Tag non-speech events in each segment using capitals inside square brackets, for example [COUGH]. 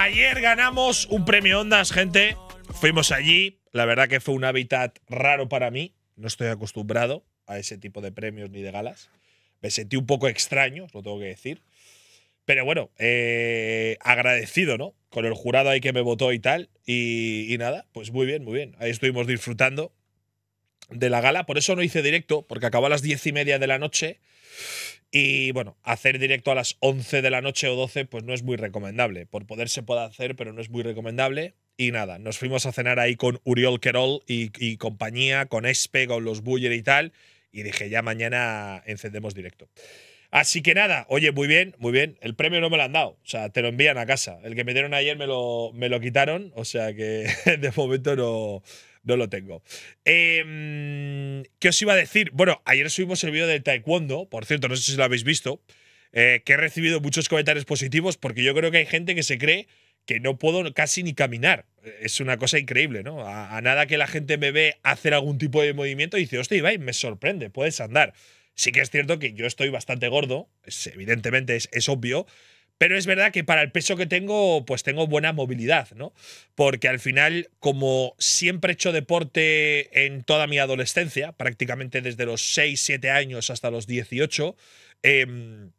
Ayer ganamos un premio Ondas, gente. Fuimos allí. La verdad que fue un hábitat raro para mí. No estoy acostumbrado a ese tipo de premios ni de galas. Me sentí un poco extraño, lo tengo que decir. Pero bueno, eh, agradecido, ¿no? Con el jurado ahí que me votó y tal. Y, y nada, pues muy bien, muy bien. Ahí estuvimos disfrutando de la gala. Por eso no hice directo, porque acabó a las diez y media de la noche. Y bueno, hacer directo a las 11 de la noche o 12, pues no es muy recomendable. Por poder se puede hacer, pero no es muy recomendable. Y nada, nos fuimos a cenar ahí con Uriol Querol y, compañía, con Espe, con los Buller y tal. Y dije, ya mañana encendemos directo. Así que nada, oye, muy bien, muy bien. El premio no me lo han dado, o sea, te lo envían a casa. El que me dieron ayer me lo, me lo quitaron, o sea que [LAUGHS] de momento no, no lo tengo. Em, ¿Qué os iba a decir? Bueno, ayer subimos el vídeo del taekwondo, por cierto, no sé si lo habéis visto, eh, que he recibido muchos comentarios positivos porque yo creo que hay gente que se cree que no puedo casi ni caminar. Es una cosa increíble, ¿no? A, nada que la gente me ve hacer algún tipo de movimiento y dice, hostia, Ibai, me sorprende, puedes andar. Sí que es cierto que yo estoy bastante gordo, evidentemente es, es obvio, pero es verdad que para el peso que tengo, pues tengo buena movilidad, ¿no? Porque al final, como siempre he hecho deporte en toda mi adolescencia, prácticamente desde los 6, 7 años hasta los 18, em,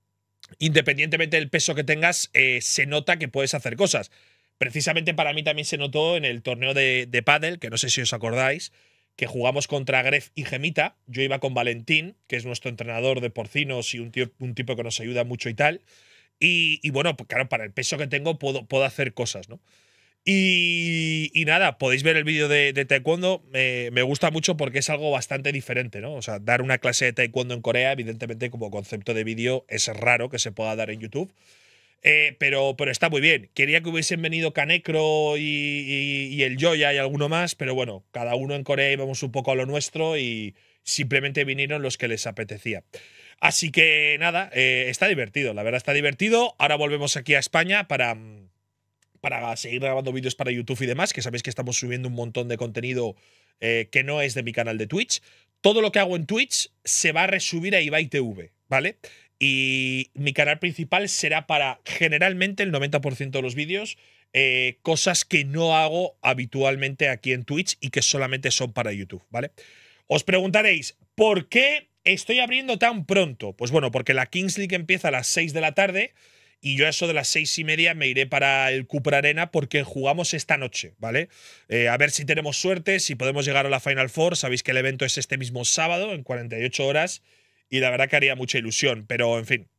independientemente del peso que tengas, eh, se nota que puedes hacer cosas. Precisamente para mí también se notó en el torneo de, de pádel, que no sé si os acordáis, que jugamos contra Gref y Gemita. Yo iba con Valentín, que es nuestro entrenador de porcinos y un, un tipo que nos ayuda mucho y tal. Y, bueno, pues claro, para el peso que tengo puedo, hacer cosas, ¿no? Y, nada, podéis ver el vídeo de, taekwondo. me gusta mucho porque es algo bastante diferente, ¿no? O sea, dar una clase de taekwondo en Corea, evidentemente, como concepto de vídeo, es raro que se pueda dar en YouTube. Eh, pero, pero está muy bien. Quería que hubiesen venido Canecro y, y, y, el Joya y alguno más, pero bueno, cada uno en Corea íbamos un poco a lo nuestro y simplemente vinieron los que les apetecía. Así que nada, eh, está divertido, la verdad está divertido. Ahora volvemos aquí a España para, para seguir grabando vídeos para YouTube y demás, que sabéis que estamos subiendo un montón de contenido eh, que no es de mi canal de Twitch. Todo lo que hago en Twitch se va a resubir a Ibai TV, ¿vale? Y mi canal principal será para generalmente el 90% de los vídeos, eh, cosas que no hago habitualmente aquí en Twitch y que solamente son para YouTube, ¿vale? Os preguntaréis, ¿por qué Estoy abriendo tan pronto. Pues bueno, porque la Kings League empieza a las 6 de la tarde y yo a eso de las seis y media me iré para el Cooper Arena porque jugamos esta noche, ¿vale? Eh, a ver si tenemos suerte, si podemos llegar a la Final Four. Sabéis que el evento es este mismo sábado, en 48 horas, y la verdad que haría mucha ilusión, pero en fin,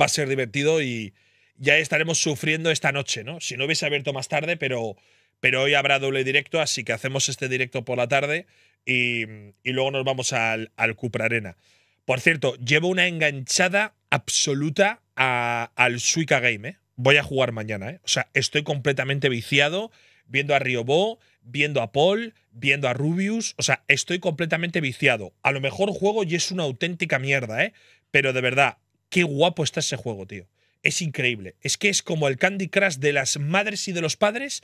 va a ser divertido y ya estaremos sufriendo esta noche, ¿no? Si no hubiese abierto más tarde, pero pero hoy habrá doble directo, así que hacemos este directo por la tarde y, luego nos vamos al, al, Cupra Arena. Por cierto, llevo una enganchada absoluta al Suica Game. ¿eh? Voy a jugar mañana. ¿eh? O sea, estoy completamente viciado viendo a Riobó, viendo a Paul, viendo a Rubius. O sea, estoy completamente viciado. A lo mejor juego y es una auténtica mierda, ¿eh? Pero de verdad, qué guapo está ese juego, tío. Es increíble. Es que es como el Candy Crush de las madres y de los padres,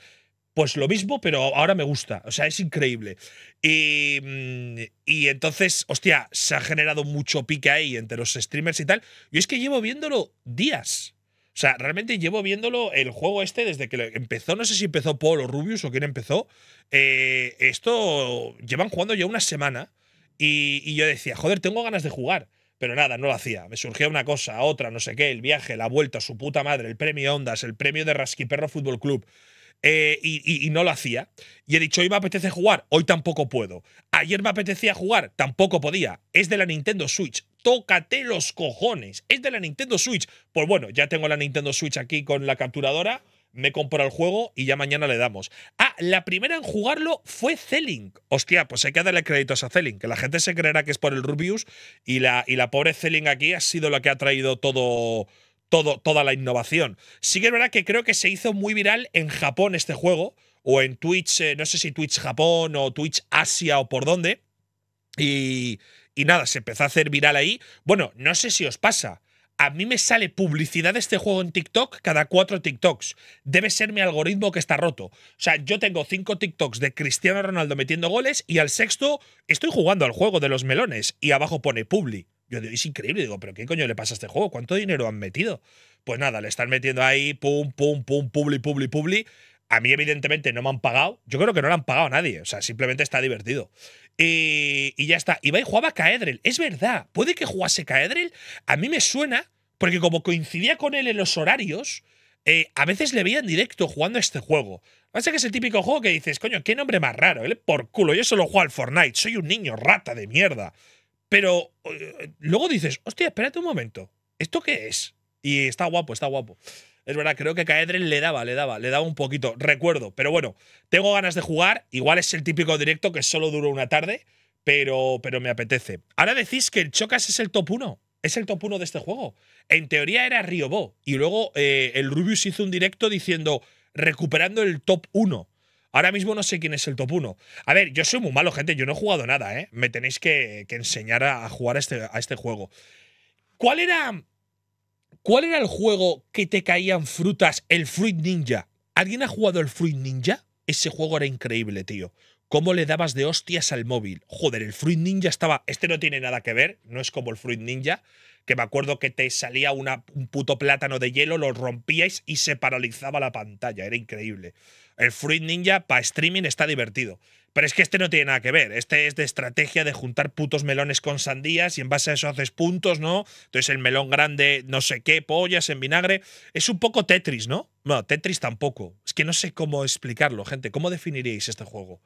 pues lo mismo, pero ahora me gusta. O sea, es increíble. Y, mm, y, entonces, hostia, se ha generado mucho pique ahí entre los streamers y tal. y es que llevo viéndolo días. O sea, realmente llevo viéndolo el juego este desde que empezó. No sé si empezó Paul o Rubius o quién empezó. Eh, esto llevan jugando ya una semana. Y, y yo decía, joder, tengo ganas de jugar. Pero nada, no lo hacía. Me surgía una cosa, otra, no sé qué, el viaje, la vuelta, su puta madre, el premio Ondas, el premio de Rasquiperro Fútbol Club. Eh, y, no lo hacía. Y he dicho, hoy me apetece jugar, hoy tampoco puedo. Ayer me apetecía jugar, tampoco podía. Es de la Nintendo Switch. Tócate los cojones. Es de la Nintendo Switch. Pues bueno, ya tengo la Nintendo Switch aquí con la capturadora. Me compro el juego y ya mañana le damos. Ah, la primera en jugarlo fue Celink. Hostia, pues hay que darle créditos a Celink, que la gente se creerá que es por el Rubius y la, y la pobre Celink aquí ha sido la que ha traído todo, toda la innovación. Sí que es verdad que creo que se hizo muy viral en Japón este juego, o en Twitch, eh, no sé si Twitch Japón o Twitch Asia o por dónde. Y, y nada, se empezó a hacer viral ahí. Bueno, no sé si os pasa. A mí me sale publicidad de este juego en TikTok cada cuatro TikToks. Debe ser mi algoritmo que está roto. O sea, yo tengo cinco TikToks de Cristiano Ronaldo metiendo goles y al sexto estoy jugando al juego de los melones y abajo pone public. Yo digo, es increíble, digo, pero ¿qué coño le pasa a este juego? ¿Cuánto dinero han metido? Pues nada, le están metiendo ahí, pum, pum, pum, publi, publi, publi. A mí, evidentemente, no me han pagado. Yo creo que no le han pagado a nadie. O sea, simplemente está divertido. Y, ya está. Iba y jugaba Caedrel. Es verdad. Puede que jugase Caedrel. A mí me suena, porque como coincidía con él en los horarios, eh, a veces le veía en directo jugando este juego. Pasa que es el típico juego que dices, coño, qué nombre más raro. Él ¿eh? por culo. Yo solo juego al Fortnite. Soy un niño rata de mierda. Pero eh, luego dices, hostia, espérate un momento, ¿esto qué es? Y está guapo, está guapo. Es verdad, creo que Caedren le daba, le daba, le daba un poquito, recuerdo. Pero bueno, tengo ganas de jugar. Igual es el típico directo que solo duró una tarde, pero, pero me apetece. Ahora decís que el Chocas es el top 1. Es el top 1 de este juego. En teoría era Riobó. Y luego eh, el Rubius hizo un directo diciendo, recuperando el top 1. Ahora mismo no sé quién es el top 1. A ver, yo soy muy malo, gente. Yo no he jugado nada, ¿eh? Me tenéis que, enseñar a, jugar este, a este, juego. ¿Cuál era, ¿Cuál era el juego que te caían frutas? El Fruit Ninja. ¿Alguien ha jugado el Fruit Ninja? Ese juego era increíble, tío. ¿Cómo le dabas de hostias al móvil? Joder, el Fruit Ninja estaba. Este no tiene nada que ver, no es como el Fruit Ninja, que me acuerdo que te salía un puto plátano de hielo, lo rompíais y se paralizaba la pantalla. Era increíble. El Fruit Ninja para streaming está divertido. Pero es que este no tiene nada que ver. Este es de estrategia de juntar putos melones con sandías y en base a eso haces puntos, ¿no? Entonces el melón grande, no sé qué, pollas en vinagre. Es un poco Tetris, ¿no? No, Tetris tampoco. Es que no sé cómo explicarlo, gente. ¿Cómo definiríais este juego?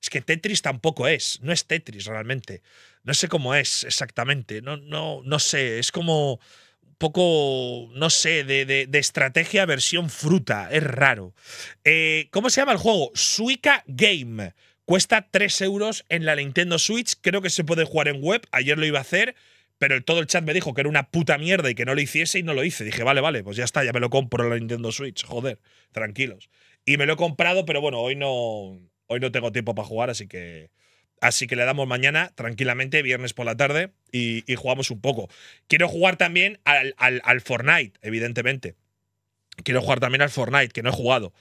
Es que Tetris tampoco es. No es Tetris realmente. No sé cómo es exactamente. No, no, no sé. Es como poco, no sé, de, estrategia versión fruta. Es raro. Eh, ¿Cómo se llama el juego? Suica Game. Cuesta 3 euros en la Nintendo Switch. Creo que se puede jugar en web. Ayer lo iba a hacer pero el, todo el chat me dijo que era una puta mierda y que no lo hiciese y no lo hice. Dije, vale, vale, pues ya está, ya me lo compro en la Nintendo Switch, joder, tranquilos. Y me lo he comprado, pero bueno, hoy no, hoy no tengo tiempo para jugar, así que Así que le damos mañana, tranquilamente, viernes por la tarde, y, jugamos un poco. Quiero jugar también al, Fortnite, evidentemente. Quiero jugar también al Fortnite, que no he jugado.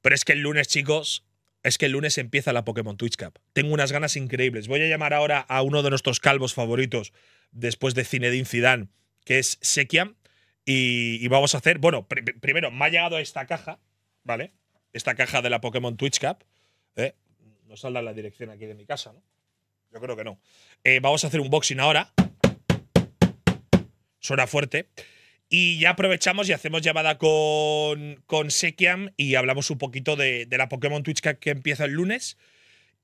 Pero es que el lunes, chicos, es que el lunes empieza la Pokémon Twitch Cup. Tengo unas ganas increíbles. Voy a llamar ahora a uno de nuestros calvos favoritos después de Cinedin Zidane, que es Sekiam. Y, vamos a hacer. Bueno, primero, me ha llegado esta caja, ¿vale? Esta caja de la Pokémon Twitch Cup. ¿eh? no saldrá la dirección aquí de mi casa, ¿no? Yo creo que no. Eh, vamos a hacer un boxing ahora. Suena fuerte. Y ya aprovechamos y hacemos llamada con, con Sekiam y hablamos un poquito de, la Pokémon Twitch que, empieza el lunes.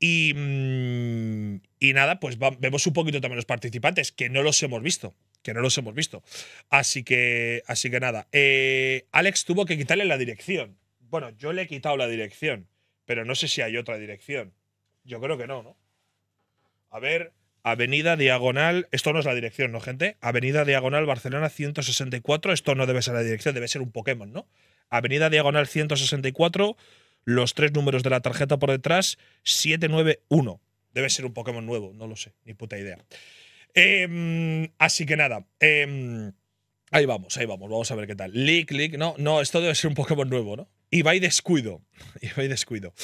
Y, mm, y nada, pues vemos un poquito también los participantes, que no los hemos visto. Que no los hemos visto. Así que, así que nada. Eh, Alex tuvo que quitarle la dirección. Bueno, yo le he quitado la dirección. Pero no sé si hay otra dirección. Yo creo que no, ¿no? A ver, Avenida Diagonal, esto no es la dirección, ¿no, gente? Avenida Diagonal Barcelona 164, esto no debe ser la dirección, debe ser un Pokémon, ¿no? Avenida Diagonal 164, los tres números de la tarjeta por detrás, 791. Debe ser un Pokémon nuevo, no lo sé, ni puta idea. Em, así que nada, em, ahí vamos, ahí vamos, vamos a ver qué tal. Leak, leak, no, no, esto debe ser un Pokémon nuevo, ¿no? Y va y descuido. [LAUGHS] Y va descuido.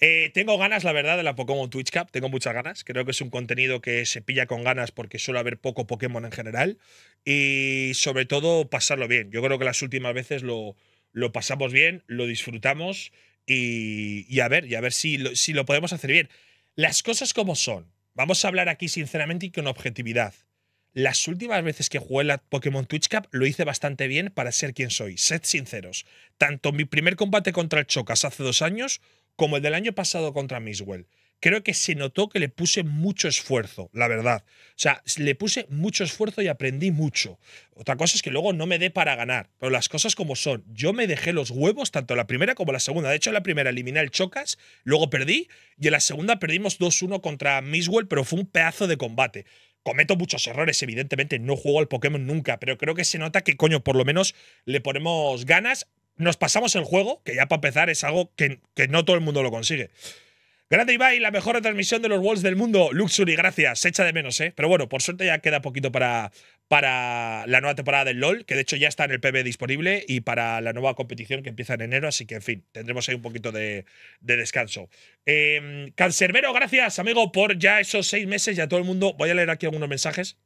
Eh, tengo ganas, la verdad, de la Pokémon Twitch Cup. Tengo muchas ganas. Creo que es un contenido que se pilla con ganas porque suele haber poco Pokémon en general. Y sobre todo, pasarlo bien. Yo creo que las últimas veces lo, lo pasamos bien, lo disfrutamos. Y, a ver, y a ver si si lo podemos hacer bien. Las cosas como son. Vamos a hablar aquí sinceramente y con objetividad. Las últimas veces que jugué la Pokémon Twitch Cup lo hice bastante bien para ser quien soy, sed sinceros. Tanto mi primer combate contra el Chocas hace dos años como el del año pasado contra Miswell. Creo que se notó que le puse mucho esfuerzo, la verdad. O sea, le puse mucho esfuerzo y aprendí mucho. Otra cosa es que luego no me dé para ganar, pero las cosas como son. Yo me dejé los huevos tanto la primera como la segunda. De hecho, la primera eliminé al Chocas, luego perdí, y en la segunda perdimos 2-1 contra Miswell, pero fue un pedazo de combate. Cometo muchos errores, evidentemente, no juego al Pokémon nunca, pero creo que se nota que, coño, por lo menos le ponemos ganas, nos pasamos el juego, que ya para empezar es algo que, que no todo el mundo lo consigue. Grande Ibai, la mejor retransmisión de los Wolves del mundo. Luxury, gracias. Se echa de menos, ¿eh? Pero bueno, por suerte ya queda poquito para, para la nueva temporada del LOL, que de hecho ya está en el PB disponible, y para la nueva competición que empieza en enero, así que en fin, tendremos ahí un poquito de, descanso. Eh, Cancerbero, gracias amigo por ya esos seis meses, ya todo el mundo, voy a leer aquí algunos mensajes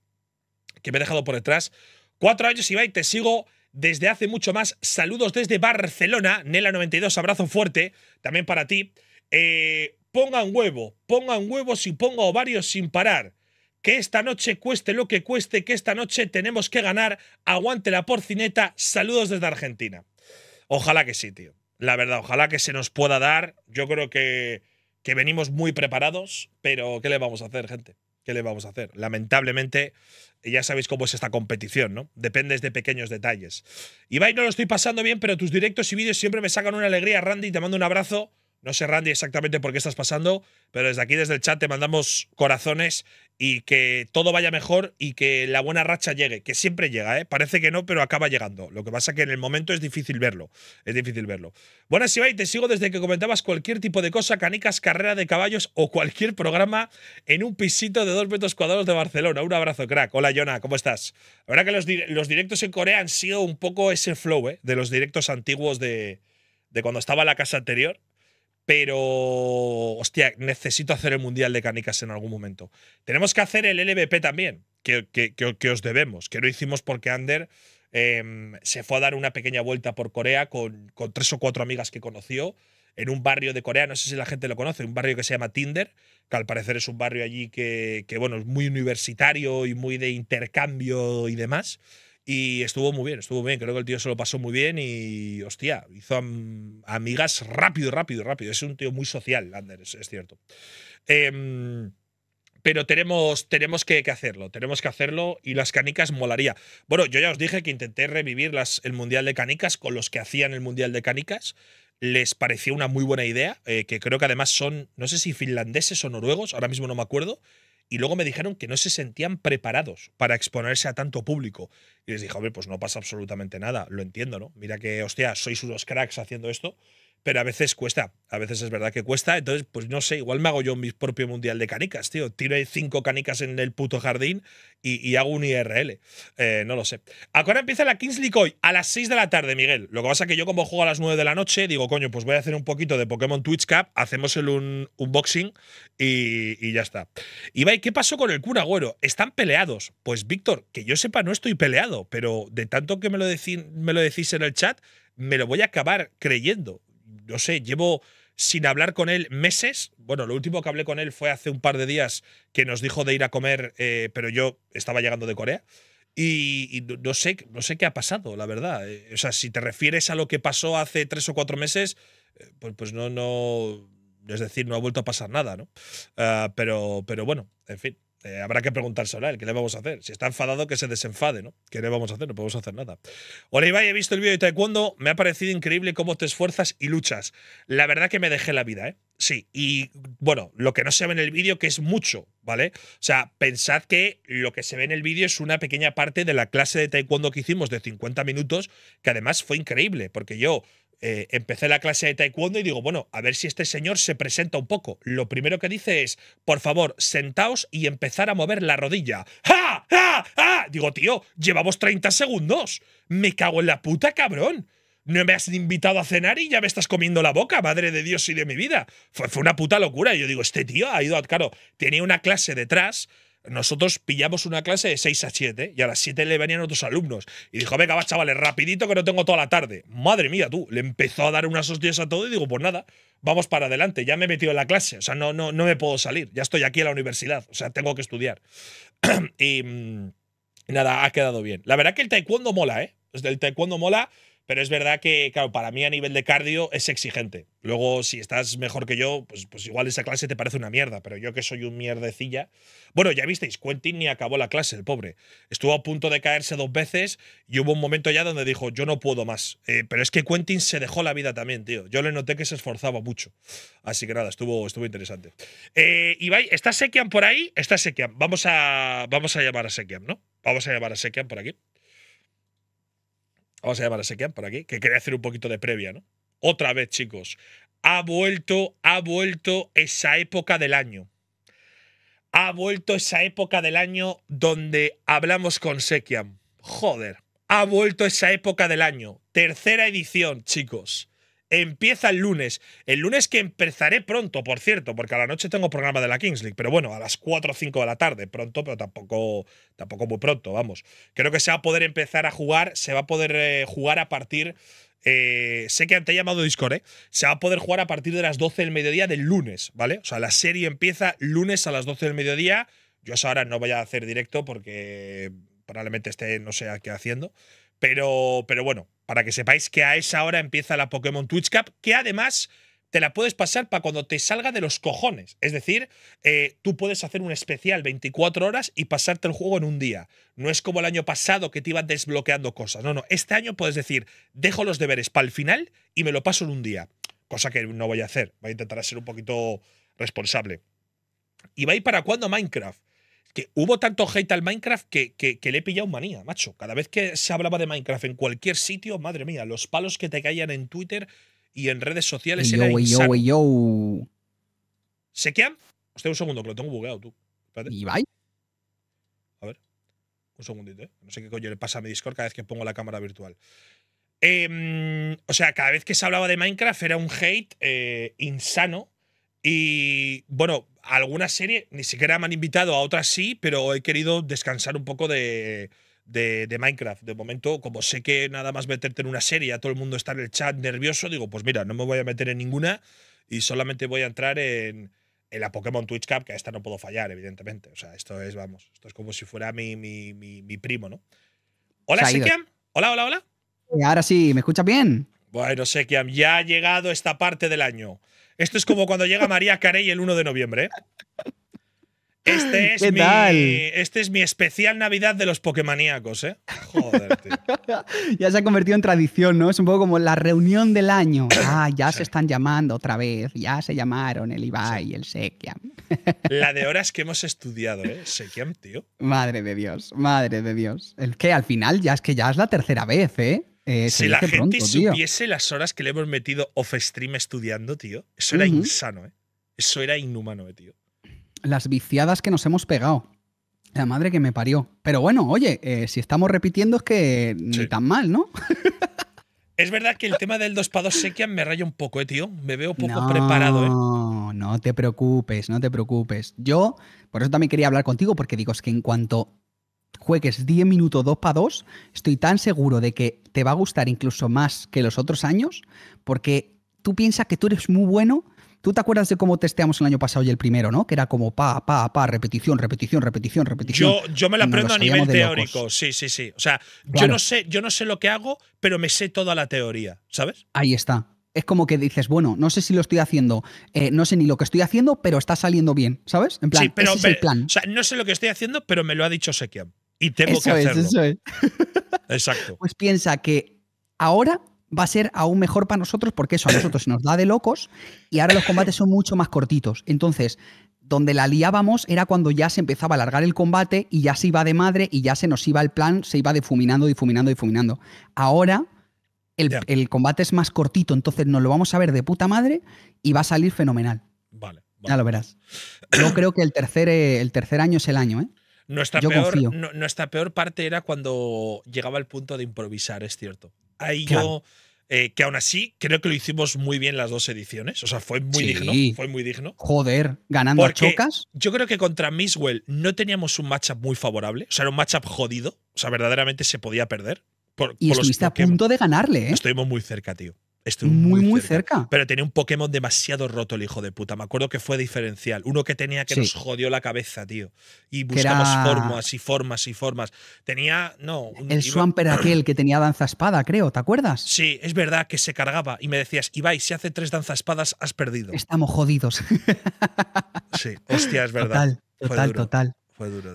que me he dejado por detrás. Cuatro años, y te sigo desde hace mucho más. Saludos desde Barcelona, Nela92, abrazo fuerte, también para ti. Eh, pongan huevo, pongan huevos y pongo ovarios sin parar que esta noche cueste lo que cueste, que esta noche tenemos que ganar, aguante la porcineta, saludos desde Argentina. Ojalá que sí, tío. La verdad, ojalá que se nos pueda dar. Yo creo que, que venimos muy preparados, pero ¿qué le vamos a hacer, gente? ¿Qué le vamos a hacer? Lamentablemente, ya sabéis cómo es esta competición, ¿no? Dependes de pequeños detalles. Ibai, no lo estoy pasando bien, pero tus directos y vídeos siempre me sacan una alegría, Randy. Te mando un abrazo. No sé, Randy, exactamente por qué estás pasando, pero desde aquí, desde el chat, te mandamos corazones y que todo vaya mejor y que la buena racha llegue, que siempre llega, ¿eh? Parece que no, pero acaba llegando. Lo que pasa es que en el momento es difícil verlo, es difícil verlo. Buenas, Ibai, te sigo desde que comentabas cualquier tipo de cosa, canicas, carrera de caballos o cualquier programa en un pisito de dos metros cuadrados de Barcelona. Un abrazo, crack. Hola, Jonah, ¿cómo estás? La verdad que los, directos en Corea han sido un poco ese flow, ¿eh? De los directos antiguos de, de cuando estaba la casa anterior pero hostia, necesito hacer el Mundial de Canicas en algún momento. Tenemos que hacer el LVP también, que, os debemos, que lo hicimos porque Ander em, se fue a dar una pequeña vuelta por Corea con, tres o cuatro amigas que conoció en un barrio de Corea, no sé si la gente lo conoce, un barrio que se llama Tinder, que al parecer es un barrio allí que, que bueno, es muy universitario y muy de intercambio y demás. Y estuvo muy bien, estuvo bien. Creo que el tío se lo pasó muy bien y, hostia, hizo amigas rápido, rápido, rápido. Es un tío muy social, Anders es, cierto. Em, pero tenemos, tenemos que, hacerlo, tenemos que hacerlo y las canicas molaría. Bueno, yo ya os dije que intenté revivir las, el Mundial de Canicas con los que hacían el Mundial de Canicas. Les pareció una muy buena idea, eh, que creo que además son, no sé si finlandeses o noruegos, ahora mismo no me acuerdo, y luego me dijeron que no se sentían preparados para exponerse a tanto público. Y les dije, hombre, pues no pasa absolutamente nada, lo entiendo, ¿no? Mira que, hostia, sois unos cracks haciendo esto, pero a veces cuesta, a veces es verdad que cuesta, entonces pues no sé, igual me hago yo mi propio mundial de canicas, tío, tiro ahí cinco canicas en el puto jardín y, hago un IRL, eh, no lo sé. Ahora empieza la Kingsley League hoy? A las 6 de la tarde, Miguel, lo que pasa es que yo como juego a las 9 de la noche, digo, coño, pues voy a hacer un poquito de Pokémon Twitch Cup, hacemos el un, unboxing y, ya está. Ibai, ¿qué pasó con el cura, güero? ¿Están peleados? Pues Víctor, que yo sepa no estoy peleado, pero de tanto que me lo, me lo decís en el chat, me lo voy a acabar creyendo no sé, llevo sin hablar con él meses. Bueno, lo último que hablé con él fue hace un par de días que nos dijo de ir a comer, eh, pero yo estaba llegando de Corea. Y, no, sé, no sé qué ha pasado, la verdad. Eh, o sea, si te refieres a lo que pasó hace tres o cuatro meses, eh, pues, pues, no, no. Es decir, no ha vuelto a pasar nada, ¿no? Ah, pero, pero bueno, en fin. Eh, habrá que preguntárselo a él, ¿qué le vamos a hacer? Si está enfadado, que se desenfade, ¿no? ¿Qué le vamos a hacer? No podemos hacer nada. Hola Ibai, he visto el vídeo de Taekwondo, me ha parecido increíble cómo te esfuerzas y luchas. La verdad que me dejé la vida, ¿eh? Sí, y bueno, lo que no se ve en el vídeo, que es mucho, ¿vale? O sea, pensad que lo que se ve en el vídeo es una pequeña parte de la clase de taekwondo que hicimos de 50 minutos, que además fue increíble, porque yo eh, empecé la clase de taekwondo y digo, bueno, a ver si este señor se presenta un poco. Lo primero que dice es, por favor, sentaos y empezar a mover la rodilla. ¡Ja! ¡Ja! ¡Ja! Digo, tío, llevamos 30 segundos. Me cago en la puta, cabrón. No me has invitado a cenar y ya me estás comiendo la boca, madre de Dios y de mi vida. Fue, una puta locura. Y yo digo, este tío ha ido, a, claro, tenía una clase detrás nosotros pillamos una clase de 6 a 7 y a las 7 le venían otros alumnos. Y dijo, venga, va, chavales, rapidito que no tengo toda la tarde. Madre mía, tú, le empezó a dar unas hostias a todo y digo, pues nada, vamos para adelante, ya me he metido en la clase, o sea, no, no, no me puedo salir, ya estoy aquí en la universidad, o sea, tengo que estudiar. [CLEARS THROAT] y, mm, nada, ha quedado bien. La verdad que el taekwondo mola, ¿eh? El taekwondo mola pero es verdad que, claro, para mí a nivel de cardio es exigente. Luego, si estás mejor que yo, pues, pues, igual esa clase te parece una mierda, pero yo que soy un mierdecilla. Bueno, ya visteis, Quentin ni acabó la clase, el pobre. Estuvo a punto de caerse dos veces y hubo un momento ya donde dijo, yo no puedo más. Eh, pero es que Quentin se dejó la vida también, tío. Yo le noté que se esforzaba mucho. Así que nada, estuvo, estuvo interesante. Eh, Ibai, ¿está Sekian por ahí? Está Sekian. Vamos a, vamos a llamar a Sekian, ¿no? Vamos a llamar a Sekian por aquí. Vamos a llamar a por aquí, que quería hacer un poquito de previa, ¿no? Otra vez, chicos. Ha vuelto, ha vuelto esa época del año. Ha vuelto esa época del año donde hablamos con Sekiam. Joder. Ha vuelto esa época del año. Tercera edición, chicos empieza el lunes. El lunes que empezaré pronto, por cierto, porque a la noche tengo programa de la Kings League, pero bueno, a las 4 o 5 de la tarde, pronto, pero tampoco, tampoco muy pronto, vamos. Creo que se va a poder empezar a jugar, se va a poder eh, jugar a partir... Eh, sé que te he llamado Discord, ¿eh? Se va a poder jugar a partir de las 12 del mediodía del lunes, ¿vale? O sea, la serie empieza lunes a las 12 del mediodía. Yo a esa hora no voy a hacer directo porque probablemente esté, no sé qué haciendo. Pero, pero bueno, para que sepáis que a esa hora empieza la Pokémon Twitch Cup, que además te la puedes pasar para cuando te salga de los cojones. Es decir, eh, tú puedes hacer un especial 24 horas y pasarte el juego en un día. No es como el año pasado que te iba desbloqueando cosas. No, no. Este año puedes decir, dejo los deberes para el final y me lo paso en un día. Cosa que no voy a hacer. Voy a intentar ser un poquito responsable. ¿Y va a ir para cuándo Minecraft? que hubo tanto hate al Minecraft que, que, le he pillado manía, macho. Cada vez que se hablaba de Minecraft en cualquier sitio, madre mía, los palos que te caían en Twitter y en redes sociales yo, eran yo, yo. ¿Sequian? Hostia, un segundo, que lo tengo bugueado, tú. ¿Y bye? A ver. Un segundito, ¿eh? No sé qué coño le pasa a mi Discord cada vez que pongo la cámara virtual. Em, o sea, cada vez que se hablaba de Minecraft era un hate eh, insano y bueno, alguna serie ni siquiera me han invitado, a otras sí, pero he querido descansar un poco de, Minecraft. De momento, como sé que nada más meterte en una serie, ya todo el mundo está en el chat nervioso, digo, pues mira, no me voy a meter en ninguna y solamente voy a entrar en, en la Pokémon Twitch Cup, que a esta no puedo fallar, evidentemente. O sea, esto es, vamos, esto es como si fuera mi, mi, mi, mi primo, ¿no? Hola, Sekiam. Hola, hola, hola. Ahora sí, ¿me escuchas bien? Bueno, Sekiam, ya ha llegado esta parte del año. Esto es como cuando llega María Carey el 1 de noviembre. Este es, mi, este es mi especial Navidad de los Pokémoníacos, ¿eh? Joder, tío. [LAUGHS] ya se ha convertido en tradición, ¿no? Es un poco como la reunión del año. [COUGHS] Ah, ya se están llamando otra vez. Ya se llamaron el Ibai, el Sekiam. [LAUGHS] la de horas que hemos estudiado, ¿eh? Sekiam, tío. Madre de Dios, madre de Dios. El que al final ya es que ya es la tercera vez, ¿eh? Eh, si la gente supiese las horas que le hemos metido off-stream estudiando, tío, eso era insano, ¿eh? Eso era inhumano, eh, tío. Las viciadas que nos hemos pegado. La madre que me parió. Pero bueno, oye, eh, si estamos repitiendo es que ni tan mal, ¿no? [LAUGHS] es verdad que el tema del 2x2 me raya un poco, eh, tío. Me veo poco preparado, preparado, eh. No, no te preocupes, no te preocupes. Yo, por eso también quería hablar contigo, porque digo, es que en cuanto juegues 10 minutos 2 para 2, estoy tan seguro de que te va a gustar incluso más que los otros años, porque tú piensas que tú eres muy bueno. Tú te acuerdas de cómo testeamos el año pasado y el primero, ¿no? Que era como pa, pa, pa, repetición, repetición, repetición, repetición. Yo, me la aprendo a nivel teórico, sí, sí, sí. O sea, yo, no sé, yo no sé lo que hago, pero me sé toda la teoría, ¿sabes? Ahí está es como que dices, bueno, no sé si lo estoy haciendo, eh, no sé ni lo que estoy haciendo, pero está saliendo bien, ¿sabes? En plan, sí, pero, es el plan. O sea, no sé lo que estoy haciendo, pero me lo ha dicho Sekiam y tengo que hacerlo. [LAUGHS] Exacto. Pues piensa que ahora va a ser aún mejor para nosotros porque eso a [COUGHS] nosotros se nos da de locos y ahora los combates son mucho más cortitos. Entonces, donde la liábamos era cuando ya se empezaba a alargar el combate y ya se iba de madre y ya se nos iba el plan, se iba difuminando, difuminando, difuminando. Ahora el, el combate es más cortito, entonces nos lo vamos a ver de puta madre y va a salir fenomenal. Vale. Ya lo verás. Yo creo que el tercer, eh, el tercer año es el año, ¿eh? Nuestra peor, nuestra peor parte era cuando llegaba el punto de improvisar, es cierto. Ahí yo. Eh, que aún así creo que lo hicimos muy bien las dos ediciones. O sea, fue muy digno. Fue muy digno. Joder, ganando chocas. Yo creo que contra Miswell no teníamos un matchup muy favorable. O sea, era un matchup jodido. O sea, verdaderamente se podía perder. Por, y estuviste a punto de ganarle, ¿eh? Estuvimos muy cerca, tío muy, muy, cerca. Pero tenía un Pokémon demasiado roto el hijo de puta. Me acuerdo que fue diferencial. Uno que tenía que nos jodió la cabeza, tío. Y buscamos formas y formas y formas. Tenía, no. el Swamper aquel que tenía danza espada, creo, ¿te acuerdas? Sí, es verdad que se cargaba y me decías, Ibai, si hace tres danza espadas, has perdido. Estamos jodidos. sí, hostia, es verdad. Total, total, total.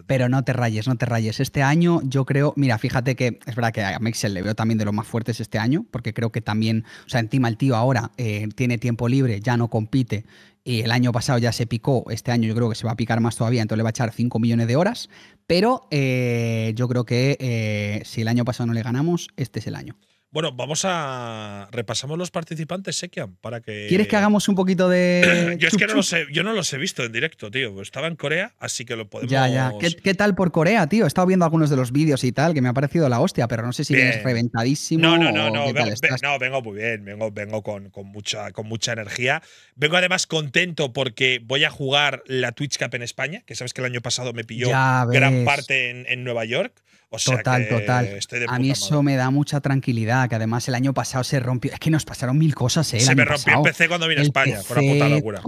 Pero no te rayes, no te rayes. Este año yo creo, mira, fíjate que es verdad que a Mixel le veo también de los más fuertes este año, porque creo que también, o sea, encima el tío ahora eh, tiene tiempo libre, ya no compite. Y el año pasado ya se picó, este año yo creo que se va a picar más todavía, entonces le va a echar 5 millones de horas, pero eh, yo creo que eh, si el año pasado no le ganamos, este es el año. Bueno, vamos a. Repasamos los participantes, Sekian, para que. ¿Quieres que hagamos un poquito de.? [CLEARS THROAT] yo es que no los, he, visto en directo, tío. Estaba en Corea, así que lo podemos. Ya, ya. ¿Qué, tal por Corea, tío? He estado viendo algunos de los vídeos y tal, que me ha parecido la hostia, pero no sé si vienes reventadísimo. No, no, no, no. Vengo, no, vengo muy bien. Vengo, vengo con, mucha, con mucha energía. Vengo además contento porque voy a jugar la Twitch Cup en España, que sabes que el año pasado me pilló gran parte en, en Nueva York total, total. a mí eso me da mucha tranquilidad, que además el año pasado se rompió. Es que nos pasaron mil cosas, ¿eh? se me rompió el PC cuando vine a España, fue una puta locura.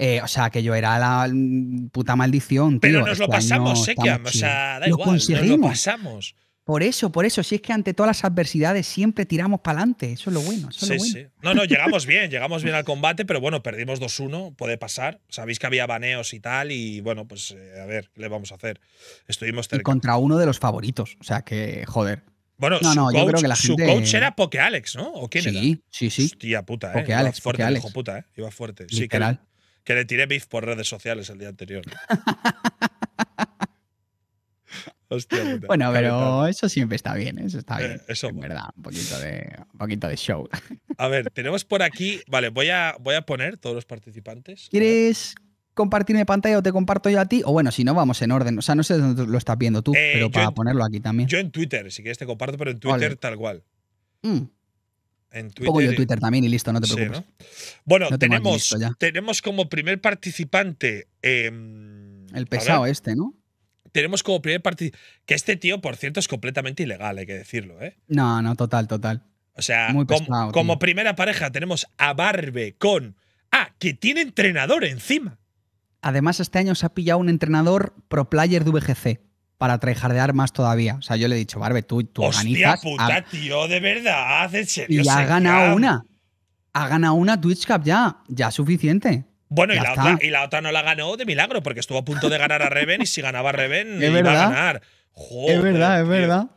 Eh, o sea, que yo era la puta maldición. Tío. Pero nos este lo pasamos, Sekiam. O sea, da lo igual, conseguimos. lo pasamos. Por eso, por eso, si es que ante todas las adversidades siempre tiramos para adelante, eso es lo bueno. sí, sí. No, no, llegamos bien, llegamos bien al combate, pero bueno, perdimos 2-1, puede pasar. Sabéis que había baneos y tal, y bueno, pues eh, a ver, ¿qué le vamos a hacer? Estuvimos contra uno de los favoritos, o sea que, joder. Bueno, no, su, coach, yo creo que la gente... su coach era Poke Alex, ¿no? ¿O quién sí, Sí, sí. Hostia puta, ¿eh? Poke fuerte, Alex. puta, ¿eh? Iba fuerte. Sí, que, que le tiré beef por redes sociales el día anterior. [LAUGHS] Hostia Bueno, pero eso siempre está bien, ¿eh? eso está eh, bien. eso es verdad, un poquito, de, de show. A ver, tenemos por aquí. Vale, voy a, voy a poner todos los participantes. ¿Quieres compartirme pantalla o te comparto yo a ti? O bueno, si no, vamos en orden. O sea, no sé dónde lo estás viendo tú, eh, pero para ponerlo aquí también. Yo en Twitter, si quieres te comparto, pero en Twitter tal cual. Mm. Pongo yo Twitter también y listo, no te preocupes. Bueno, tenemos, tenemos como primer participante. Em, el pesado este, ¿no? tenemos como primer partido. Que este tío, por cierto, es completamente ilegal, hay que decirlo, ¿eh? No, no, total, total. O sea, Muy como, primera pareja tenemos a Barbe con. Ah, que tiene entrenador encima. Además, este año se ha pillado un entrenador pro player de VGC para tryhardear más todavía. O sea, yo le he dicho, Barbe, tú, tú Hostia puta, tío, de verdad, en Y ha ganado una. Ha ganado una Twitch Cup ya. Ya suficiente. Bueno, y la, otra, no la ganó de milagro, porque estuvo a punto de ganar a Reven y si ganaba Reven iba a ganar. es verdad, es verdad.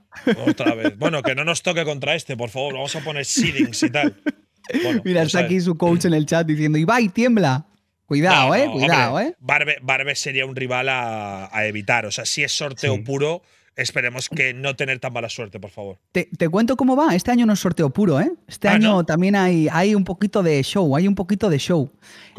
Otra vez. Bueno, que no nos toque contra este, por favor. Vamos a poner seedings y tal. [LAUGHS] Mira, está pues, aquí su coach en el chat diciendo: Ibai, tiembla. Cuidado, eh, cuidado, eh. Barbe, sería un rival a, evitar. O sea, si es sorteo puro Esperemos que no tener tan mala suerte, por favor. Te, cuento cómo va. Este año no es sorteo puro, ¿eh? Este ah, año también hay, hay un poquito de show, hay un poquito de show.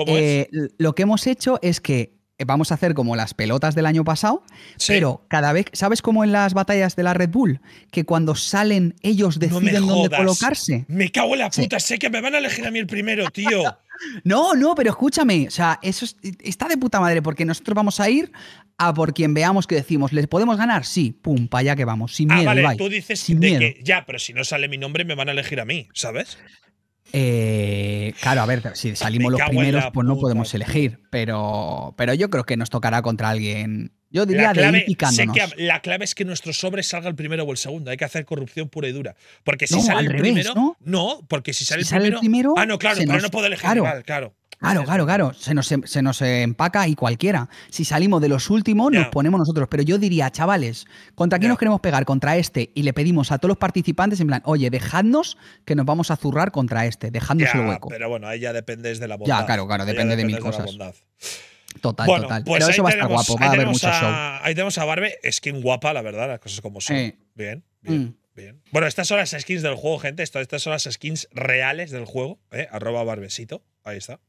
Eh, lo que hemos hecho es que eh, vamos a hacer como las pelotas del año pasado, pero cada vez, ¿sabes cómo en las batallas de la Red Bull? Que cuando salen ellos deciden dónde colocarse. Me cago en la puta, sé que me van a elegir a mí el primero, tío. [LAUGHS] no, no, pero escúchame, o sea, eso está de puta madre porque nosotros vamos a ir a por quien veamos que decimos, ¿les podemos ganar? Sí, pum, para allá que vamos, sin ah, miedo. vale, tú dices sin miedo. ya, pero si no sale mi nombre me van a elegir a mí, ¿sabes? Eh, claro, a ver, si salimos los primeros, pues no podemos elegir. Pero, pero yo creo que nos tocará contra alguien. Yo diría la clave, de La clave es que nuestro sobre salga el primero o el segundo. Hay que hacer corrupción pura y dura. Porque si sale el primero. ¿no? porque si sale, el, primero, Ah, no, claro, pero no puedo elegir. Claro, claro. Claro, claro, claro. Se nos, em, se nos empaca y cualquiera. Si salimos de los últimos, nos ponemos nosotros. Pero yo diría, chavales, ¿contra quién nos queremos pegar? Contra este. Y le pedimos a todos los participantes, en plan, oye, dejadnos que nos vamos a zurrar contra este, dejadnos el hueco. Pero bueno, ahí ya dependes de la bondad. Ya, claro, claro, depende de mil cosas. total, total. Pues pero eso va a estar guapo, va a haber mucho show. Ahí tenemos a Barbe, skin guapa, la verdad, las cosas como son. Bien, bien. Mm. Bien. Bueno, estas son las skins del juego, gente. estas son las skins reales del juego. ¿eh? Arroba barbesito. Ahí está.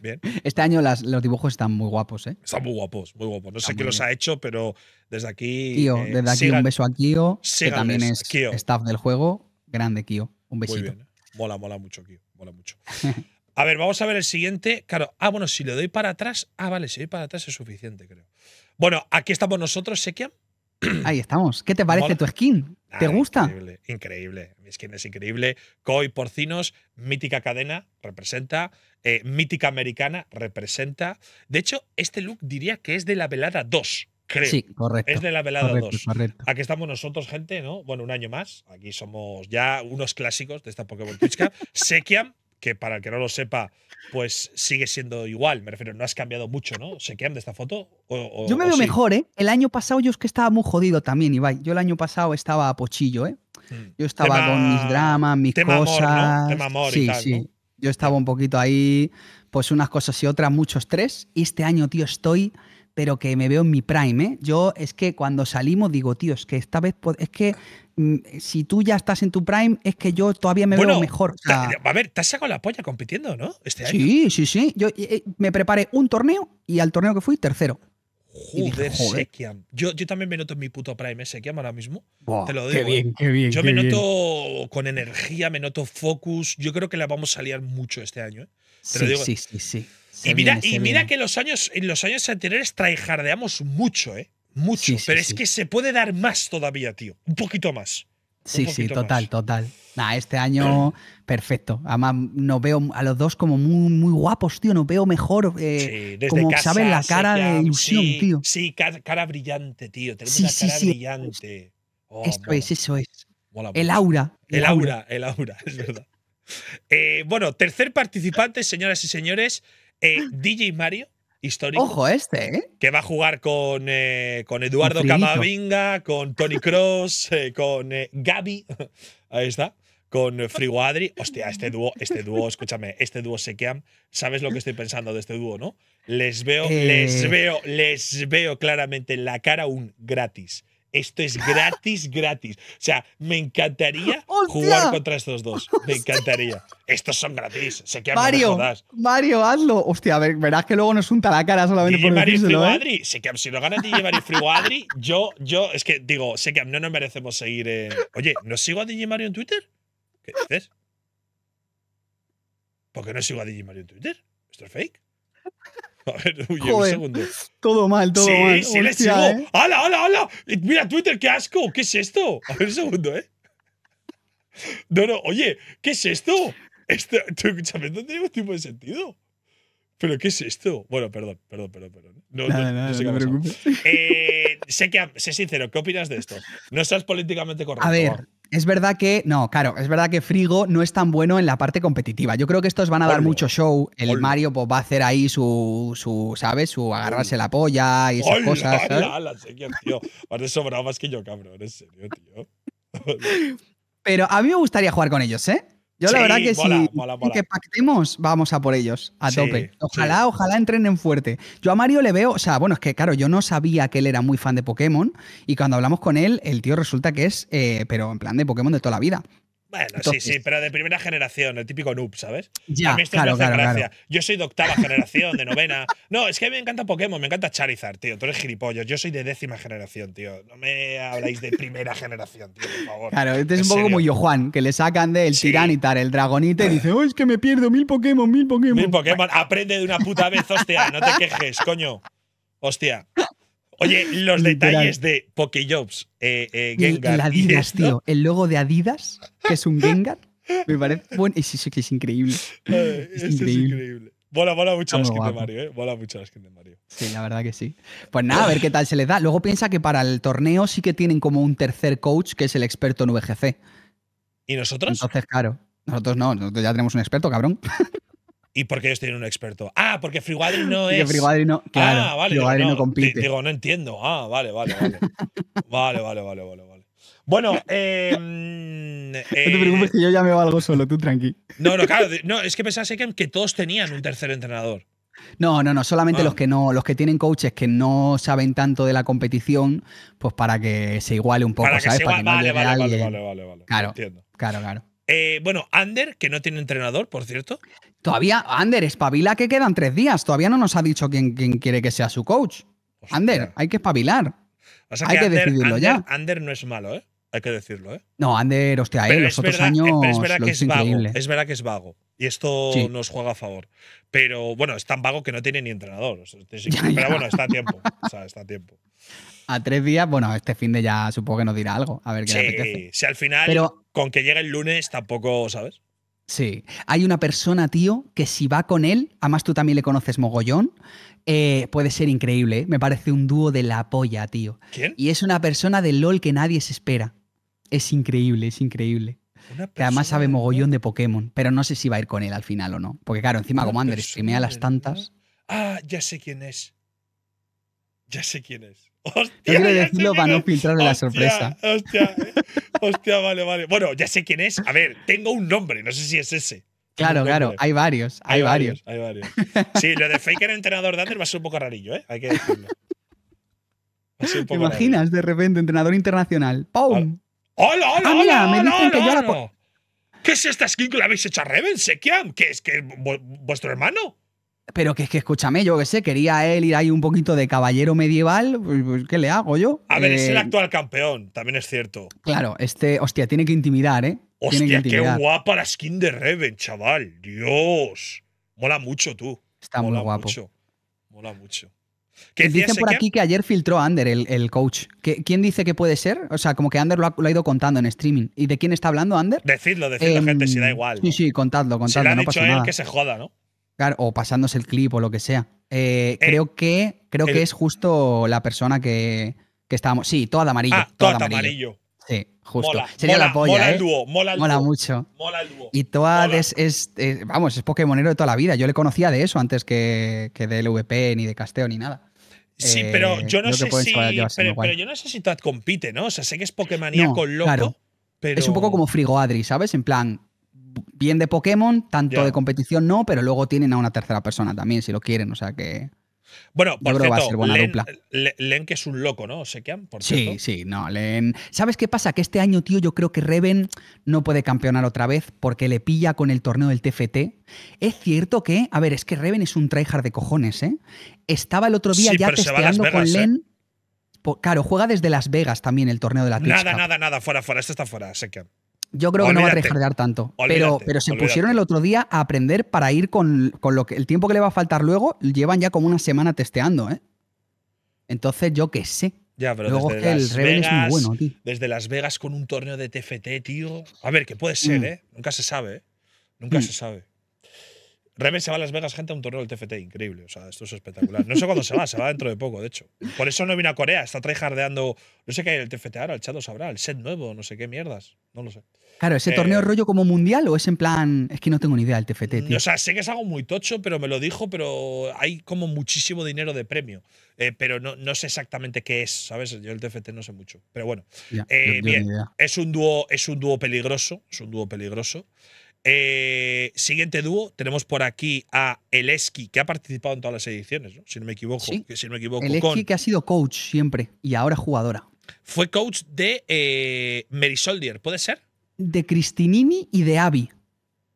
Bien. [LAUGHS] este año los dibujos están muy guapos, ¿eh? Están muy guapos, muy guapos. No sé quién los ha hecho, pero desde aquí. Kio, eh, desde aquí un beso a Kio, que también es staff del juego. Grande Kio. Un besito. ¿eh? Mola, mola mucho, Kio. Mola mucho. [LAUGHS] A ver, vamos a ver el siguiente. Claro, ah, bueno, si le doy para atrás. Ah, vale, si doy para atrás es suficiente, creo. Bueno, aquí estamos nosotros, Sekiam. Ahí estamos. ¿Qué te parece tu skin? Ah, ¿Te gusta? Increíble, Es que es increíble. Koi Porcinos, mítica cadena, representa. Eh, mítica americana, representa. De hecho, este look diría que es de la velada 2. Creo. Sí, correcto. Es de la velada 2. Aquí estamos nosotros, gente, ¿no? Bueno, un año más. Aquí somos ya unos clásicos de esta Pokémon Twitch Cup. [LAUGHS] Sekiam, que para el que no lo sepa, pues sigue siendo igual. Me refiero, no has cambiado mucho, ¿no? ¿Se quedan de esta foto? yo me veo mejor, ¿eh? El año pasado yo es que estaba muy jodido también, Ibai. Yo el año pasado estaba a pochillo, ¿eh? Mm. Yo estaba con mis dramas, mis cosas. sí, sí. Yo estaba un poquito ahí, pues unas cosas y otras, muchos tres. Y este año, tío, estoy pero que me veo en mi prime, ¿eh? Yo es que cuando salimos digo, tío, es que esta vez pues, es que Mm, si tú ya estás en tu prime, es que yo todavía me veo mejor. a ver, te has sacado la polla compitiendo, ¿no? Este sí, sí, sí. Yo eh, eh, me preparé un torneo y al torneo que fui, tercero. Joder, Yo, también me noto en mi puto prime eh, Sekiam ahora mismo. te lo digo. Qué bien, qué bien, yo me noto con energía, me noto focus. Yo creo que la vamos a liar mucho este año. sí, sí, sí, y mira, que los años, en los años anteriores traijardeamos mucho, ¿eh? Mucho, pero es que se puede dar más todavía, tío. Un poquito más. sí, sí, total, total. Nah, este año [CLEARS THROAT] perfecto. Además, no veo a los dos como muy, muy guapos, tío. No veo mejor. Eh, como saben la cara de ilusión, tío. Sí, cara, brillante, tío. Tenemos una cara brillante. Oh, eso es, eso es. el aura. El, aura, el aura, [LAUGHS] es verdad. Eh, bueno, tercer participante, señoras y señores, eh, DJ Mario histórico. Ojo este, ¿eh? Que va a jugar con, eh, con Eduardo Camavinga, con Tony Cross, eh, con eh, Gaby. [LAUGHS] Ahí está. Con Frigo Adri. Hostia, este dúo, este dúo, escúchame, este dúo Sequeam. ¿Sabes lo que estoy pensando de este dúo, no? Les veo, les veo, les veo claramente en la cara un gratis. Esto es gratis, gratis. O sea, me encantaría [LAUGHS] jugar contra estos dos. Me encantaría. Estos son gratis. se que Mario, Mario, hazlo. Hostia, ver, verás que luego nos unta la cara solamente DJ por Mario ¿eh? Adri. Sé que si lo gana DJ Mario Frigo yo, yo, es que digo, sé que no nos merecemos seguir. Eh. Oye, ¿no sigo a DJ Mario en Twitter? ¿Qué dices? ¿Por qué no sigo a DJ Mario en Twitter? ¿Esto es fake? [LAUGHS] A ver, oye, un segundo. Todo mal, todo mal. Sí, sí, le sigo. ¿eh? ¡Hala, hala, hala! Mira Twitter, qué asco. ¿Qué es esto? A ver, un segundo, ¿eh? No, no, oye, ¿qué es esto? esto tú, escúchame, no tiene ningún tipo de sentido. ¿Pero qué es esto? Bueno, perdón, perdón, perdón. perdón. No, no, no, sé qué eh, sé, que, sé sincero, ¿qué opinas de esto? No seas políticamente correcto. A ver, es verdad que, no, claro, es verdad que Frigo no es tan bueno en la parte competitiva. Yo creo que estos van a dar mucho show. El Mario pues, va a hacer ahí su, su ¿sabes? Su agarrarse la polla y esas cosas. ¿sabes? La, la que, tío. de sobrado más que yo, cabrón. En serio, tío. [LAUGHS] Pero a mí me gustaría jugar con ellos, ¿eh? Yo la verdad que sí, si que pactemos, vamos a por ellos, a tope. Ojalá, ojalá entrenen fuerte. Yo a Mario le veo, o sea, bueno, es que claro, yo no sabía que él era muy fan de Pokémon y cuando hablamos con él, el tío resulta que es, eh, pero en plan de Pokémon de toda la vida. Bueno, sí, sí, pero de primera generación, el típico noob, ¿sabes? Ya, a mí claro, Yo soy de octava generación, de novena. No, es que a mí me encanta Pokémon, me encanta Charizard, tío. Tú eres gilipollos. Yo soy de décima generación, tío. No me habláis de primera generación, tío, por favor. Claro, este es un poco como yo, Juan, que le sacan del Tiranitar, el Dragonite, y dice, oh, es que me pierdo mil Pokémon, mil Pokémon. Mil Pokémon, aprende de una puta vez, hostia, no te quejes, coño. Hostia. Oye, los detalles de Pokéjobs, eh, eh, Gengar. tío. El logo de Adidas, que es un Gengar, me parece. [LAUGHS] Bueno, Y sí, que es increíble. es, increíble. es increíble. Eh, mola, mucho la skin Mario, ¿eh? mucho la skin Mario. Sí, la verdad que sí. Pues nada, a ver qué tal se les da. Luego piensa que para el torneo sí que tienen como un tercer coach, que es el experto en VGC. ¿Y nosotros? Entonces, claro. Nosotros no, nosotros ya tenemos un experto, cabrón. [LAUGHS] ¿Y por qué ellos tienen un experto? Ah, porque Free Water no es. Que no, claro, ah, no, compite. Digo, no entiendo. Ah, vale, vale, vale. vale, vale, vale, vale, Bueno, eh, [LAUGHS] no te preocupes que yo ya me valgo solo, tú tranqui. No, no, claro, no, es que pensase que, todos tenían un tercer entrenador. No, no, no, solamente ah. los que no, los que tienen coaches que no saben tanto de la competición, pues para que se iguale un poco, ¿sabes? vale, vale, vale, vale, vale, vale, Claro, entiendo. claro, claro. Eh, bueno, Ander, que no tiene entrenador, por cierto. Todavía, Ander, espabila que quedan tres días. Todavía no nos ha dicho quién, quiere que sea su coach. Ander, hay que espabilar. hay que, decidirlo ya. Ander no es malo, ¿eh? Hay que decirlo, ¿eh? No, Ander, hostia, eh, los otros años. es verdad que es vago. Es verdad que es vago. Y esto nos juega a favor. Pero bueno, es tan vago que no tiene ni entrenador. [LAUGHS] pero bueno, está a tiempo. O sea, está a tiempo. A tres días, bueno, este fin de ya supongo que nos dirá algo. A ver qué sí, Si al final, con que llegue el lunes, tampoco, ¿sabes? Sí, hay una persona, tío, que si va con él, además tú también le conoces mogollón, eh, puede ser increíble. ¿eh? Me parece un dúo de la polla, tío. ¿Quién? Y es una persona de LOL que nadie se espera. Es increíble, es increíble. Que además sabe mogollón de Pokémon, pero no sé si va a ir con él al final o no. Porque claro, encima como Andrés da las tantas. Ah, ya sé quién es. Ya sé quién es. Hostia, quiero decirlo para no filtrarle la sorpresa. Hostia. Eh. Hostia, vale, vale. Bueno, ya sé quién es. A ver, tengo un nombre, no sé si es ese. Claro, claro, hay varios, hay, varios, Hay varios. Sí, lo de Faker entrenador de Ander va a ser un poco rarillo, ¿eh? Hay que decirlo. ¿Te imaginas de repente entrenador internacional? ¡Pum! ¡Hola, hola, ah, hola! Me ¿Qué es esta skin que la habéis hecho a Reven, Sekiam? ¿Qué es? ¿Que es vuestro hermano? Pero que es que escúchame, yo que sé, quería él ir ahí un poquito de caballero medieval, pues, pues, ¿qué le hago yo? A ver, es el eh, actual campeón, también es cierto. Claro, este, hostia, tiene que intimidar, ¿eh? Hostia, tiene que intimidar. qué guapa la skin de Reven, chaval. Dios. Mola mucho, tú. Está muy guapo. Mola mucho. Dicen por aquí que... ayer filtró Ander, el, el coach. ¿Quién dice que puede ser? O sea, como que Ander lo ha, ido contando en streaming. ¿Y de quién está hablando Ander? Decidlo, decidlo, gente, si da em, igual. Sí, sí, contadlo, contadlo. Si ha no él que se joda, ¿no? Claro, o pasándose el clip o lo que sea. Eh, eh, creo que, creo que es justo la persona que, que estábamos. Sí, toda amarillo. Ah, toda, amarillo. Sí, justo. Sería la polla. Mola el ¿eh? dúo, mola el Mola mucho. Mola el dúo. Y Toad es, vamos, es Pokémonero de toda la vida. Yo le conocía de eso antes que, que de LVP, ni de casteo, ni nada. Sí, pero yo no sé si. Pero, yo no sé si Toad compite, ¿no? O sea, sé que es Pokémonía con loco. Pero... Es un poco como frigo Adri ¿sabes? En plan, bien de Pokémon, tanto de competición no, pero luego tienen a una tercera persona también, si lo quieren, o sea que. Bueno, por Len, que es un loco, ¿no? Sekian, por sí, Sí, no, Len. ¿Sabes qué pasa? Que este año, tío, yo creo que Reven no puede campeonar otra vez porque le pilla con el torneo del TFT. Es cierto que, a ver, es que Reven es un tryhard de cojones, ¿eh? Estaba el otro día ya testeando con ¿eh? Len. Claro, juega desde Las Vegas también el torneo de la Twitch Nada, nada, nada, fuera, fuera, Esto está fuera, Sekian. Yo creo que no va a tryhardear tanto. pero, pero se pusieron el otro día a aprender para ir con, lo que el tiempo que le va a faltar luego. Llevan ya como una semana testeando, ¿eh? Entonces, yo qué sé. Ya, pero luego desde es que el Vegas, es muy bueno, tío. Desde Las Vegas con un torneo de TFT, tío. A ver, que puede ser, mm. ¿eh? Nunca se sabe, ¿eh? Nunca mm. se sabe. Reven se va a Las Vegas, gente, a un torneo del TFT, increíble. O sea, esto es espectacular. No sé cuándo se va, se va dentro de poco, de hecho. Por eso no vino a Corea, está tryhardeando. No sé qué hay el TFT ahora, el Chado sabrá, el set nuevo, no sé qué mierdas. No lo sé. Claro, ¿ese torneo eh, rollo como mundial o es en plan.? Es que no tengo ni idea del TFT, mm, tío. O sea, sé que es algo muy tocho, pero me lo dijo, pero hay como muchísimo dinero de premio. Eh, pero no, no sé exactamente qué es, ¿sabes? Yo el TFT no sé mucho. Pero bueno. Eh, bien, es un dúo, es un dúo peligroso. Es un dúo peligroso. Eh, siguiente dúo, tenemos por aquí a Eleski, que ha participado en todas las ediciones, si no me equivoco. Que, si no me equivoco Eleski, que ha sido coach siempre y ahora jugadora. Fue coach de eh, ¿puede ser? De Cristinini y de Abby.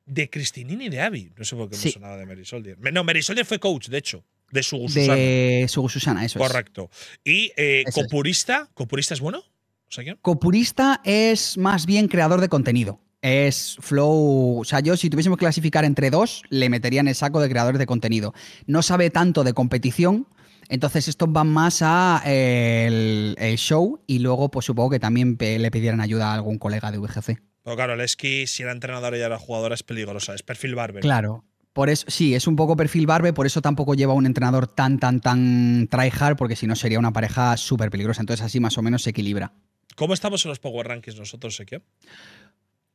De Cristinini y de Abby. No sé por qué no me sonaba de Marisoldier. No, Merisoldier fue coach, de hecho. De Sugu Susana. De Sugu eso Correcto. es. Correcto. ¿Y eh, Copurista? ¿Copurista es bueno? Copurista es más bien creador de contenido. Es Flow. O sea, yo si tuviésemos que clasificar entre dos, le metería en el saco de creadores de contenido. No sabe tanto de competición. Entonces estos van más a eh, el, show y luego pues supongo que también le pidieran ayuda a algún colega de VGC. Pero claro, Lesky si era entrenador y era jugador es peligrosa, es perfil barbe Claro, por eso, sí, es un poco perfil Barbe, por eso tampoco lleva un entrenador tan, tan, tan tryhard, porque si no sería una pareja súper peligrosa. Entonces así más o menos se equilibra. ¿Cómo estamos en los Power Rankings nosotros, Ezequiel?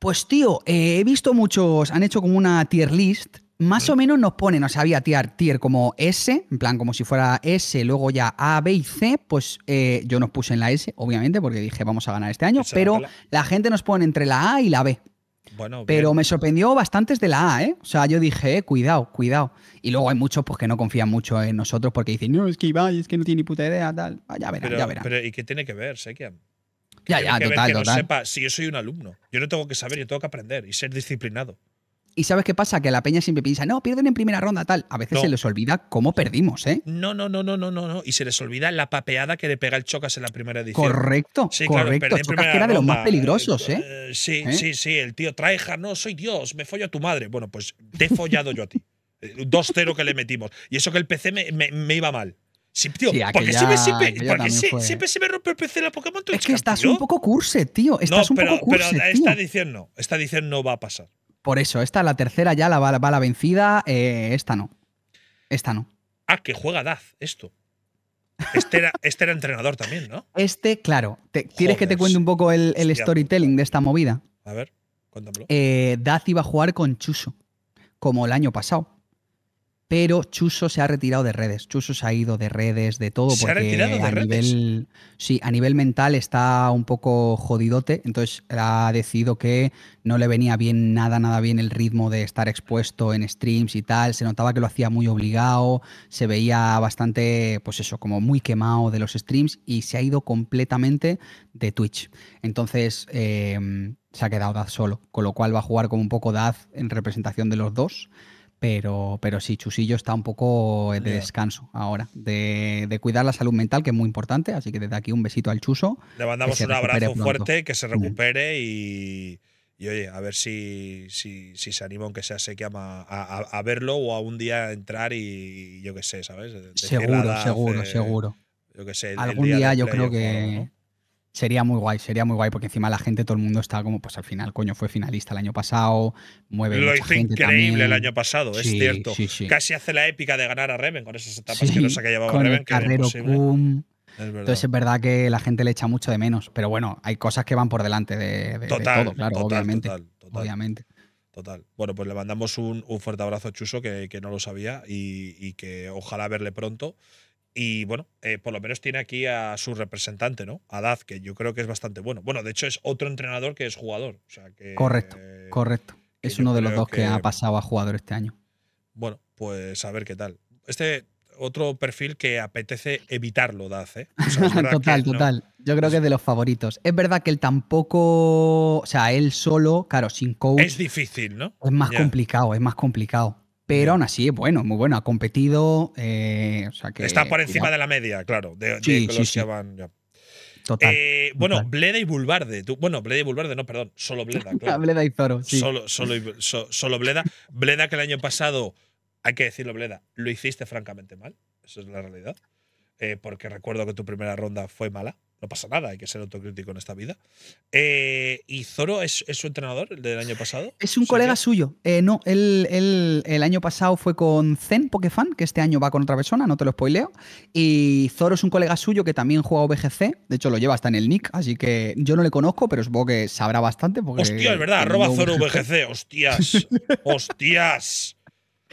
Pues tío, eh, he visto muchos, han hecho como una tier list. Más o menos nos ponen, o sea, había tier, tier como S, en plan como si fuera S, luego ya A, B y C, pues eh, yo nos puse en la S, obviamente, porque dije vamos a ganar este año, pero la... gente nos pone entre la A y la B. Bueno, pero me sorprendió bastantes de la A, ¿eh? O sea, yo dije, eh, cuidado, cuidado. Y luego hay muchos pues, que no confían mucho en nosotros porque dicen, no, es que Ibai, es que no tiene ni puta idea, tal. Ah, ya verán, ya verán. ¿y qué tiene que ver, que… Ya, ya, que total, total. sepa si yo soy un alumno. Yo no tengo que saber, yo tengo que aprender y ser disciplinado. Y sabes qué pasa? Que la peña siempre piensa, no, pierden en primera ronda, tal. A veces se les olvida cómo perdimos, ¿eh? No, no, no, no, no, no, no. Y se les olvida la papeada que le pega el Chocas en la primera edición. Correcto, sí, correcto. Claro, Chocas que era de los más eh, peligrosos, ¿eh? eh sí, ¿Eh? sí, sí. El tío traeja, no, soy Dios, me follo a tu madre. Bueno, pues te he follado yo a ti. 2-0 [LAUGHS] que le metimos. Y eso que el PC me, me iba mal. Sí, tío, porque, siempre, se, me rompe el PC la Pokémon Es que estás un poco curse, tío. Estás no, pero, esta no. va a pasar. Por eso, esta la tercera ya la va, la vencida. Eh, esta no. Esta no. Ah, que juega Daz, esto. Este era, este entrenador también, ¿no? Este, claro. ¿Quieres que te cuente un poco el, storytelling de esta movida? A ver, cuéntamelo. Eh, Daz iba a jugar con Chuso, como el año pasado pero Chuso se ha retirado de redes. Chuso se ha ido de redes, de todo, se porque ha retirado de a nivel. Sí, a nivel mental está un poco jodidote. Entonces ha decidido que no le venía bien nada, nada bien el ritmo de estar expuesto en streams y tal. Se notaba que lo hacía muy obligado, se veía bastante, pues eso, como muy quemado de los streams y se ha ido completamente de Twitch. Entonces. Eh, se ha quedado Daz solo, con lo cual va a jugar como un poco Daz en representación de los dos. Pero, pero sí, Chusillo está un poco de descanso ahora, de, cuidar la salud mental, que es muy importante. Así que desde aquí un besito al Chuso. Le mandamos un abrazo fuerte, que se recupere y, y, oye, a ver si, si, se anima, aunque sea sequia a, a, a, verlo o a un día entrar y yo qué sé, ¿sabes? seguro, seguro, eh, seguro. Yo qué sé. Algún día, yo creo que. Sería muy guay, sería muy guay, porque encima la gente, todo el mundo está como, pues al final, coño, fue finalista el año pasado, mueve. Lo mucha hizo increíble el año pasado, es cierto. Casi hace la épica de ganar a Reven con esas etapas que nos se que a Reven. carrero que Entonces es verdad que la gente le echa mucho de menos, pero bueno, hay cosas que van por delante de, todo, claro, obviamente. Total, Total. Bueno, pues le mandamos un, fuerte abrazo a Chuso, que, no lo sabía, y que ojalá verle pronto. Y bueno, eh, por lo menos tiene aquí a su representante, ¿no? A Daz, que yo creo que es bastante bueno. Bueno, de hecho es otro entrenador que es jugador. correcto, correcto. es uno de los dos que, ha pasado a jugador este año. Bueno, pues a ver qué tal. Este otro perfil que apetece evitarlo, Daz. ¿eh? [LAUGHS] total, total. Yo creo que es de los favoritos. Es verdad que él tampoco, o sea, él solo, claro, sin coach. Es difícil, ¿no? Es más complicado, es más complicado. Pero aún así bueno, muy bueno. Ha competido. Eh, Está por encima de la media, claro. bueno, Bleda y Bulbarde. Tú, bueno, Bleda y Bulbarde, no, perdón. Solo Bleda. [LAUGHS] Claro. Bleda y Zoro, sí. Solo, solo Bleda. Bleda que el año pasado, hay que decirlo, Bleda, lo hiciste francamente mal. Esa es la realidad. Eh, porque recuerdo que tu primera ronda fue mala. No pasa nada, hay que ser autocrítico en esta vida. Eh, ¿Y Zoro es, su entrenador, el del año pasado? Es un colega suyo. Eh, no, él, el año pasado fue con Zen Pokefan, que este año va con otra persona, no te lo spoileo. Y Zoro es un colega suyo que también juega OBGC, de hecho lo lleva hasta en el nick, así que yo no le conozco, pero supongo que sabrá bastante. Porque Hostia, es verdad, arroba Zoro VGC, hostias, [LAUGHS] hostias.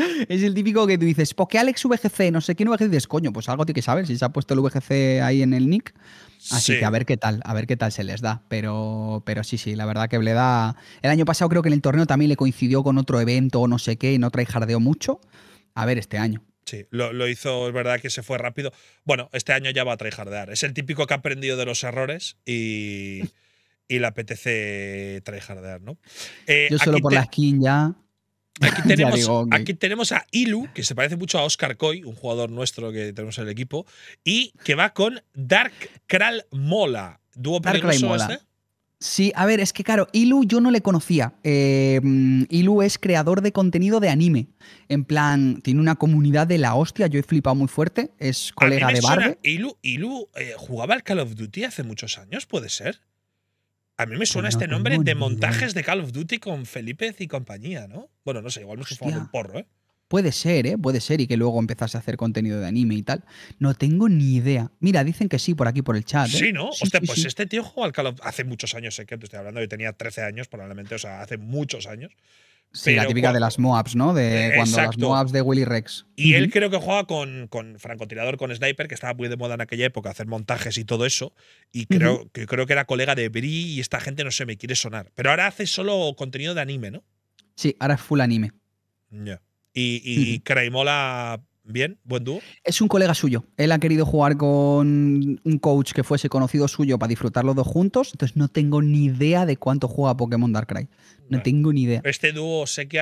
[LAUGHS] es el típico que tú dices, ¿por pues qué Alex VGC? No sé quién VGC. Dices, coño, pues algo tiene que saber si se ha puesto el VGC ahí en el nick. Así que a ver qué tal, a ver qué tal se les da. Pero, pero sí, sí, la verdad que le da… El año pasado creo que en el torneo también le coincidió con otro evento o no sé qué y no jardeo mucho. A ver este año. Sí, lo, hizo, es verdad que se fue rápido. Bueno, este año ya va a tryhardear. Es el típico que ha aprendido de los errores y, [LAUGHS] y le apetece tryhardear, ¿no? Eh, Yo solo por la skin ya. Aquí [LAUGHS] tenemos, aquí tenemos a Ilu, que se parece mucho a Oscar Coy, un jugador nuestro que tenemos en el equipo, y que va con Dark Kral Mola. Dúo Dark este. Sí, a ver, es que claro, Ilu yo no le conocía. Eh, Ilu es creador de contenido de anime. En plan, tiene una comunidad de la hostia, yo he flipado muy fuerte, es colega de Barbe. Ilu, eh, jugaba al Call of Duty hace muchos años, puede ser. A mí me suena este nombre de montajes de Call of Duty con Felipe y compañía, ¿no? Bueno, no sé, igual me estoy un porro, ¿eh? Puede ser, ¿eh? Puede ser y que luego empezase a hacer contenido de anime y tal. No tengo ni idea. Mira, dicen que sí por aquí, por el chat. ¿eh? Sí, ¿no? Hostia, pues este tío jugó al Call of Hace muchos años, sé que te estoy hablando, yo tenía 13 años probablemente, o sea, hace muchos años. Sí, la típica de las Moabs, ¿no? De eh, cuando las Moabs de Willy Rex. Y él creo que juega con, con, francotirador, con sniper, que estaba muy de moda en aquella época, hacer montajes y todo eso. Y creo, que, creo que era colega de Bri y esta gente no se sé, me quiere sonar. Pero ahora hace solo contenido de anime, ¿no? Sí, ahora es full anime. Ya. Y, y Bien, buen dúo. Es un colega suyo. Él ha querido jugar con un coach que fuese conocido suyo para disfrutar los dos juntos. Entonces no tengo ni idea de cuánto juega Pokémon Darkrai. No tengo ni idea. Este dúo sé que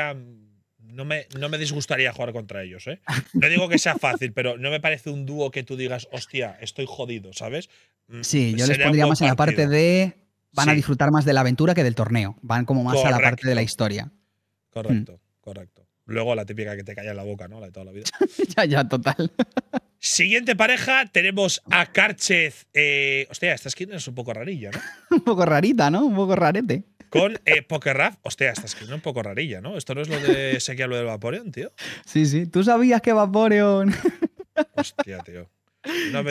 no me, no me, disgustaría jugar contra ellos, ¿eh? No digo que sea fácil, pero no me parece un dúo que tú digas, hostia, estoy jodido, ¿sabes? Mm, sí, yo les pondría más en la parte de. Van a disfrutar más de la aventura que del torneo. Van como más a la parte de la historia. Correcto, mm. correcto. Luego la típica que te calla en la boca, ¿no? La de toda la vida. [LAUGHS] ya, ya, total. [LAUGHS] Siguiente pareja, tenemos a Cárchez. Eh, hostia, esta skin es un poco rarilla, ¿no? [LAUGHS] un poco rarita, ¿no? Un poco rarete. Con eh, Poker Hostia, esta skin es un poco rarilla, ¿no? Esto no es lo de sé que hablo del Vaporeon, tío. Sí, sí. Tú sabías que Vaporeon. hostia, tío.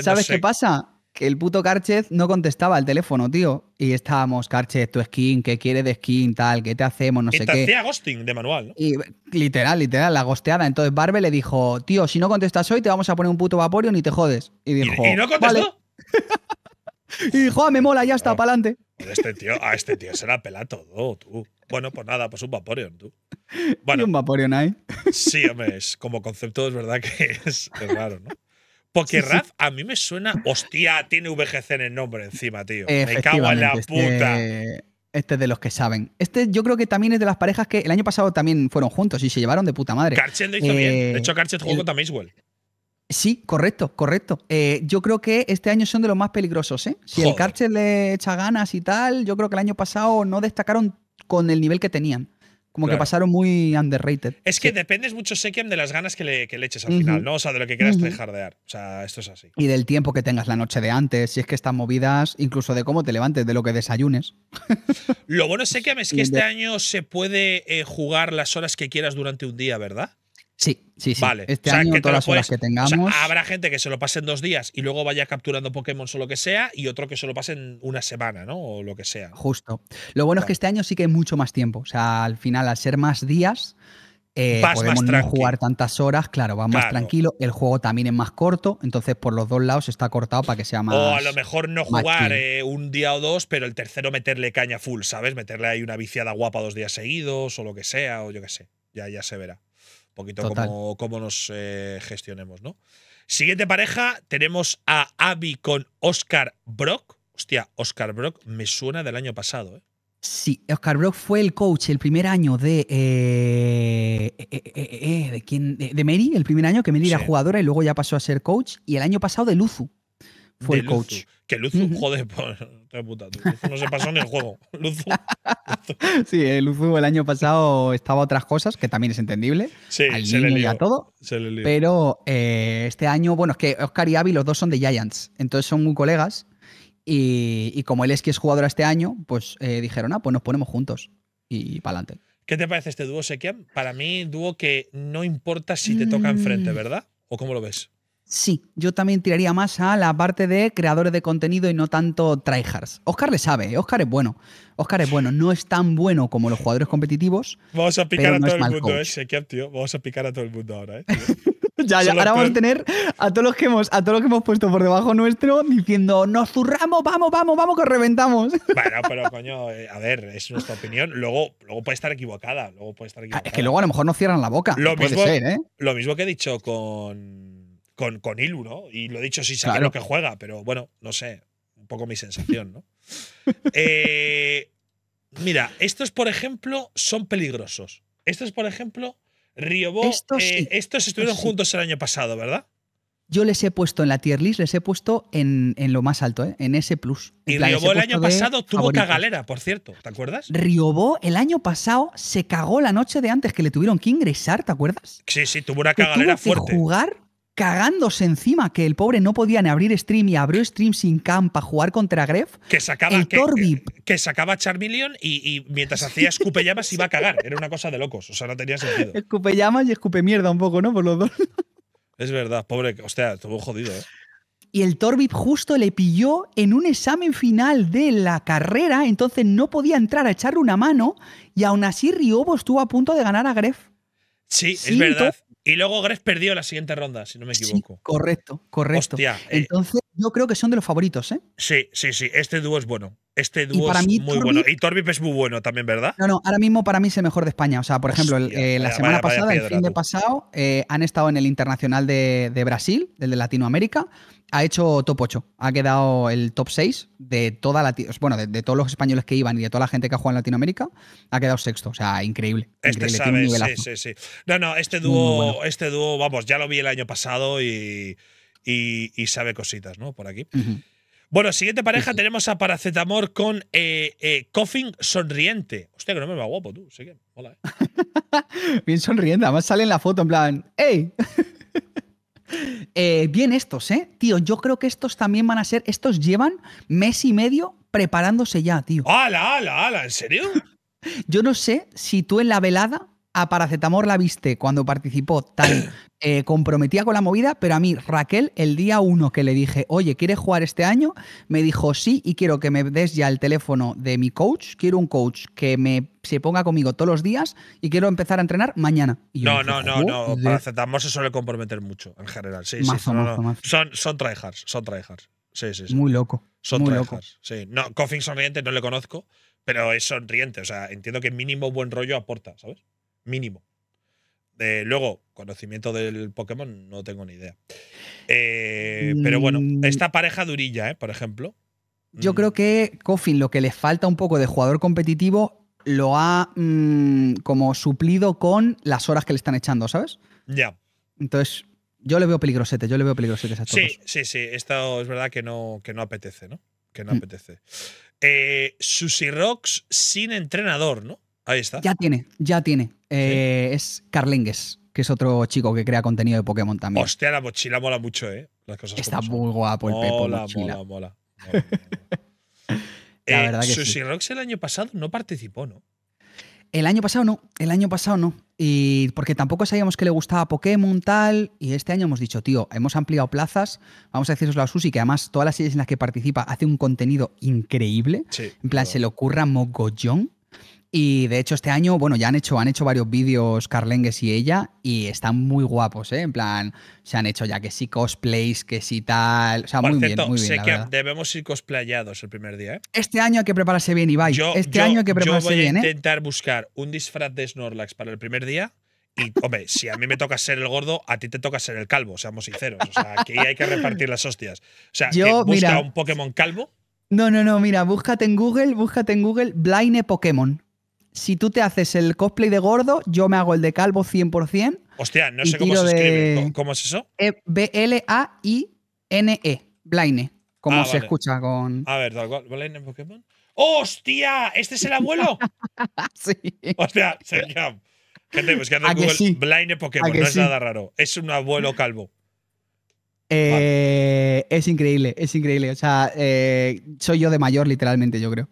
¿Sabes qué pasa? el puto Carchez no contestaba al teléfono, tío. Y estábamos, Carchez, tu skin, ¿qué quieres de skin, tal? ¿Qué te hacemos? No sé qué. hacía ghosting de manual. Y literal, literal, la gosteada. Entonces Barbe le dijo, tío, si no contestas hoy te vamos a poner un puto Vaporeon y te jodes. Y dijo, ¿Y, no contestó? [LAUGHS] y dijo, ah, me mola, ya está, pa'lante. Este tío, a este tío se la pela todo, tú. Bueno, pues nada, pues un Vaporeon, tú. [LAUGHS] Bueno, ¿Y un Vaporeon ahí? sí, hombre, como concepto es verdad que es raro, ¿no? Porque Raf a mí me suena. Hostia, tiene VGC en el nombre encima, tío. Me cago en la este puta. Este, es de los que saben. Este yo creo que también es de las parejas que el año pasado también fueron juntos y se llevaron de puta madre. Carchet lo hizo bien. Eh, de hecho, jugó contra Tamiswell. Sí, correcto, correcto. Eh, yo creo que este año son de los más peligrosos, ¿eh? Si el Carchet le echa ganas y tal, yo creo que el año pasado no destacaron con el nivel que tenían. Como que pasaron muy underrated. Es que dependes mucho, Sekem, de las ganas que le, eches al final, ¿no? O sea, de lo que quieras dejar de O sea, esto es así. Y del tiempo que tengas la noche de antes, si es que están movidas, incluso de cómo te levantes, de lo que desayunes. lo bueno, Sekem, es [LAUGHS] que este año se puede eh, jugar las horas que quieras durante un día, ¿verdad? Sí, sí, sí. Vale. Este año, todas las horas que tengamos. habrá gente que se lo pase en dos días y luego vaya capturando Pokémon o lo que sea, y otro que se lo pase en una semana, ¿no? O lo que sea. Justo. Lo bueno es que este año sí que hay mucho más tiempo. O sea, al final, al ser más días. Eh, podemos no jugar tantas horas, claro, va más tranquilo. El juego también es más corto, entonces por los dos lados está cortado para que sea más. O a lo mejor no jugar eh, un día o dos, pero el tercero meterle caña full, ¿sabes? Meterle ahí una viciada guapa dos días seguidos o lo que sea, o yo qué sé. Ya, ya se verá poquito como, nos eh, gestionemos, ¿no? Siguiente pareja, tenemos a Abby con Oscar Brock. Hostia, Oscar Brock me suena del año pasado, ¿eh? Sí, Oscar Brock fue el coach el primer año de. Eh, eh, ¿De quién? De, Mary, el primer año, que Mary era jugadora y luego ya pasó a ser coach. Y el año pasado de Luzu fue el coach. Que Luzu, joder, [LAUGHS] no se pasó ni el juego. [LAUGHS] Luzu, [LAUGHS] Sí, el Luzu el año pasado estaba otras cosas, que también es entendible. Sí, al se le todo. Pero eh, este año, bueno, es que Oscar y Abby los dos son de Giants, entonces son muy colegas. Y, como él es que es jugador este año, pues eh, dijeron, ah, pues nos ponemos juntos y, para adelante. ¿Qué te parece este dúo, Sequian? Para mí, dúo que no importa si te toca mm. enfrente, ¿verdad? ¿O cómo lo ves? Sí, yo también tiraría más a la parte de creadores de contenido y no tanto tryhards. Oscar le sabe, ¿eh? Oscar es bueno. Oscar es bueno, no es tan bueno como los jugadores competitivos. Vamos a picar a todo el mundo, eh, tío. Vamos a picar a todo el mundo ahora, eh. [LAUGHS] ya, ya. Ahora vamos a tener a todos los que hemos, a todos los que hemos puesto por debajo nuestro diciendo nos zurramos, vamos, vamos, vamos, que reventamos. [LAUGHS] bueno, pero coño, eh, a ver, es nuestra opinión. Luego, luego puede estar equivocada. Ah, es que luego a lo mejor nos cierran la boca. lo ¿eh? mismo que he dicho con con, con Ilu, ¿no? Y lo he dicho, sí sabe lo que juega, pero bueno, no sé, un poco mi sensación, ¿no? [LAUGHS] Eh, mira, estos, por ejemplo, son peligrosos. Estos, por ejemplo, Riobó, estos, eh, estos estuvieron juntos el año pasado, ¿verdad? Yo les he puesto en la tier list, les he puesto en, lo más alto, ¿eh? en S. Plus. Y el año pasado tuvo cagalera, por cierto, ¿te acuerdas? Riobó el año pasado se cagó la noche de antes que le tuvieron que ingresar, ¿te acuerdas? Sí, sí, tuvo una cagalera que tuvo fuerte. Que jugar cagándose encima que el pobre no podía ni abrir stream y abrió stream sin cam para jugar contra Gref. Que sacaba, el que, que sacaba Charmeleon y, mientras hacía escupe llamas iba a cagar. Era una cosa de locos. O sea, no tenía sentido. llamas y escupe mierda un poco, ¿no? Por los dos. es verdad, pobre. Hostia, estuvo jodido, ¿eh? Y el Torbip justo le pilló en un examen final de la carrera, entonces no podía entrar a echarle una mano y aún así Riobo estuvo a punto de ganar a Gref. Sí, es verdad. Y luego Gref perdió la siguiente ronda, si no me equivoco. correcto, correcto. Hostia, eh. Entonces, yo creo que son de los favoritos, ¿eh? Sí, sí, sí. Este dúo es bueno. Este dúo es muy bueno. Y Torbip es muy bueno también, ¿verdad? No, no, ahora mismo para mí es el mejor de España. O sea, por ejemplo, eh, la semana pasada, el fin de pasado, eh, han estado en el Internacional de Brasil, el de Latinoamérica ha hecho top 8. Ha quedado el top 6 de toda la bueno, de, todos los españoles que iban y de toda la gente que ha jugado en Latinoamérica, ha quedado sexto. O sea, increíble. Este Sabe, sí, sí, sí. No, no, este dúo, este dúo, vamos, ya lo vi el año pasado y, y, sabe cositas, ¿no? Por aquí. Bueno, siguiente pareja tenemos a Paracetamor con eh, eh, Coffin Sonriente. Hostia, que no me va guapo tú, sí que Hola. ¿eh? [LAUGHS] Bien sonriente, además sale en la foto en plan, ¡Ey! [LAUGHS] Eh, bien estos, ¿eh? Tío, yo creo que estos también van a ser, estos llevan mes y medio preparándose ya, tío. ¡Hala, hala, hala! ¿En serio? [LAUGHS] yo no sé si tú en la velada a Paracetamor la viste cuando participó tan [CLEARS THROAT] eh, comprometida con la movida, pero a mí Raquel, el día uno que le dije, oye, ¿quieres jugar este año? Me dijo, sí, y quiero que me des ya el teléfono de mi coach. Quiero un coach que me se ponga conmigo todos los días y quiero empezar a entrenar mañana. no, no, no, no, Paracetamor se suele comprometer mucho en general. Sí, sí, Son, son tryhards, son tryhards. Sí, sí, sí. Muy loco. Son muy loco. Sí. No, Coffin sonriente no le conozco, pero es sonriente. O sea, entiendo que mínimo buen rollo aporta, ¿sabes? mínimo. Eh, luego, conocimiento del Pokémon, no tengo ni idea. Eh, mm. pero bueno, esta pareja durilla, ¿eh? por ejemplo. Yo creo mm. que Kofin lo que le falta un poco de jugador competitivo lo ha mm, como suplido con las horas que le están echando, ¿sabes? Ya. Entonces, yo le veo peligrosete, yo le veo peligrosete a Sí, sí, sí. Esto es verdad que no, que no apetece, ¿no? Que no apetece. Eh, Susi Rocks sin entrenador, ¿no? Ahí está. Ya tiene, ya tiene. Eh, es Carlingues, que es otro chico que crea contenido de Pokémon también. Hostia, la mochila mola mucho, ¿eh? está muy guapo el Pepo. Mola, mola, mola. [LAUGHS] Eh, la verdad que Sushi sí. el año pasado no participó, ¿no? El año pasado no, el año pasado no. Y porque tampoco sabíamos que le gustaba Pokémon, tal. Y este año hemos dicho, tío, hemos ampliado plazas. Vamos a deciroslo a Susi, que además todas las series en las que participa hace un contenido increíble. Sí, en plan, se le ocurra mogollón. Y de hecho este año, bueno, ya han hecho, han hecho varios vídeos Carlengues y ella y están muy guapos, ¿eh? En plan, se han hecho ya que sí cosplays, que sí tal. O sea, muy bien, muy bien. Sé que debemos ir cosplayados el primer día, ¿eh? Este año hay que prepararse bien, Ibai. este año hay que prepararse bien, Yo voy a ¿eh? intentar buscar un disfraz de Snorlax para el primer día. Y, hombre, si a mí me toca ser el gordo, a ti te toca ser el calvo, seamos sinceros. O sea, aquí hay que repartir las hostias. O sea, yo, busca mira, un Pokémon calvo. No, no, no, mira, búscate en Google, búscate en Google Blaine Pokémon si tú te haces el cosplay de gordo, yo me hago el de calvo 100%. Hostia, no sé cómo se escribe. ¿Cómo, es eso? B-L-A-I-N-E. E, Blaine. Como ah, se escucha con. A ver, tal cual. ¿Blaine Pokémon? ¡Hostia! ¿Este es el abuelo? [LAUGHS] sí. Hostia, sería. Gente, pues que en Google. Blaine Pokémon, no es nada raro. Es un abuelo calvo. Eh, es increíble, es increíble. O sea, eh, soy yo de mayor, literalmente, yo creo.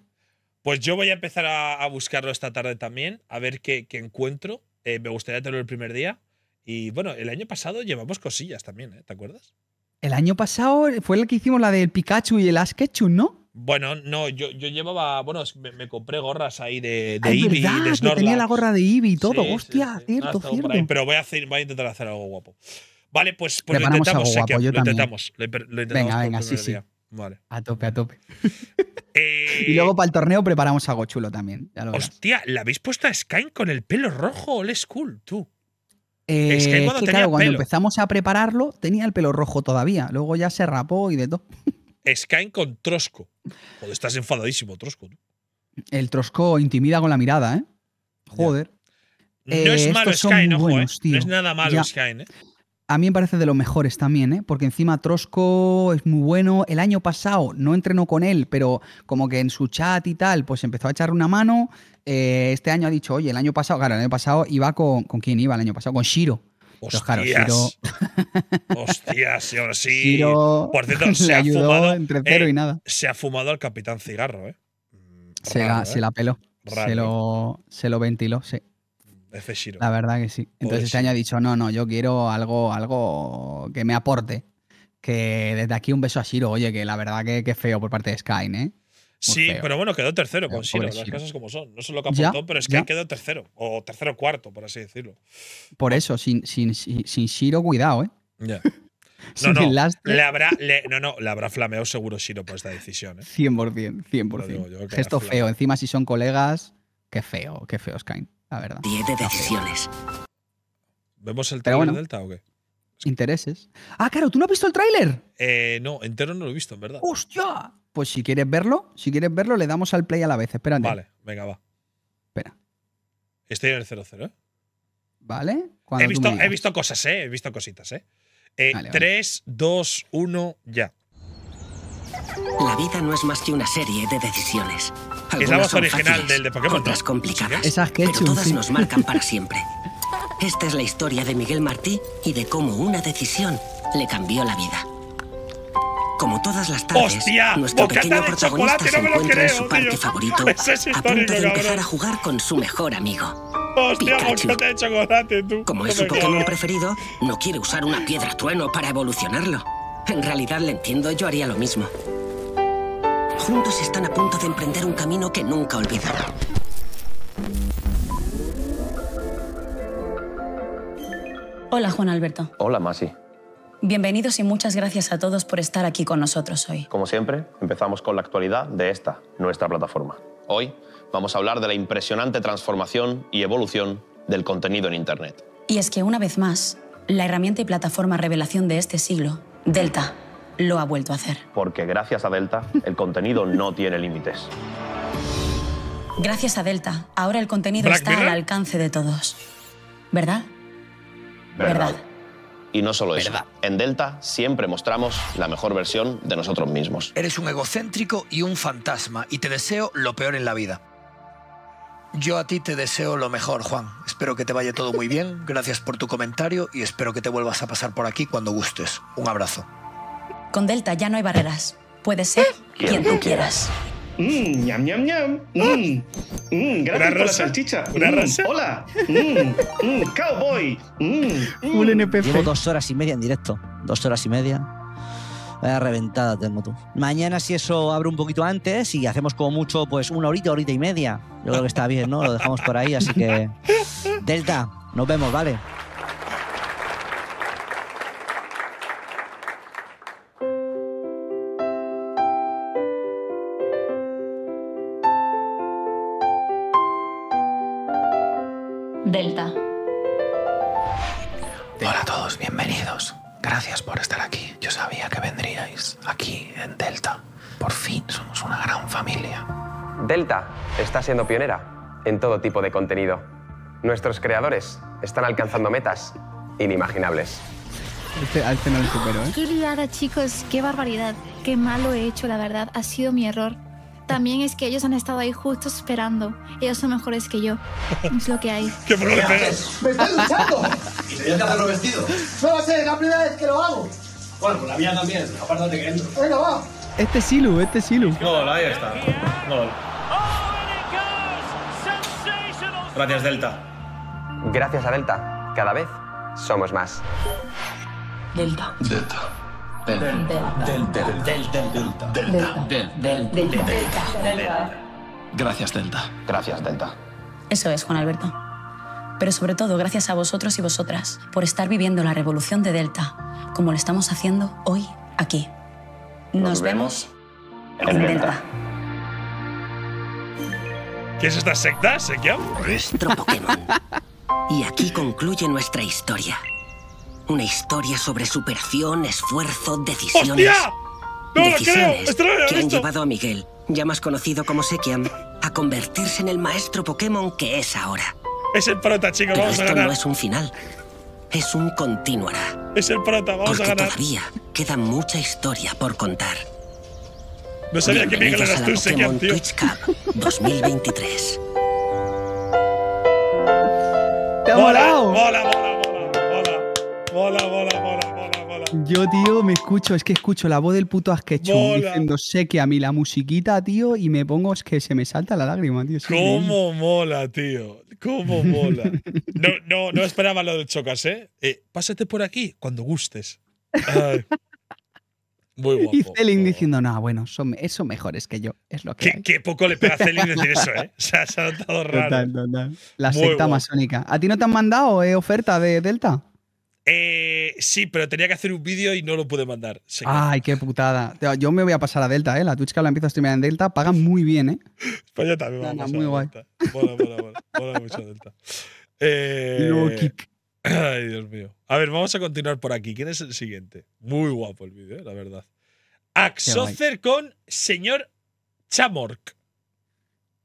Pues yo voy a empezar a, buscarlo esta tarde también, a ver qué, encuentro. Eh, me gustaría tenerlo el primer día. Y bueno, el año pasado llevamos cosillas también, ¿eh? ¿te acuerdas? El año pasado fue el que hicimos la del Pikachu y el Ash Ketchum, ¿no? Bueno, no, yo, llevaba. Bueno, me, compré gorras ahí de, de ah, de tenía la gorra de Eevee y todo. Hostia, cierto, ah, cierto. pero voy a, a intentar hacer algo guapo. Vale, pues, pues lo intentamos, lo, intentamos, lo, Venga, venga, sí, sí. Vale. A tope, a tope. [LAUGHS] Eh, y luego para el torneo preparamos algo chulo también. Hostia, la habéis puesto a Skyne con el pelo rojo old school, tú. Eh, cuando, claro, empezamos a prepararlo tenía el pelo rojo todavía. Luego ya se rapó y de todo. [LAUGHS] Skyne con Trosco. Joder, estás enfadadísimo, Trosco. El Trosco intimida con la mirada, ¿eh? Joder. No es eh, malo Sky, no, no es nada malo Skyne, ¿eh? a mí me parece de los mejores también, ¿eh? porque encima Trosco es muy bueno. El año pasado no entrenó con él, pero como que en su chat y tal, pues empezó a echar una mano. Eh, este año ha dicho, oye, el año pasado, claro, el año pasado iba con. ¿Con quién iba el año pasado? Con Shiro. Hostias. Claro, Hostias, ahora [LAUGHS] sí. Por cierto, [LAUGHS] se ha fumado. Entre cero eh, y nada. Se ha fumado al Capitán Cigarro, ¿eh? se, ¿eh? la, se peló. Se lo, se lo ventiló, sí. Shiro. La verdad que sí. Entonces Pobre este año ha dicho, no, no, yo quiero algo, algo que me aporte. Que desde aquí un beso a Shiro, oye, que la verdad que, que feo por parte de Skyne, ¿eh? sí, pero bueno, quedó tercero con Shiro, las cosas como son. No sé lo que apuntó, pero es que quedó tercero, o tercero cuarto, por así decirlo. Por eso, sin, sin, Shiro, cuidado, ¿eh? Ya. [LAUGHS] No, no, le habrá, no, no, habrá flameado seguro Shiro por esta decisión. 100%, ¿eh? 100%. Gesto feo. Encima, si son colegas, qué feo, qué feo, Skyne. 10 de decisiones. ¿Vemos el trailer Delta o qué? Intereses. Ah, claro, ¿tú no has visto el tráiler? Eh, no, entero no lo he visto, en verdad. ¡Hostia! Pues si quieres verlo, si quieres verlo, le damos al play a la vez. Espérate. Vale, venga, va. Espera. Estoy en el 0-0, ¿eh? Vale. He visto, he visto, cosas, ¿eh? He visto cositas, ¿eh? eh 3, 2, 1, ya. La vida no es más que una serie de decisiones es la voz original del de Pokémon. Otras complicadas. Esas que todas nos marcan para [LAUGHS] siempre. Esta es la historia de Miguel Martí y de cómo una decisión le cambió la vida. Como todas las tardes, nuestro pequeño protagonista se encuentra en su parque favorito [LAUGHS] a punto de empezar a jugar con su mejor amigo. Hostia, Como es su Pokémon preferido, no quiere usar una piedra trueno para evolucionarlo. En realidad le entiendo, yo haría lo mismo. Juntos están a punto de emprender un camino que nunca olvidarán. Hola, Juan Alberto. Hola, Masi. Bienvenidos y muchas gracias a todos por estar aquí con nosotros hoy. Como siempre, empezamos con la actualidad de esta, nuestra plataforma. Hoy vamos a hablar de la impresionante transformación y evolución del contenido en Internet. Y es que una vez más, la herramienta y plataforma revelación de este siglo, Delta, lo ha vuelto a hacer. Porque gracias a Delta, el contenido no tiene límites. Gracias a Delta, ahora el contenido está al alcance de todos. ¿Verdad? ¿Verdad? Y no solo eso. En Delta siempre mostramos la mejor versión de nosotros mismos. Eres un egocéntrico y un fantasma, y te deseo lo peor en la vida. Yo a ti te deseo lo mejor, Juan. Espero que te vaya todo muy bien. Gracias por tu comentario y espero que te vuelvas a pasar por aquí cuando gustes. Un abrazo. Con Delta ya no hay barreras. Puedes ser quien tú quieras. Mmm, ñam, ñam, ñam. Mmm, mmm, gracias por la salchicha. ¿Una mm, Hola. Mmm, cowboy. Mmm, un NPC. Llevo dos horas y media en directo. Dos horas y media. Vaya reventada tengo tú. Mañana, si eso abre un poquito antes y hacemos como mucho, pues una horita, horita y media. Yo creo que está bien, ¿no? Lo dejamos por ahí, así que. Delta, nos vemos, ¿vale? Delta. Hola a todos, bienvenidos. Gracias por estar aquí. Yo sabía que vendríais aquí en Delta. Por fin somos una gran familia. Delta está siendo pionera en todo tipo de contenido. Nuestros creadores están alcanzando metas inimaginables. Este, este ¿eh? Qué liada, chicos, qué barbaridad. Qué malo he hecho, la verdad. Ha sido mi error también es que ellos han estado ahí justo esperando. Ellos son mejores que yo. Es lo que hay. [LAUGHS] ¿Qué problema lo ¡Me estoy luchando! ¿Y te hacer los vestido? No lo sé, la primera vez que lo hago. Bueno, pues la mía también. Apártate que entro. Venga, va. Este es Silu, este es Silu. Gol, ahí está. Gol. Gracias, Delta. Gracias a Delta, cada vez somos más. Delta. Delta. Delta. Delta. Gracias, Delta. Gracias, Delta. Eso es, Juan Alberto. Pero sobre todo, gracias a vosotros y vosotras por estar viviendo la revolución de Delta, como lo estamos haciendo hoy aquí. Nos, vemos en, Delta. ¿Qué es esta secta, Sekiam? Nuestro Pokémon. Y aquí concluye nuestra historia. Una historia sobre superación, esfuerzo, decisiones. ¡Hostia! ¡No decisiones lo creo! que han llevado a Miguel, ya más conocido como Sekiam, a convertirse en el maestro Pokémon que es ahora. Es el prota, chico, vamos a ganar. no es un final. Es un continuará. Es el prota, vamos a ganar. todavía queda mucha historia por contar. No sabía que Miguel era tú, Sekiam, tío. Twitch Cup 2023. ¡Te ha Mola, mola, mola, mola, mola. Yo, tío, me escucho, es que escucho la voz del puto Askechum diciendo sé que a mí la musiquita, tío, y me pongo es que se me salta la lágrima, tío. ¿Cómo mola, tío? ¿Cómo mola? [LAUGHS] No, no, no esperaba lo de chocas, ¿eh? ¿eh? Pásate por aquí cuando gustes. Muy guapo. Y Celin diciendo, no, bueno, eso mejor mejores que yo. Es lo que. Qué, poco le pega a Celin decir eso, ¿eh? O sea, se ha notado raro. La secta masónica. ¿A ti no te han mandado eh, oferta de Delta? Eh, sí, pero tenía que hacer un vídeo y no lo pude mandar. Ay, qué putada. Yo me voy a pasar a Delta, ¿eh? La Twitch que la empiezo a streamear en Delta paga muy bien, ¿eh? [LAUGHS] Pues también. va muy a guay. Mola, mola, mola. mucho Delta. [LAUGHS] Eh, Ay, Dios mío. A ver, vamos a continuar por aquí. ¿Quién es el siguiente? Muy guapo el vídeo, eh, la verdad. Axocer con señor Chamork.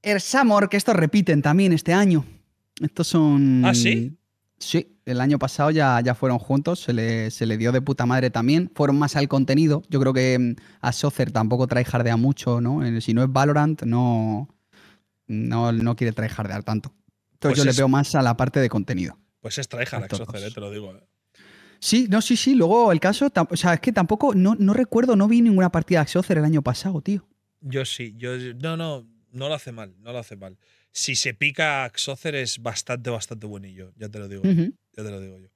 El Chamork, estos repiten también este año. Estos son. ¿Ah, sí? Sí, el año pasado ya, ya fueron juntos, se le, dio de puta madre también. Fueron más al contenido. Yo creo que mm, a Socer tampoco trae tryhardea mucho, ¿no? Eh, si no es Valorant, no, no, no quiere tanto. Entonces pues yo le veo más a la parte de contenido. Pues es trae a eh, te lo digo. Eh. Sí, no, sí, sí. Luego el caso, o sea, es que tampoco, no, no recuerdo, no vi ninguna partida de Axocer el año pasado, tío. Yo sí, yo, no, no, no lo hace mal, no lo hace mal si se pica Axocer es bastante, bastante buenillo. Ya te lo digo. Ya te lo digo yo.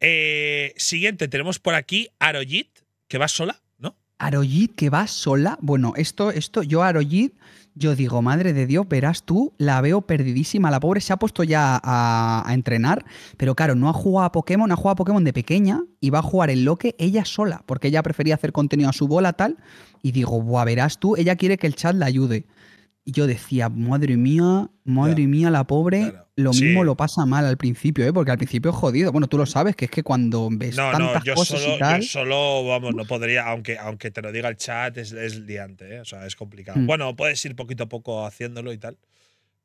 Eh, siguiente, tenemos por aquí Arojit, que va sola, ¿no? Arojit, que va sola. Bueno, esto, esto, yo Arojit, yo digo, madre de Dios, verás tú, la veo perdidísima. La pobre se ha puesto ya a, entrenar, pero claro, no ha jugado a Pokémon, ha jugado a Pokémon de pequeña y va a jugar en Loque ella sola, porque ella prefería hacer contenido a su bola tal. Y digo, buah, verás tú, ella quiere que el chat la ayude. Y yo decía, madre mía, madre mía, la pobre, lo mismo lo pasa mal al principio, ¿eh? porque al principio es jodido. Bueno, tú lo sabes, que es que cuando ves no, tantas yo solo, Yo solo, vamos, no podría, aunque, aunque te lo diga el chat, es, es liante, ¿eh? o sea, es complicado. Mm. Bueno, puedes ir poquito a poco haciéndolo y tal,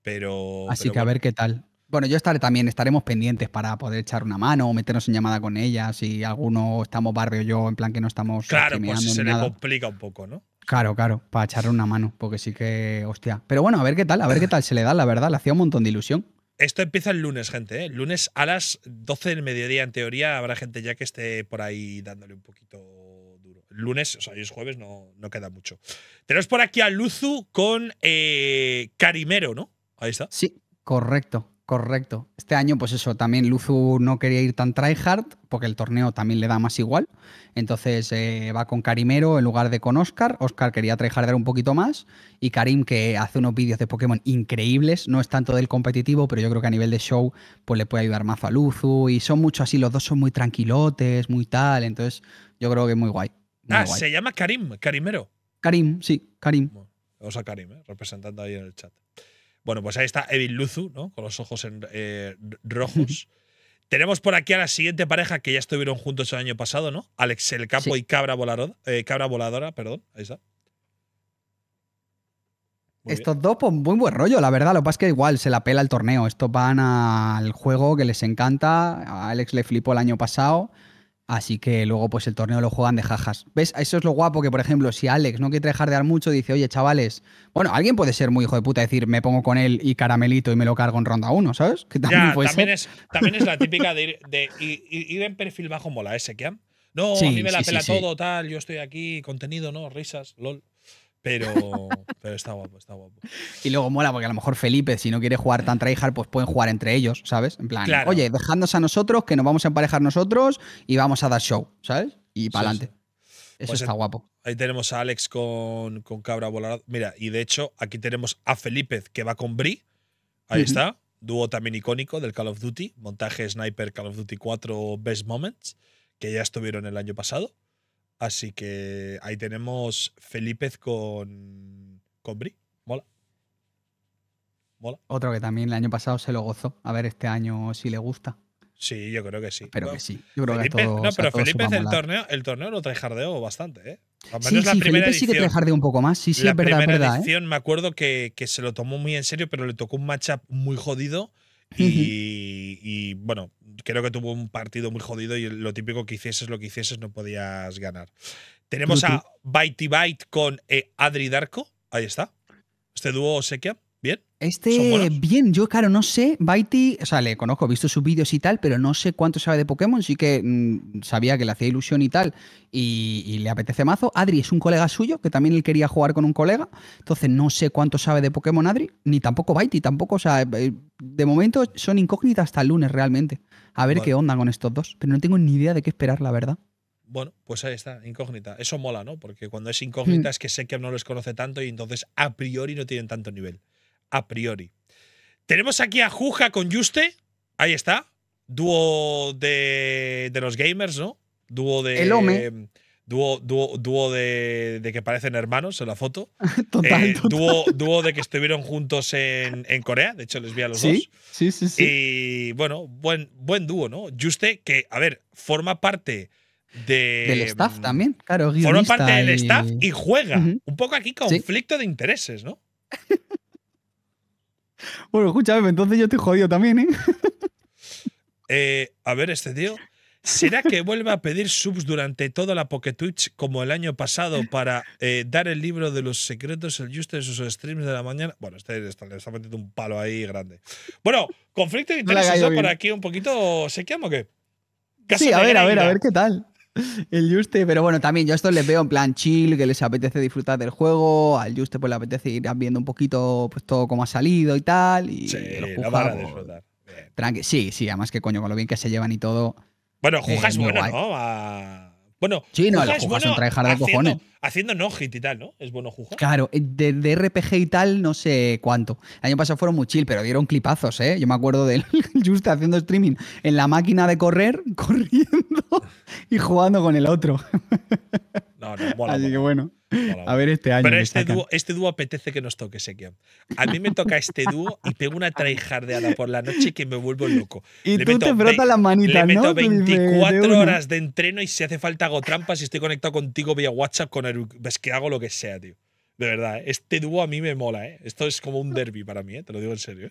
pero... Así que a ver qué tal. Bueno, yo estaré también, estaremos pendientes para poder echar una mano o meternos en llamada con ella, si alguno estamos barrio yo, en plan que no estamos... Claro, pues se le complica un poco, ¿no? Claro, claro, para echarle una mano, porque sí que, hostia. Pero bueno, a ver qué tal, a ver qué tal se le da, la verdad, le hacía un montón de ilusión. Esto empieza el lunes, gente. ¿eh? Lunes a las 12 del mediodía, en teoría, habrá gente ya que esté por ahí dándole un poquito duro. Lunes, o sea, es jueves, no, no queda mucho. Tenemos por aquí a Luzu con eh, Carimero, ¿no? Ahí está. Sí, correcto. Correcto. Este año, pues eso, también Luzu no quería ir tan tryhard, porque el torneo también le da más igual. Entonces eh, va con Karimero en lugar de con Oscar. Oscar quería tryhardar un poquito más. Y Karim, que hace unos vídeos de Pokémon increíbles, no es tanto del competitivo, pero yo creo que a nivel de show, pues le puede ayudar más a Luzu. Y son mucho así, los dos son muy tranquilotes, muy tal. Entonces, yo creo que es muy guay. ah, se llama Karim, Karimero. Karim, sí, Karim. o sea Karim, eh, representando ahí en el chat. Bueno, pues ahí está Evil Luzu, ¿no? Con los ojos en, eh, rojos. Tenemos por aquí a la siguiente pareja que ya estuvieron juntos el año pasado, ¿no? Alex el Capo y Cabra Voladora, eh, Cabra Voladora, perdón, ahí Estos dos, pues muy buen rollo, la verdad. Lo que pasa es que igual se la pela el torneo. Estos van al juego que les encanta. A Alex le flipó el año pasado. Así que luego, pues el torneo lo juegan de jajas. ¿Ves? Eso es lo guapo que, por ejemplo, si Alex no quiere dejar de dar mucho, dice, oye, chavales, bueno, alguien puede ser muy hijo de puta, decir, me pongo con él y caramelito y me lo cargo en ronda uno, ¿sabes? Que también, Es, la [LAUGHS] típica de ir, en perfil bajo mola ese, que No, a mí me la pela todo, tal, yo estoy aquí, contenido, no, risas, lol. Pero, pero está guapo, está guapo. Y luego mola, porque a lo mejor Felipe, si no quiere jugar tan tryhard, pues pueden jugar entre ellos, ¿sabes? En plan, oye, dejadnos a nosotros, que nos vamos a emparejar nosotros y vamos a dar show, ¿sabes? Y para adelante. Eso pues está guapo. Ahí tenemos a Alex con, Cabra Volarado. Mira, y de hecho, aquí tenemos a Felipe, que va con Bri. Ahí está. Dúo también icónico del Call of Duty. Montaje Sniper Call of Duty 4 Best Moments, que ya estuvieron el año pasado. Así que ahí tenemos Felipez con, con Bri. Mola. Mola. Otro que también el año pasado se lo gozó. A ver este año si le gusta. Sí, yo creo que sí. Pero que sí. Yo creo Felipe, no, pero Felipe el torneo, el torneo lo trae jardeo bastante, ¿eh? sí, sí, la primera sí que trae jardeo un poco más. Sí, sí, la es verdad, primera ¿eh? edición, me acuerdo que, que, se lo tomó muy en serio, pero le tocó un matchup muy jodido. [LAUGHS] Y, y bueno, creo que tuvo un partido muy jodido y lo típico que hicieses lo que hicieses no podías ganar. Tenemos a Bitey Byte con eh, Adri Darko. Ahí está. Este dúo Sequia. Bien. Este, bien, yo claro, no sé, Baiti, o sea, le conozco, he visto sus vídeos y tal, pero no sé cuánto sabe de Pokémon, sí que mm, sabía que le hacía ilusión y tal, y, le apetece mazo. Adri es un colega suyo, que también él quería jugar con un colega, entonces no sé cuánto sabe de Pokémon Adri, ni tampoco Baiti, tampoco, o sea, eh, de momento son incógnitas hasta el lunes realmente a ver qué onda con estos dos. Pero no tengo ni idea de qué esperar, la verdad. Bueno, pues ahí está, incógnita. Eso mola, ¿no? Porque cuando es mm. incógnita es que sé que no les conoce tanto y entonces a priori no tienen tanto nivel. A priori. Tenemos aquí a Juja con Juste. Ahí está. Dúo de, los gamers, ¿no? Dúo de. El em, Dúo, de, que parecen hermanos en la foto. [LAUGHS] total, eh, total. Dúo, de que estuvieron juntos en, Corea. De hecho, les vi a los dos. Sí, sí, sí. Y bueno, buen, buen dúo, ¿no? Juste, que, a ver, forma parte de, del staff mm, también, claro. Forma parte del staff y juega. Un poco aquí conflicto de intereses, ¿no? [LAUGHS] bueno, escúchame, entonces yo estoy jodido también, eh, [LAUGHS] eh a ver, este tío. ¿Será que vuelva a pedir subs durante toda la Pocket Twitch como el año pasado para eh, dar el libro de los secretos, el Juste de sus streams de la mañana? Bueno, este le está metiendo un palo ahí grande. Bueno, conflicto de intereses por aquí un poquito. ¿Se quema o qué? sí, a ver, a ver, a ver qué tal. El Juste, pero bueno, también yo esto estos les veo en plan chill, que les apetece disfrutar del juego, al Juste pues le apetece ir viendo un poquito pues todo cómo ha salido y tal. Y sí, van a disfrutar. sí, sí, además que coño, con lo bien que se llevan y todo. Bueno, eh, Juja es bueno, ¿no? Ah, bueno, sí, no, Juja, es son de cojones. Haciendo no hit y tal, ¿no? Es bueno Juja. Claro, eh, de, RPG y tal, no sé cuánto. El año pasado fueron muy chill, pero dieron clipazos, ¿eh? Yo me acuerdo del [LAUGHS] Juste haciendo streaming en la máquina de correr, [LAUGHS] corriendo y jugando con el otro. No, no, mola, Así que bueno. A ver este año. Este, este dúo, apetece que nos toque, Sekian. A mí me toca este dúo y pego una traijardeada por la noche que me vuelvo loco. Y le tú meto te las manitas, Le meto 24 horas de entreno y si hace falta hago trampas y estoy conectado contigo vía WhatsApp con el… Ves que hago lo que sea, tío. De verdad, ¿eh? este dúo a mí me mola, ¿eh? Esto es como un derby para mí, ¿eh? te lo digo en serio.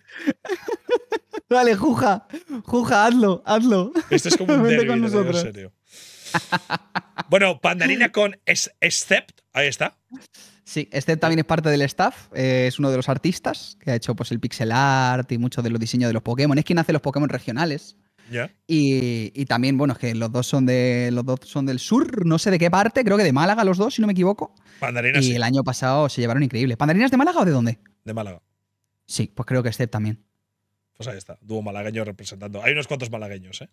Vale, ¿eh? [LAUGHS] Juja, Juja, hazlo, hazlo. Esto es como un [LAUGHS] derby, te en serio. bueno, Pandarina con Except Ahí está. Sí, este también es parte del staff, eh, es uno de los artistas que ha hecho pues, el pixel art y mucho de los diseños de los Pokémon. Es quien hace los Pokémon regionales. Y, también, bueno, es que los dos son de los dos son del sur, no sé de qué parte, creo que de Málaga los dos, si no me equivoco. Pandarinas. Y el año pasado se llevaron increíble. ¿Pandarinas de Málaga o de dónde? De Málaga. Sí, pues creo que este también. Pues ahí está, dúo malagueño representando. Hay unos cuantos malagueños, ¿eh?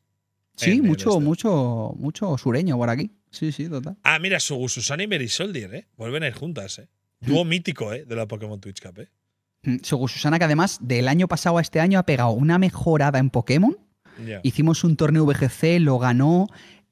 Sí, mucho, este. mucho, mucho sureño por aquí. Sí, sí, total. Ah, mira, Susana y Merisoldier, ¿eh? Vuelven a ir juntas, ¿eh? Dúo mm. mítico, ¿eh? De la Pokémon Twitch Cup, ¿eh? Mm, que además del año pasado a este año ha pegado una mejorada en Pokémon. Hicimos un torneo VGC, lo ganó.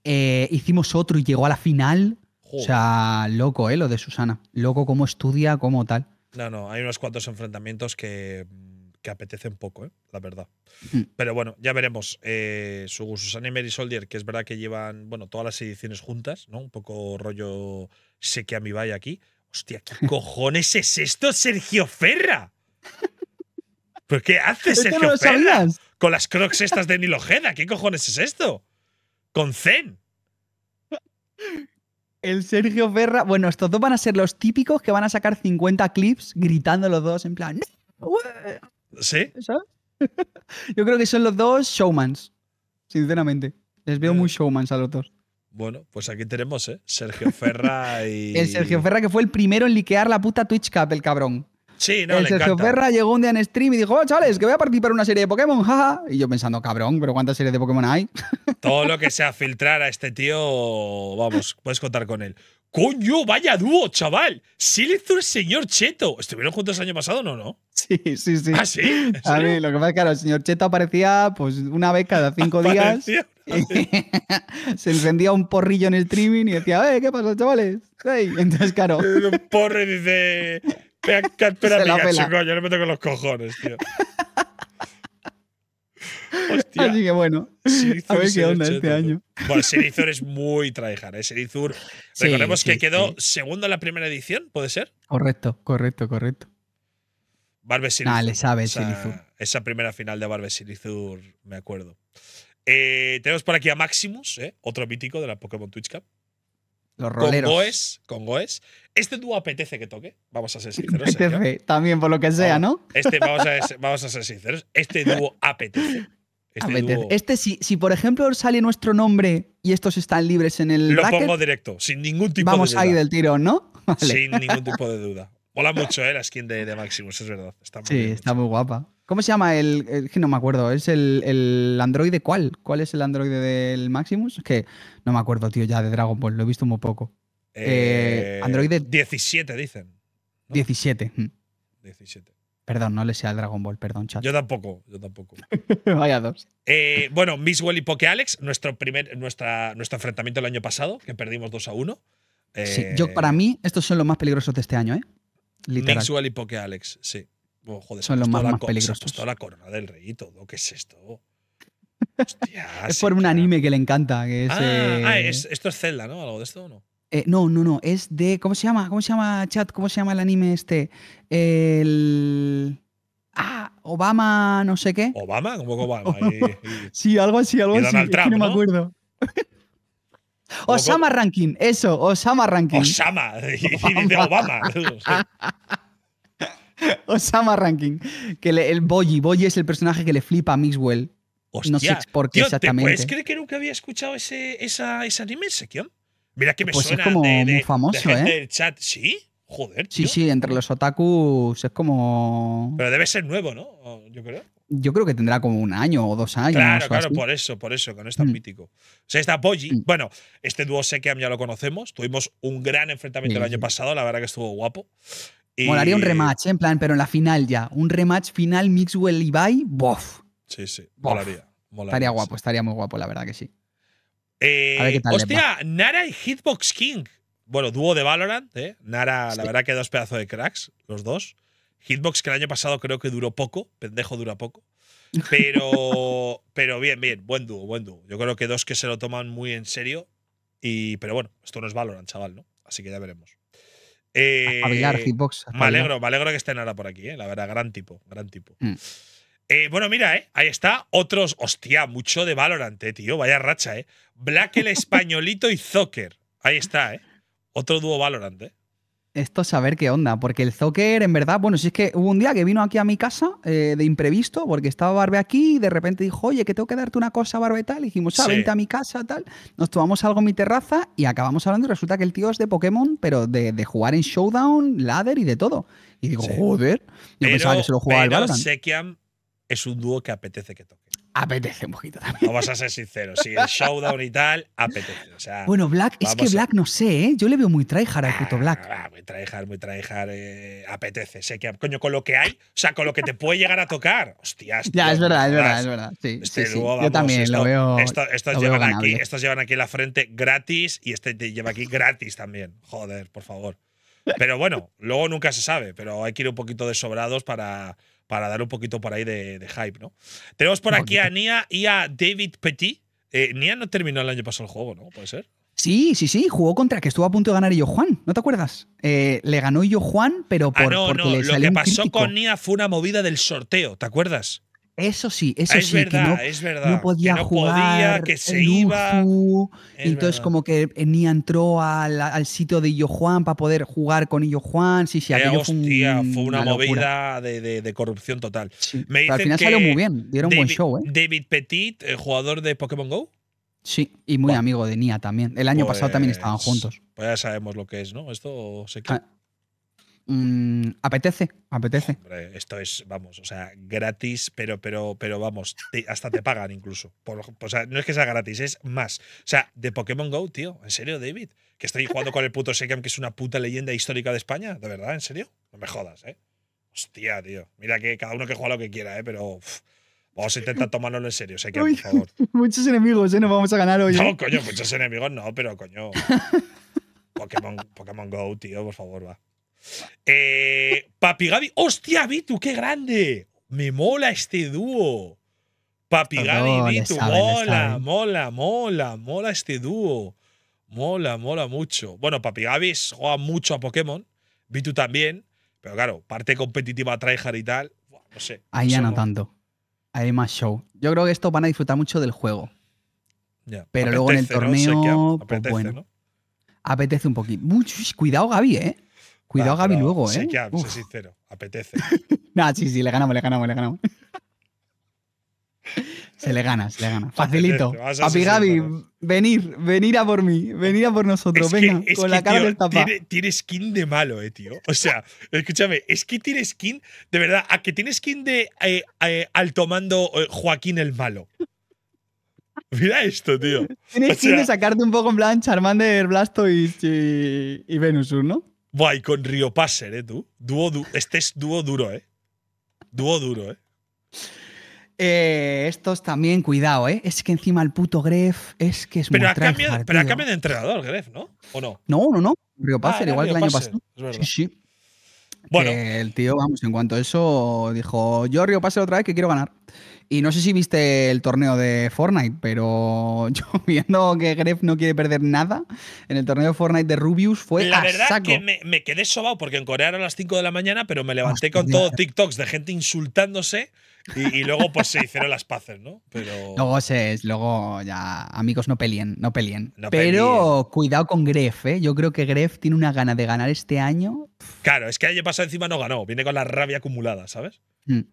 Eh, hicimos otro y llegó a la final. O sea, loco, ¿eh? Lo de Susana. Loco cómo estudia, cómo tal. No, no, hay unos cuantos enfrentamientos que mm, que un poco, ¿eh? la verdad. Mm. Pero bueno, ya veremos. Eh, y Mary Soldier, que es verdad que llevan, bueno, todas las ediciones juntas, ¿no? Un poco rollo sé que a mí vaya aquí. Hostia, ¿qué [LAUGHS] cojones es esto, Sergio Ferra? ¿Pero qué haces, Sergio Ferra? Con las crocs estas de Nilo Nilojeda, ¿qué cojones es esto? Con Zen. El Sergio Ferra. Bueno, estos dos van a ser los típicos que van a sacar 50 clips gritando los dos en plan. ¿Sí? ¿Sabes? [LAUGHS] Yo creo que son los dos showmans, sinceramente. Les veo muy showmans a los dos. Bueno, pues aquí tenemos, ¿eh? Sergio Ferra [LAUGHS] y. el Sergio Ferra que fue el primero en liquear la puta Twitch Cup, el cabrón. Sí, no, el Sergio Ferra llegó un día en stream y dijo, oh, chavales, que voy a participar en una serie de Pokémon, jaja. Y yo pensando, cabrón, pero ¿cuántas series de Pokémon hay? [LAUGHS] Todo lo que sea filtrar a este tío, vamos, puedes contar con él. ¡Coño, vaya dúo, chaval! el señor Cheto. ¿Estuvieron juntos el año pasado o no, no? Sí, sí, sí. ¿Ah, sí? A mí, lo que pasa es que el señor Cheto aparecía pues una vez cada cinco días. [LAUGHS] [LAUGHS] se encendía un porrillo en el streaming y decía, eh, ¿qué pasa, chavales? [LAUGHS] Entonces, claro. Un porre dice, te captura gacho, yo no me toco los cojones, tío. Hostia. Así que bueno, a ver qué onda este año. Bueno, Serizur es muy traijar, ¿eh? Serizur, recordemos que quedó segundo en la primera edición, ¿puede ser? Correcto, correcto, correcto. Barbesirizur. Ah, sabe esa, esa, primera final de Barbesirizur, me acuerdo. Eh, tenemos por aquí a Maximus, eh, otro mítico de la Pokémon Twitch Cup. Los roleros. Con Goes, Este dúo apetece que toque, vamos a ser [LAUGHS] sinceros. Apetece, también por lo que sea, ¿no? vamos este, a, ser, sinceros. Este dúo [LAUGHS] apetece. Este, apetece. Este, si, por ejemplo, sale nuestro nombre y estos están libres en el. Lo pongo directo, sin ningún tipo de duda. Vamos ahí del tirón, ¿no? [LAUGHS] Sin ningún tipo de duda. Hola mucho ¿eh? la skin de, de Maximus, es verdad. sí, está muy guapa. ¿Cómo se llama el, que no me acuerdo? ¿Es el, el androide cuál? ¿Cuál es el androide del Maximus? Es que no me acuerdo, tío, ya de Dragon Ball, lo he visto muy poco. Eh, 17 eh, dicen. 17. 17. Mm. Perdón, no le sea el Dragon Ball, perdón, chat. Yo tampoco, yo tampoco. [LAUGHS] Vaya dos. Eh, bueno, Miss Well y Poke Alex, nuestro primer nuestra, nuestro enfrentamiento el año pasado, que perdimos 2 a 1. Sí, eh, yo para mí estos son los más peligrosos de este año, ¿eh? Literal. y Poke Alex, sí. Oh, Son pues los más, más peligrosos. Se puesto la corona del rey y todo. ¿Qué es esto? Hostia, [LAUGHS] es por un anime que le encanta. Ah, ah, eh, esto es Zelda, ¿no? ¿Algo de esto o no? Eh, no, no, no. Es de. ¿Cómo se llama? ¿Cómo se llama, chat? ¿Cómo se llama el anime este? El. Ah, Obama, no sé qué. ¿Obama? ¿Cómo que Obama? [LAUGHS] sí, algo así, algo así. no, me acuerdo. Osama Ranking, eso, Osama Ranking Osama, y [LAUGHS] de Obama. [LAUGHS] Osama Ranking que el Boyi, Boyi es el personaje que le flipa a Mixwell. no sé por qué exactamente. ¿te puedes creer que nunca había escuchado ese, esa, ese anime, Sekion? Mira que me pues suena como de, muy famoso, ¿eh? chat, sí. Joder. Sí, sí, entre los otakus es como. Pero debe ser nuevo, ¿no? Yo creo yo creo que tendrá como un año o dos años. Claro, claro, por eso, por eso, que no es mm. mítico. O sea, está Poggi. Mm. Bueno, este dúo Sekiam ya lo conocemos. Tuvimos un gran enfrentamiento el año pasado, la verdad que estuvo guapo. Molaría un rematch, en plan, pero en la final ya. Un rematch final Mixwell y bof. Sí, sí, molaría. estaría guapo, estaría muy guapo, la verdad que sí. Eh, hostia, Nara y Hitbox King. Bueno, dúo de Valorant, ¿eh? Nara, la verdad que dos pedazos de cracks, los dos. Hitbox, que el año pasado creo que duró poco, pendejo dura poco. [LAUGHS] Pero, pero bien, bien, buen dúo, buen dúo. Yo creo que dos que se lo toman muy en serio. Y, pero bueno, esto no es Valorant, chaval, ¿no? Así que ya veremos. Eh, Hablar, Hitbox. Me alegro, me alegro que estén ahora por aquí, ¿eh? la verdad, gran tipo, gran tipo. Mm. Eh, bueno, mira, ¿eh? ahí está. Otros, hostia, mucho de Valorant, eh, tío. Vaya racha, ¿eh? Black el españolito y Zocker. Ahí está, ¿eh? Otro dúo Valorant, ¿eh? esto es saber qué onda, porque el Zocker, en verdad, bueno, si es que hubo un día que vino aquí a mi casa eh, de imprevisto, porque estaba Barbe aquí y de repente dijo, oye, que tengo que darte una cosa, Barbe, tal. Y dijimos, ah, vente a mi casa, tal. Nos tomamos algo en mi terraza y acabamos hablando. Y resulta que el tío es de Pokémon, pero de, jugar en Showdown, Ladder y de todo. Y digo, joder, yo pensaba que se lo jugaba el es un dúo que apetece que toque apetece un poquito también. Vamos a ser sinceros, sí, el showdown y tal, apetece. O sea, bueno, Black, es que Black no sé, ¿eh? Yo le veo muy tryhard al ah, puto Black. Ah, muy tryhard, muy tryhard, eh, apetece. Sé que, coño, con lo que hay, o sea, con lo que te puede llegar a tocar. Hostias. Ya, es verdad, es verdad, es verdad. Sí, este sí, Yo también lo veo. estos, llevan aquí, estos llevan aquí la frente gratis y este te lleva aquí gratis también. Joder, por favor. Pero bueno, luego nunca se sabe, pero hay que ir un poquito de sobrados para para dar un poquito por ahí de, hype, ¿no? Tenemos por aquí a Nia y a David Petit. Eh, Nia no terminó el año pasado el juego, ¿no? ¿Puede ser? Sí, sí, sí, jugó contra que estuvo a punto de ganar yo Juan, ¿no te acuerdas? Eh, le ganó yo Juan, pero ah, por, ah, no, porque no, le lo que pasó con Nia fue una movida del sorteo, ¿te acuerdas? Eso sí, eso es sí, verdad, que no, es verdad, no podía jugar, podía, que se iba. entonces, como que eh, Nia entró al, al, sitio de Illo Juan para poder jugar con Illo Juan. Sí, sí, eh, aquello fue, una, movida de, de, corrupción total. al final salió muy bien, dieron David, buen show. ¿eh? David Petit, el jugador de Pokémon Go. Sí, y muy amigo de Nia también. El año pasado también estaban pues, juntos. Pues ya sabemos lo que es, ¿no? Esto se queda. Ah, Mm, apetece, apetece. esto es, vamos, o sea, gratis, pero, pero, pero vamos, hasta te pagan incluso. o sea, no es que sea gratis, es más. O sea, de Pokémon Go, tío, en serio, David, que estoy jugando con el puto Sekam, que es una puta leyenda histórica de España, de verdad, en serio, no me jodas, eh. Hostia, tío. Mira que cada uno que juega lo que quiera, eh, pero. Vamos a intentar tomárnoslo en serio, sé por favor. [LAUGHS] Muchos enemigos, ¿eh? vamos a ganar hoy. No, ¿eh? coño, muchos enemigos no, pero coño. [LAUGHS] Pokémon, Pokémon Go, tío, por favor, va. Eh, Papi Gabi… ¡Hostia, Vitu, qué grande! Me mola este dúo. Papi Gabi y Vitu. mola, mola, mola, mola este dúo. Mola, mola mucho. Bueno, Papi Gaby juega mucho a Pokémon. Vitu también. Pero claro, parte competitiva, tryhard y tal. no sé. Ahí ya no tanto. Ahí más show. Yo creo que esto van a disfrutar mucho del juego. Pero luego en el torneo. Pues apetece, bueno, apetece un poquito. Mucho, cuidado, Gaby, ¿eh? Cuidado, Gaby, luego, ¿eh? Sí, que, soy sincero, apetece. [LAUGHS] nah, sí, sí, le ganamos, le ganamos, le ganamos. [LAUGHS] Se le gana, se le gana. Facilito. Papi Gaby, venir, venir a por mí, venir a por nosotros. venga, con la cara del tapa. Tiene, skin de malo, eh, tío. O sea, escúchame, es que tiene skin, de verdad, a que tiene skin de eh, eh, al tomando eh, Joaquín el malo. Mira esto, tío. Tiene skin de sacarte un poco en plan Charmander, Blasto y, y Venusur, ¿no? Buah, con Río Passer, ¿eh, tú? Dúo este es dúo duro, ¿eh? Dúo duro, ¿eh? Eh, estos también, cuidado, ¿eh? Es que encima el puto Gref es que es pero ha Pero ha cambiado de entrenador, Gref, ¿no? ¿O no? No, no, no. Rio Passer, ah, igual que el año pasado. Sí, sí. Bueno. el tío, vamos, en cuanto a eso, dijo: Yo Río Passer otra vez que quiero ganar. Y no sé si viste el torneo de Fortnite, pero [LAUGHS] yo viendo que Gref no quiere perder nada en el torneo de Fortnite de Rubius fue La a verdad saco. que me, quedé sobado porque en Corea eran las 5 de la mañana, pero me levanté con todo TikToks de gente insultándose. Y, luego pues se hicieron las paces, ¿no? Pero... Luego, es luego ya, amigos, no peleen, no peleen. Pero cuidado con Gref, ¿eh? Yo creo que Gref tiene una gana de ganar este año. Claro, es que año pasado encima no ganó, viene con la rabia acumulada, ¿sabes? Mm.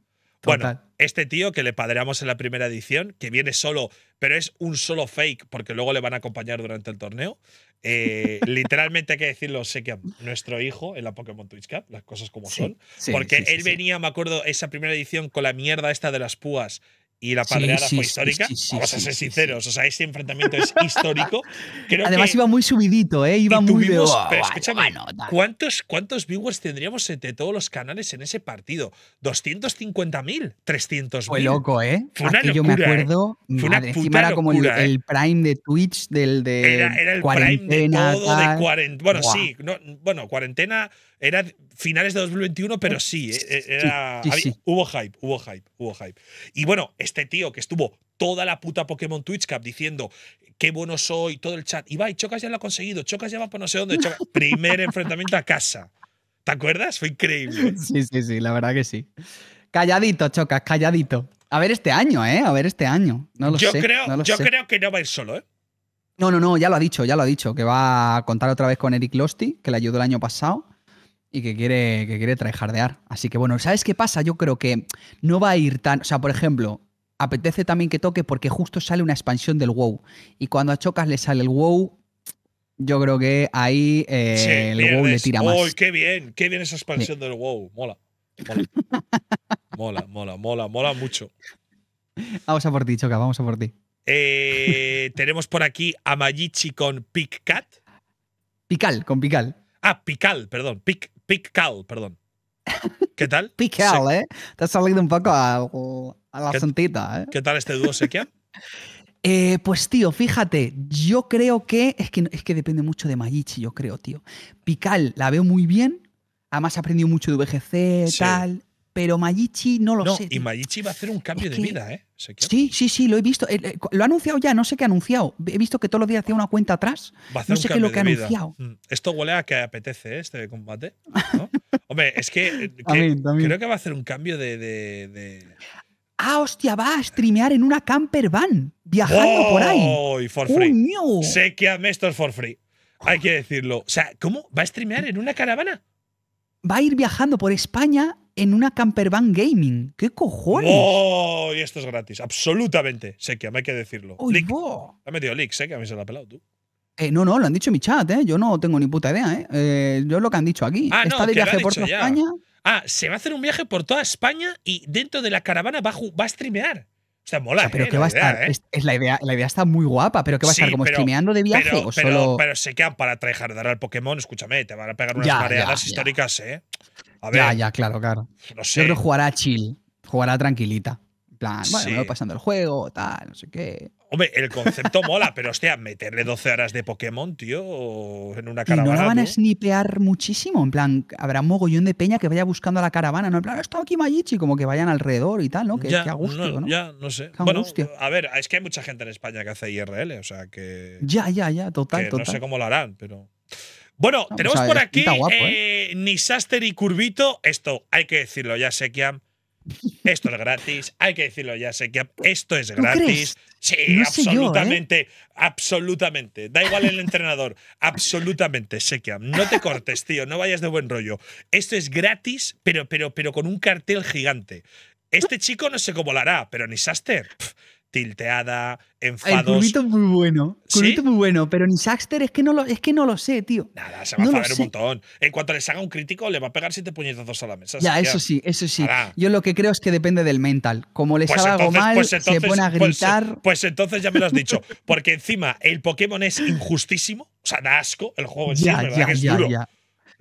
Bueno, este tío que le padreamos en la primera edición, que viene solo, pero es un solo fake, porque luego le van a acompañar durante el torneo. Eh, [LAUGHS] literalmente hay que decirlo, sé que nuestro hijo en la Pokémon Twitch Cup, las cosas como son. porque él venía, me acuerdo, esa primera edición con la mierda esta de las púas y la padreada fue histórica. Vamos a ser sinceros, o sea, ese enfrentamiento es histórico. [LAUGHS] Además iba muy subidito, ¿eh? Iba muy de, oh, pero escúchame, ¿cuántos, ¿cuántos viewers tendríamos entre todos los canales en ese partido? ¿250.000? ¿300.000? Fue loco, ¿eh? Fue una Aquello locura, me ¿eh? acuerdo, ¿eh? Fue una puta era como el, eh? el, prime de Twitch del de Era, era el prime de todo, de cuarentena. Bueno, sí, no, bueno, cuarentena era finales de 2021, pero eh, eh, sí, hubo hype, hubo hype, hubo hype. Y bueno, este tío que estuvo toda la puta Pokémon Twitch Cup diciendo qué bueno soy, todo el chat, y y Chocas ya lo ha conseguido, Chocas ya va por no sé dónde, Chocas. [LAUGHS] primer enfrentamiento a casa. ¿Te acuerdas? Fue increíble. Sí, sí, sí, la verdad que sí. Calladito, Chocas, calladito. A ver este año, ¿eh? A ver este año. No lo yo Creo, yo creo que no va a ir solo, ¿eh? No, no, no, ya lo ha dicho, ya lo ha dicho, que va a contar otra vez con Eric Losti, que le ayudó el año pasado y que quiere, que quiere Así que bueno, ¿sabes qué pasa? Yo creo que no va a ir tan. O sea, por ejemplo, apetece también que toque porque justo sale una expansión del WoW. Y cuando a Chocas le sale el WoW, yo creo que ahí eh, el WoW le tira más. qué bien! ¡Qué bien esa expansión del WoW! Mola. [LAUGHS] Mola. mola, mola, mola, mucho. Vamos a por ti, Choca, vamos a por ti. Eh, [LAUGHS] tenemos por aquí a Mayichi con Pic Cat. Pical, con Pical. Ah, Pical, perdón, Pic Pical, perdón. ¿Qué tal? [LAUGHS] Pical, ¿eh? Te has salido un poco a la sentita, ¿eh? ¿Qué tal este dúo Sequia? [LAUGHS] Eh, pues tío, fíjate, yo creo que es, que es que depende mucho de Mayichi, yo creo, tío. Pical la veo muy bien, además aprendido mucho de VGC, tal pero Mayichi no lo no, sé. Y Mayichi va a hacer un cambio de vida, ¿eh? Sí, sí, sí, lo he visto. Eh, eh, lo ha anunciado ya, no sé qué ha anunciado. He visto que todos los días hacía una cuenta atrás. no sé qué es lo que ha anunciado. Mm, esto huele a que apetece ¿eh? este combate. [LAUGHS] Hombre, es que, creo que va a hacer un cambio de, de, Ah, hostia, va a streamear en una camper van, viajando por ahí. For free. Coño. Sé que esto for free. Hay que decirlo. O sea, ¿cómo? ¿Va a streamear en una caravana? Va a ir viajando por España en una van gaming. ¿Qué cojones? ¡Oh! Y esto es gratis. Absolutamente. Sequia, me hay que decirlo. Oh, Ha metido leak, que a mí se lo ha pelado tú. Eh, no, no, lo han dicho en mi chat, ¿eh? Yo no tengo ni puta idea, ¿eh? eh yo lo que han dicho aquí. Ah, está de viaje por toda España. Ah, se va a hacer un viaje por toda España y dentro de la caravana va a, va a streamear. O sea, mola. pero eh, que va a estar. es, la idea, la idea está muy guapa, pero que va a estar como streameando de viaje pero, o solo. Pero, pero se para dar al Pokémon, escúchame, te van a pegar unas mareadas históricas, ¿eh? ya, ya, claro, claro. Yo creo jugará chill, jugará tranquilita. En plan, bueno, pasando el juego, tal, no sé qué. Hombre, el [LAUGHS] concepto mola, pero hostia, meterle 12 horas de Pokémon, tío, en una caravana. Y no la van a snipear muchísimo. En plan, habrá un mogollón de peña que vaya buscando a la caravana, ¿no? En plan, está aquí Mayichi, como que vayan alrededor y tal, ¿no? Que, ya, que no, Ya, no sé. bueno, a ver, es que hay mucha gente en España que hace IRL, o sea que. Ya, ya, ya, total, total. No sé cómo lo harán, pero. Bueno, ah, pues tenemos por aquí ¿eh? Eh, Nisaster y Curvito. Esto, hay que decirlo ya, Sekiam. Esto es gratis, hay que decirlo ya, Sekiam. Esto es gratis. Sí, ¿eh? absolutamente, absolutamente. Da igual el entrenador, absolutamente, Sekiam. No te cortes, tío, no vayas de buen rollo. Esto es gratis, pero, pero, pero con un cartel gigante. Este chico no sé cómo lo hará, pero Nisaster tilteada, enfados… El es muy bueno. muy bueno, pero ni Saxter es que no lo, es que no lo sé, tío. Nada, se va a enfadar un montón. En cuanto les haga un crítico, le va a pegar siete puñetazos a la mesa. Ya, eso sí, eso sí. Yo lo que creo es que depende del mental. Como les pues haga algo mal, pues se pone a pues gritar. Pues, entonces ya me lo has dicho. Porque encima el Pokémon es injustísimo. O sea, da asco el juego en sí, ya, que es duro.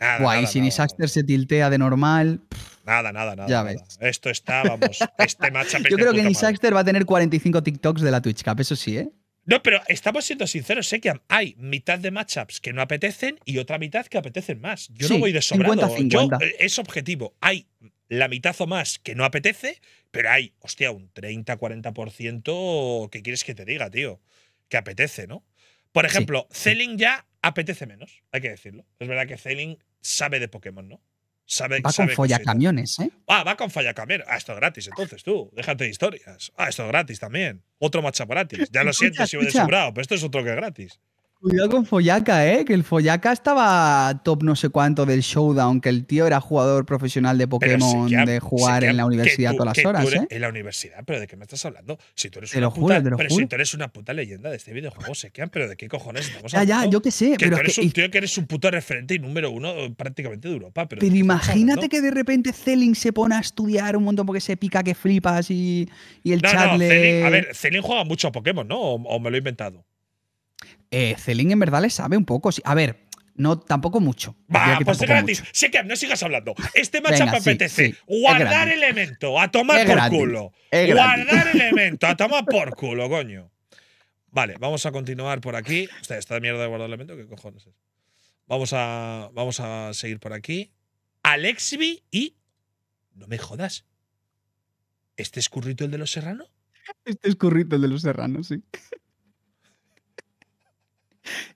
Nada, y si Nisaxter se tiltea de normal. nada, nada, nada. Ya ves. Esto está, vamos, [LAUGHS] este matchup. Yo creo que Nisaxter va a tener 45 TikToks de la Twitch Cup, eso sí, ¿eh? No, pero estamos siendo sinceros, sé que hay mitad de matchups que no apetecen y otra mitad que apetecen más. Yo no voy de sobrado. es objetivo. Hay la mitad o más que no apetece, pero hay, hostia, un 30-40% que quieres que te diga, tío, que apetece, ¿no? Por ejemplo, sí, ya apetece menos, hay que decirlo. Es verdad que Zelling sabe de Pokémon, ¿no? Sabe, va con follacamiones, ¿eh? Ah, va con follacamiones. Ah, esto es gratis, entonces tú. Déjate de historias. Ah, esto es gratis también. Otro matcha gratis. Ya lo siento si me he sobrado, pero esto es otro que es gratis. Cuidado con Follaca, ¿eh? Que el Follaca estaba top no sé cuánto del showdown, que el tío era jugador profesional de Pokémon, de jugar en la universidad todas las horas. ¿eh? En la universidad, pero ¿de qué me estás hablando? Si tú eres, te una, lo puta, te lo pero Si tú eres una puta leyenda de este videojuego, que, pero ¿de qué cojones Ya, ya, yo qué sé. Que pero tú eres que, un tío que eres un puto referente y número uno eh, prácticamente de Europa. Pero, imagínate que de repente Celine se pone a estudiar un montón porque se pica que flipas y, y el chat le... a ver, Zelling juega mucho a Pokémon, ¿no? o me lo he inventado? eh, Celine en verdad le sabe un poco. A ver, no, tampoco mucho. Va, pues es gratis. Sé que no sigas hablando. Este me apetece. Guardar elemento, a tomar por culo. Guardar elemento, a tomar por culo, coño. Vale, vamos a continuar por aquí. usted esta mierda de guardar elemento, ¿qué cojones es? Vamos a, vamos a seguir por aquí. Alexby y. No me jodas. ¿Este es Currito el de los Serrano? Este es Currito el de los Serranos, sí.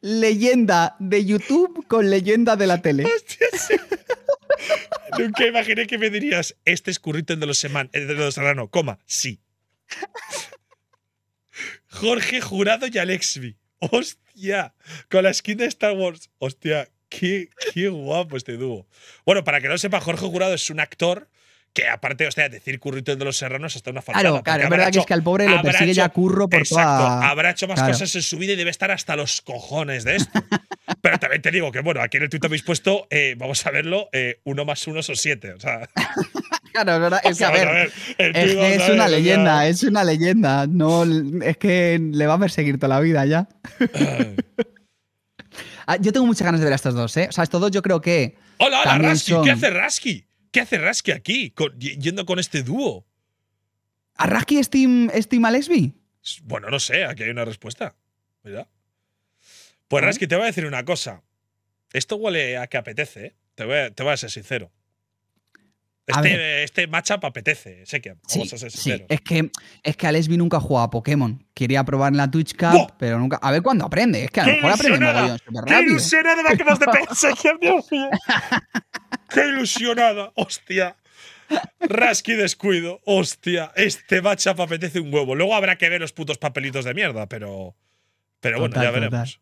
Leyenda de YouTube con leyenda de la tele. [LAUGHS] Nunca imaginé que me dirías, este escurrito en de los, semanas, de los Serrano, coma, sí. Jorge Jurado y Alexby. Hostia, con la skin de Star Wars. Hostia, qué, qué guapo este dúo. Bueno, para que no sepa, Jorge Jurado es un actor que aparte, sea, decir currito de los serranos hasta una faltada. Claro, claro, es verdad que es que al pobre le persigue ya curro por exacto, toda... Habrá hecho más cosas en su vida y debe estar hasta los cojones de esto. [LAUGHS] Pero también te digo que, bueno, aquí en el tuit habéis puesto, eh, vamos a verlo, eh, uno más uno son siete. O sea. [LAUGHS] claro, es que, a ver, es, que es una leyenda, es una leyenda. No, es que le va a perseguir toda la vida ya. [LAUGHS] Ah, yo tengo muchas ganas de ver a estos dos, ¿eh? O sea, estos dos yo creo que. ¡Hola, hola, Rasky! ¿Qué hace Rasky? ¿Qué hace Rasky aquí, yendo con este dúo? ¿A Rasky es Team, lesbi Bueno, no sé, aquí hay una respuesta. Pues te voy a decir una cosa. Esto huele a que apetece, ¿eh? te, voy a, ser sincero. Este, este, matchup apetece, eh, sé que vamos sí, a ser Sí. Es que, es que nunca jugaba a Pokémon. Quería probar en la Twitch Cup, pero nunca. A ver cuándo aprende. Es que a lo mejor aprende que nos [LAUGHS] de [LAUGHS] ¡Qué ilusionada! ¡Hostia! Rasky descuido. Hostia, este matchup apetece un huevo. Luego habrá que ver los putos papelitos de mierda, pero. Pero bueno, ya veremos.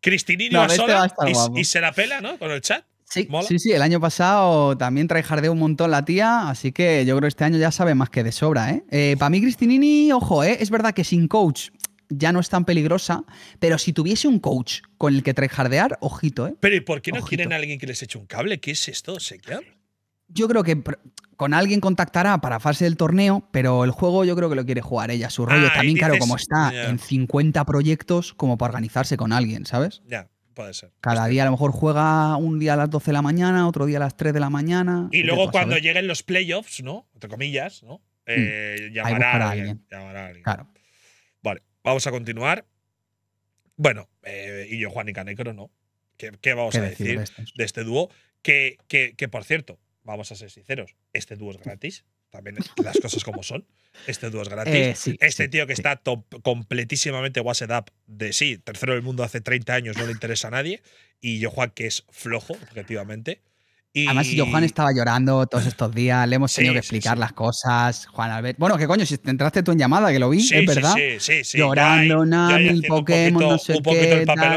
Cristinini no, va este sola y, se la pela, ¿no? Con el chat. Sí, sí, el año pasado también trae jardín un montón la tía, así que yo creo que este año ya sabe más que de sobra, ¿eh? eh para mí, Cristinini, ojo, ¿eh? es verdad que sin coach ya no es tan peligrosa, pero si tuviese un coach con el que trejardear, ojito, ¿eh? Pero ¿y por qué no quieren a alguien que les eche un cable? ¿Qué es esto, Yo creo que con alguien contactará para fase del torneo, pero el juego yo creo que lo quiere jugar ella, su rollo. Ah, También, claro, como está en 50 proyectos, como para organizarse con alguien, ¿sabes? Ya. Puede ser. Cada día a lo mejor juega un día a las 12 de la mañana, otro día a las 3 de la mañana. Y luego cuando lleguen los playoffs, ¿no? Entre comillas, ¿no? Hmm. Eh, llamará, alguien, llamará a alguien. Claro. Vamos a continuar. Bueno, eh, y yo, Juan y Canecro, no. ¿Qué, vamos a decir, de este dúo? Que, que, que, por cierto, vamos a ser sinceros, este dúo es gratis. También las cosas como son. Este dúo es gratis. Eh, este tío que está completísimamente WhatsApp up de sí, tercero del mundo hace 30 años, no le interesa a nadie. Y yo, Juan, que es flojo, objetivamente. Y... Además, Johan estaba llorando todos estos días, le hemos tenido que explicar las cosas. Juan Albert, bueno, qué coño, si te entraste tú en llamada, que lo vi, es verdad. Sí, sí, sí. Llorando, no sé Un poquito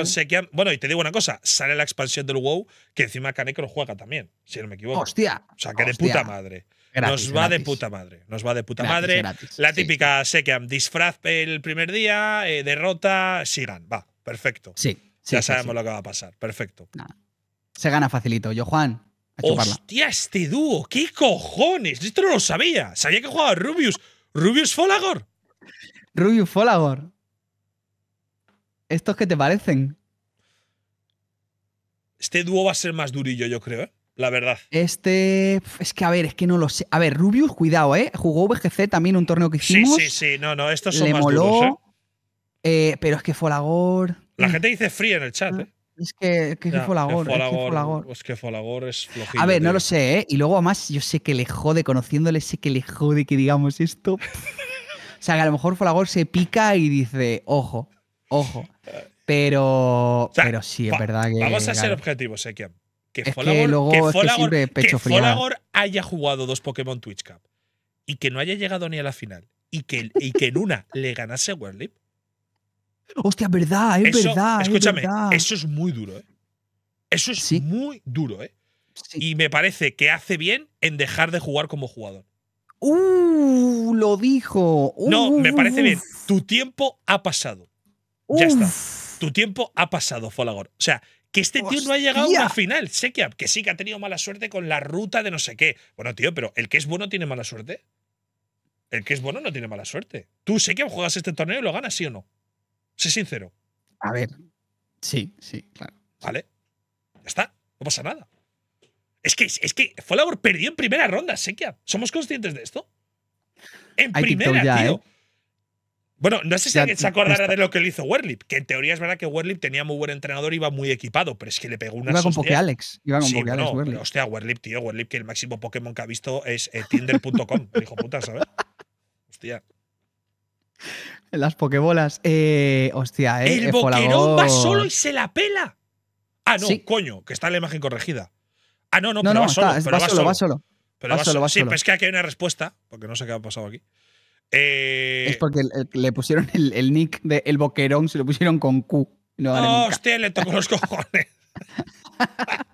qué, Bueno, y te digo una cosa, sale la expansión del WoW, que encima canecro juega también, si no me equivoco. Hostia. O sea, que de puta madre. nos va de puta madre. Nos va de puta madre. la típica Sekiam, disfraz el primer día, eh, derrota, sigan. Va, perfecto. Sí. ya sabemos lo que va a pasar. Perfecto. Se gana facilito. Yo, Juan, ¡Hostia, este dúo! ¡Qué cojones! Esto no lo sabía. Sabía que jugaba Rubius. ¿Rubius Folagor? Rubius Folagor. ¿Estos qué te parecen? Este dúo va a ser más durillo, yo creo, ¿eh? la verdad. Este. Es que, a ver, es que no lo sé. A ver, Rubius, cuidado, ¿eh? Jugó VGC también un torneo que hicimos. Sí, sí, sí. No, no, estos son más duros, ¿eh? ¿eh? Pero es que Folagor. La eh. gente dice Free en el chat, ¿eh? Es que, que Folagor, que es que Folagor. Es flojito. A ver, no lo sé, ¿eh? Y luego, además, yo sé que le jode, conociéndole, sé que le jode que digamos esto. o sea, que a lo mejor Folagor se pica y dice, ojo, ojo. Pero, pero sí, es verdad que. Vamos a ser objetivos, Ekiam. Que, que, luego, que, Folagor, que, Folagor haya jugado dos Pokémon Twitch Cup y que no haya llegado ni a la final y que, y que en una le ganase Werlip, Hostia, verdad, es verdad. Escúchame, eso es muy duro, ¿eh? Eso es muy duro, ¿eh? Y me parece que hace bien en dejar de jugar como jugador. ¡Uh! Lo dijo. no, me parece bien. Tu tiempo ha pasado. ya está. Tu tiempo ha pasado, Folagor. O sea, que este tío no ha llegado a una final. Sé que, que sí que ha tenido mala suerte con la ruta de no sé qué. Bueno, tío, pero el que es bueno tiene mala suerte. El que es bueno no tiene mala suerte. Tú sé que juegas este torneo y lo ganas, ¿sí o no? Sé sincero. A ver. Sí, sí, claro. Vale. Ya está. No pasa nada. Es que, es que hora perdió en primera ronda, Sequia. ¿Somos conscientes de esto? En primera, tío. ¿eh? Bueno, no sé si alguien se acordará de lo que le hizo Werlip, que en teoría es verdad que Werlip tenía muy buen entrenador, y iba muy equipado, pero es que le pegó una Iba con Poké Alex. Iba con poké alex Hostia, Werlip, tío, Werlip, que el máximo Pokémon que ha visto es eh, Tinder.com, Dijo [LAUGHS] puta, ¿sabes? Hostia. [LAUGHS] Las pokebolas. Eh, hostia, eh, El eh, boquerón va solo y se la pela. Ah, no, coño, que está la imagen corregida. Ah, no, no, pero, va, solo, pero va, solo, va solo. va, solo, Sí, pero es que aquí hay una respuesta, porque no sé qué ha pasado aquí. Eh, es porque le pusieron el, nick de El Boquerón, se lo pusieron con Q. No, no hostia, le tocó los cojones. [LAUGHS]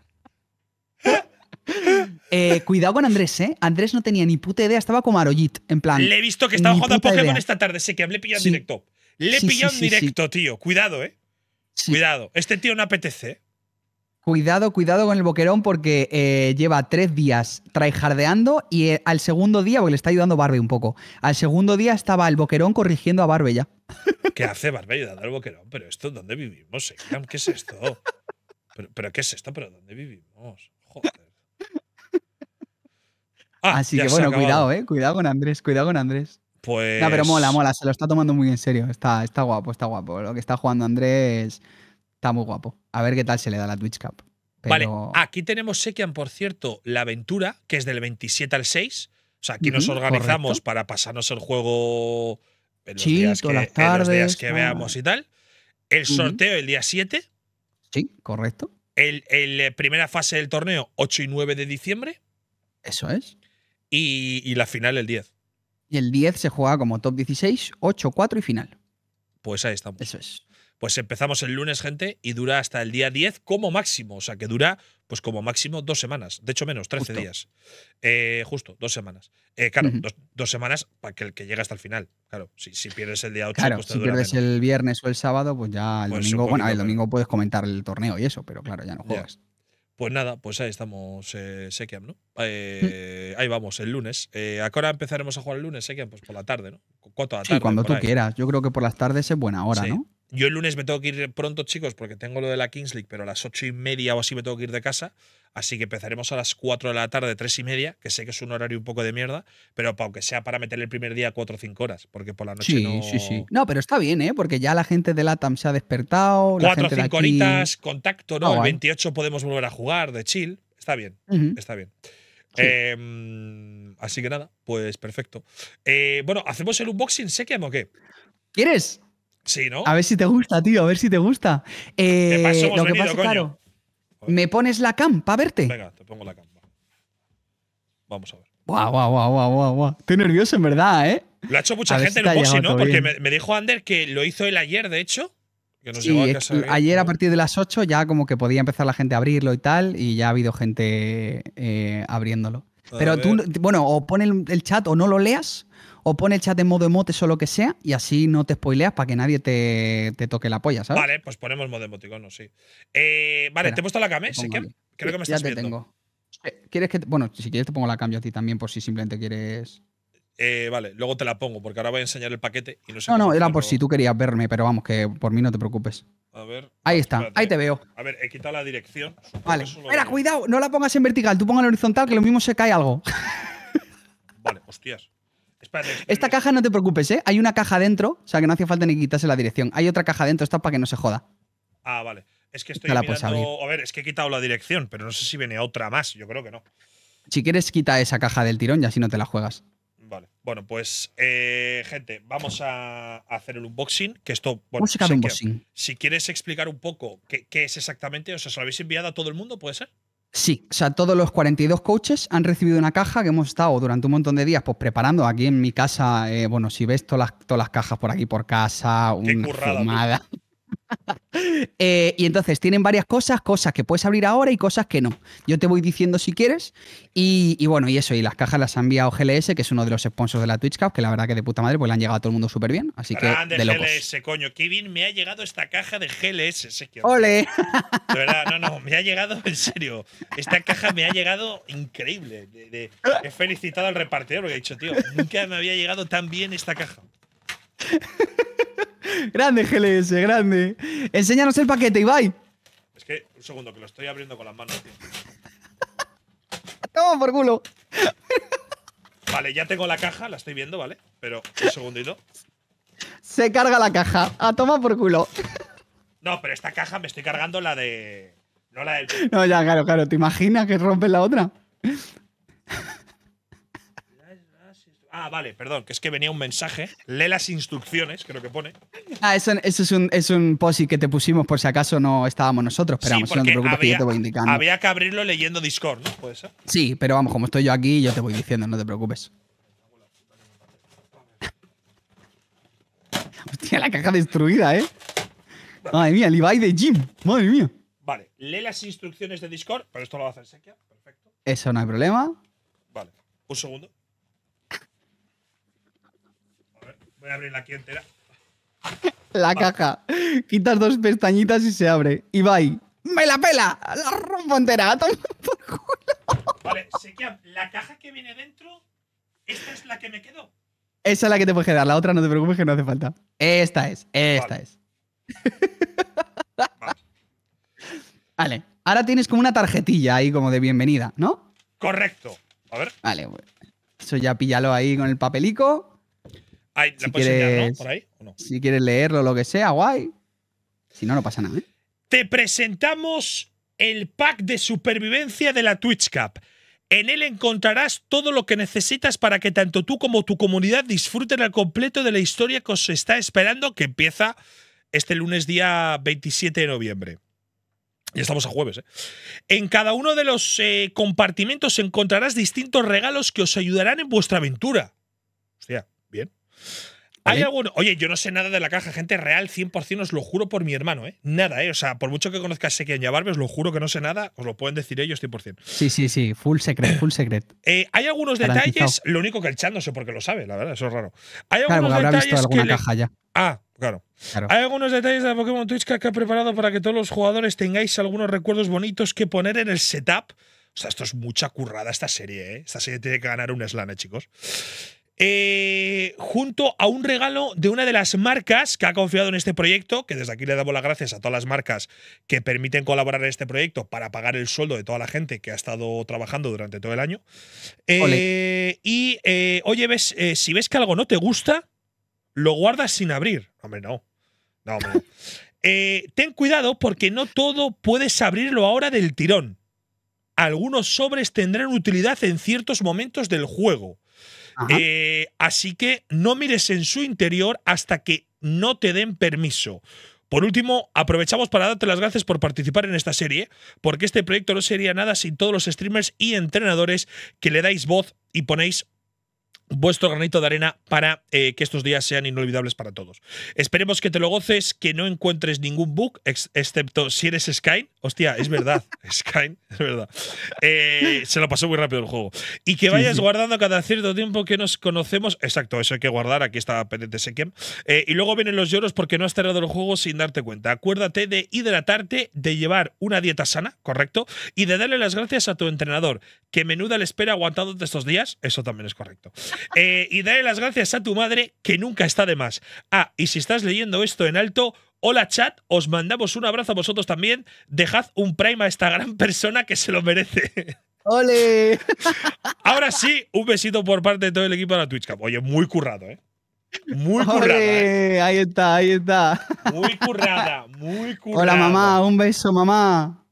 Eh, cuidado con Andrés, ¿eh? Andrés no tenía ni puta idea, estaba como arrollit, en plan. Le he visto que estaba jugando a Pokémon esta tarde, sé que le he pillado en directo. Le he pillado en directo, tío. Cuidado, ¿eh? Cuidado. Este tío no apetece. Eh. Cuidado, cuidado con el boquerón porque eh, lleva tres días traijardeando y al segundo día, porque le está ayudando Barbe un poco, al segundo día estaba el boquerón corrigiendo a Barbe ya. [LAUGHS] ¿Qué hace Barbe ayudando al boquerón? Pero esto, ¿dónde vivimos? ¿Qué es esto? ¿Pero, pero qué es esto? ¿Pero dónde vivimos? Joder. Ah, Así que bueno, cuidado, eh. Cuidado con Andrés, cuidado con Andrés. Pues. No, pero mola, pues mola, se lo está tomando muy en serio. Está, está guapo, está guapo. Lo que está jugando Andrés está muy guapo. A ver qué tal se le da la Twitch Cup. Vale, aquí tenemos Sekian, por cierto, la aventura, que es del 27 al 6. O sea, aquí nos organizamos para pasarnos el juego en los, días, que, las tardes, que ah. veamos y tal. El sorteo el día 7. Sí, correcto. El, el, eh, primera fase del torneo, 8 y 9 de diciembre. Eso es. Y, la final el 10. Y el 10 se juega como top 16, 8, 4 y final. Pues ahí estamos. Eso es. Pues empezamos el lunes, gente, y dura hasta el día 10 como máximo. O sea, que dura, pues como máximo, dos semanas. De hecho, menos, 13 días. Eh, justo, dos semanas. Eh, claro, dos, semanas para que el que llega hasta el final. Claro, si, pierdes el día 8, pues si pierdes el viernes o el sábado, pues ya el pues domingo. Bueno, el domingo puedes comentar el torneo y eso, pero claro, ya no juegas. Pues nada, pues ahí estamos, eh, Sekiam, ¿no? Mm. Eh, ahí vamos, el lunes. Eh, ¿A empezaremos a jugar el lunes, Sekiam? Pues por la tarde, ¿no? Cuatro de la tarde. Sí, cuando tú quieras. Yo creo que por las tardes es buena hora, ¿no? Yo el lunes me tengo que ir pronto, chicos, porque tengo lo de la Kings League, pero a las ocho y media o así me tengo que ir de casa. Así que empezaremos a las 4 de la tarde, tres y media, que sé que es un horario un poco de mierda, pero aunque sea para meter el primer día cuatro o cinco horas, porque por la noche no. Sí, sí. No, pero está bien, ¿eh? Porque ya la gente de LATAM se ha despertado. Cuatro o cinco horitas, contacto, ¿no? Ah, el 28 podemos volver a jugar de chill. Está bien, está bien. Em, así que nada, pues perfecto. Eh, bueno, ¿hacemos el unboxing, sé o qué? ¿Quieres? Sí, ¿no? A ver si te gusta, tío, a ver si te gusta. ¿Qué eh, lo que pasa, claro. ¿Me pones la cam a verte? Venga, te pongo la cam. Vamos a ver. Guau, guau, guau, guau, guau, Estoy nervioso, en verdad, ¿eh? Lo ha hecho mucha gente en Boxy, ¿no? Porque me, dijo Ander que lo hizo él ayer, de hecho. ayer a partir de las 8 ya como que podía empezar la gente a abrirlo y tal, y ya ha habido gente eh, abriéndolo. Pero tú, bueno, o pon el chat o no lo leas, o pone el chat en modo emotes o lo que sea y así no te spoileas para que nadie te, toque la polla, ¿sabes? Vale, pues ponemos modo emoticono, sí. Eh, vale, te he puesto la cam, eh? sí creo que me estás ya te Tengo. Eh, ¿Quieres que bueno, si quieres te pongo la cambio a ti también por si simplemente quieres… vale, luego te la pongo porque ahora voy a enseñar el paquete y no sé No, no, era por si tú querías verme, pero vamos, que por mí no te preocupes. A ver. Ahí está, ahí te veo. A ver, he quitado la dirección. Vale. Mira, cuidado, no la pongas en vertical, tú ponga en horizontal que lo mismo se cae algo. [LAUGHS] Vale, hostias. Esta caja no te preocupes, ¿eh? Hay una caja dentro, o sea que no hace falta ni quitarse la dirección. Hay otra caja dentro, esta para que no se joda. Ah, vale. Es que estoy A ver, es que he quitado la dirección, pero no sé si viene otra más. Yo creo que no. Si quieres, quita esa caja del tirón ya si no te la juegas. Vale. Bueno, pues, eh, gente, vamos a hacer el unboxing. Que esto. Bueno, unboxing. si quieres explicar un poco qué, es exactamente, o sea, ¿se lo habéis enviado a todo el mundo? ¿Puede ser? Sí, o sea, todos los 42 coaches han recibido una caja que hemos estado durante un montón de días pues, preparando aquí en mi casa. Eh, bueno, si ves todas las, cajas por aquí por casa, una fumada. [LAUGHS] Eh, y entonces tienen varias cosas, cosas que puedes abrir ahora y cosas que no. Yo te voy diciendo si quieres. Y, bueno, y eso, y las cajas las ha enviado GLS, que es uno de los sponsors de la Twitch Cup, que la verdad que de puta madre, pues le han llegado a todo el mundo súper bien. Así que. De locos. GLS, coño, qué me ha llegado esta caja de GLS, ¡Ole! [LAUGHS] De verdad, no, no, me ha llegado, en serio. Esta caja me ha llegado increíble. he felicitado al repartidor porque he dicho, tío, nunca me había llegado tan bien esta caja. [LAUGHS] [LAUGHS] grande GLS, grande. Enséñanos el paquete, Ibai. Es que, un segundo, que lo estoy abriendo con las manos, tío. [LAUGHS] Toma por culo. [LAUGHS] Vale, ya tengo la caja, la estoy viendo, ¿vale? Pero un segundito. Se carga la caja. A toma por culo. No, pero esta caja me estoy cargando la de. No la del. No, ya, claro, claro. ¿Te imaginas que rompe la otra? Ah, vale, perdón, que es que venía un mensaje. Lee las instrucciones, creo que pone. Ah, eso, es un, es un posi que te pusimos por si acaso no estábamos nosotros, pero sí, vamos, no te preocupes había, que yo te voy indicando. Había que abrirlo leyendo Discord, ¿no? ¿Puede ser? Sí, pero vamos, como estoy yo aquí, yo te voy diciendo, no te preocupes. [LAUGHS] Hostia, la caja destruida, ¿eh? Madre mía, el Ibai de Jim. Madre mía. Vale, lee las instrucciones de Discord, pero esto lo va a hacer Sequia. Perfecto. Eso no hay problema. Vale, un segundo. Voy a abrirla aquí entera. La caja. Quitas dos pestañitas y se abre. Y bye ¡me la pela! ¡La rompo entera! la caja que viene dentro, ¿esta es la que me quedo? Esa es la que te puedes quedar. La otra no te preocupes que no hace falta. Esta es, esta es. Vale. Ahora tienes como una tarjetilla ahí como de bienvenida, ¿no? Correcto. A ver. Vale, Eso ya píllalo ahí con el papelico si quieres, leerlo, lo que sea, guay. Si no, no pasa nada. ¿eh? Te presentamos el pack de supervivencia de la Twitch Cup. En él encontrarás todo lo que necesitas para que tanto tú como tu comunidad disfruten al completo de la historia que os está esperando, que empieza este lunes día 27 de noviembre. Ya estamos a jueves. ¿eh? En cada uno de los eh, compartimentos encontrarás distintos regalos que os ayudarán en vuestra aventura. Hostia, hay Oye, yo no sé nada de la caja, gente real, 100%, os lo juro por mi hermano, ¿eh? Nada, ¿eh? O sea, por mucho que conozcas Sekian Barbe, os lo juro que no sé nada, os lo pueden decir ellos 100%. Sí, sí, sí, full secret, full secret. [COUGHS] Eh, hay algunos detalles, lo único que el chat no sé por lo sabe, la verdad, eso es raro. Hay algunos detalles alguna caja ya. Ah, claro. claro. Hay algunos detalles de Pokémon Twitch que ha preparado para que todos los jugadores tengáis algunos recuerdos bonitos que poner en el setup. O sea, esto es mucha currada esta serie, ¿eh? Esta serie tiene que ganar un eh, chicos. Eh, junto a un regalo de una de las marcas que ha confiado en este proyecto, que desde aquí le damos las gracias a todas las marcas que permiten colaborar en este proyecto para pagar el sueldo de toda la gente que ha estado trabajando durante todo el año. Eh, y eh, oye, ves, si ves que algo no te gusta, lo guardas sin abrir. Hombre, no. No, hombre. [LAUGHS] ten cuidado porque no todo puedes abrirlo ahora del tirón. Algunos sobres tendrán utilidad en ciertos momentos del juego eh, así que no mires en su interior hasta que no te den permiso. Por último, aprovechamos para darte las gracias por participar en esta serie, porque este proyecto no sería nada sin todos los streamers y entrenadores que le dais voz y ponéis vuestro granito de arena para eh, que estos días sean inolvidables para todos. Esperemos que te lo goces, que no encuentres ningún bug, excepto si eres Skyne. Hostia, es verdad, [LAUGHS] Skyne, es verdad. Eh, se lo pasó muy rápido el juego. Y que vayas guardando cada cierto tiempo que nos conocemos. Exacto, eso hay que guardar, aquí está pendiente ese Eh, y luego vienen los lloros porque no has cerrado el juego sin darte cuenta. Acuérdate de hidratarte, de llevar una dieta sana, correcto, y de darle las gracias a tu entrenador, que menuda le espera aguantado de estos días, eso también es correcto. Eh, y dale las gracias a tu madre, que nunca está de más. Ah, y si estás leyendo esto en alto, Hola chat, os mandamos un abrazo a vosotros también. Dejad un prime a esta gran persona que se lo merece. ¡Ole! Ahora sí, un besito por parte de todo el equipo de la Twitch Oye, muy currado, ¿eh? Muy currada. ¿eh? Ahí está, ahí está. Muy currada, muy currada. Hola mamá, un beso mamá.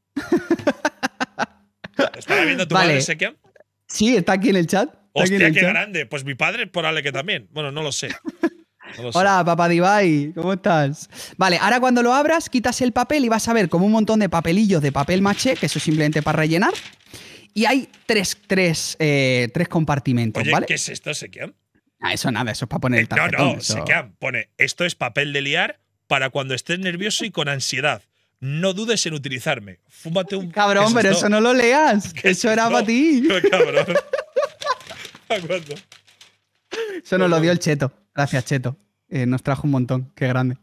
¿Estaba viendo tu madre, Sekian? Sí, está aquí en el chat. Hostia, qué grande. Pues mi padre, por ale que también. Bueno, no lo sé. Hola, papá Divay, ¿cómo estás? Vale, ahora cuando lo abras, quitas el papel y vas a ver como un montón de papelillos de papel maché, que eso es simplemente para rellenar. Y hay tres, tres, eh, tres compartimentos, Oye, ¿Qué es esto, Sequeam? Ah, eso nada, eso es para poner eh, el tarjetón, No, no, Sequeam, pone, esto es papel de liar para cuando estés nervioso y con ansiedad no dudes en utilizarme. Fúmate un. Cabrón, pero eso no lo leas. [LAUGHS] eso era para ti. [LAUGHS] Cabrón. [LAUGHS] Eso nos lo dio el Cheto. Gracias, Cheto. Eh, nos trajo un montón. Qué grande.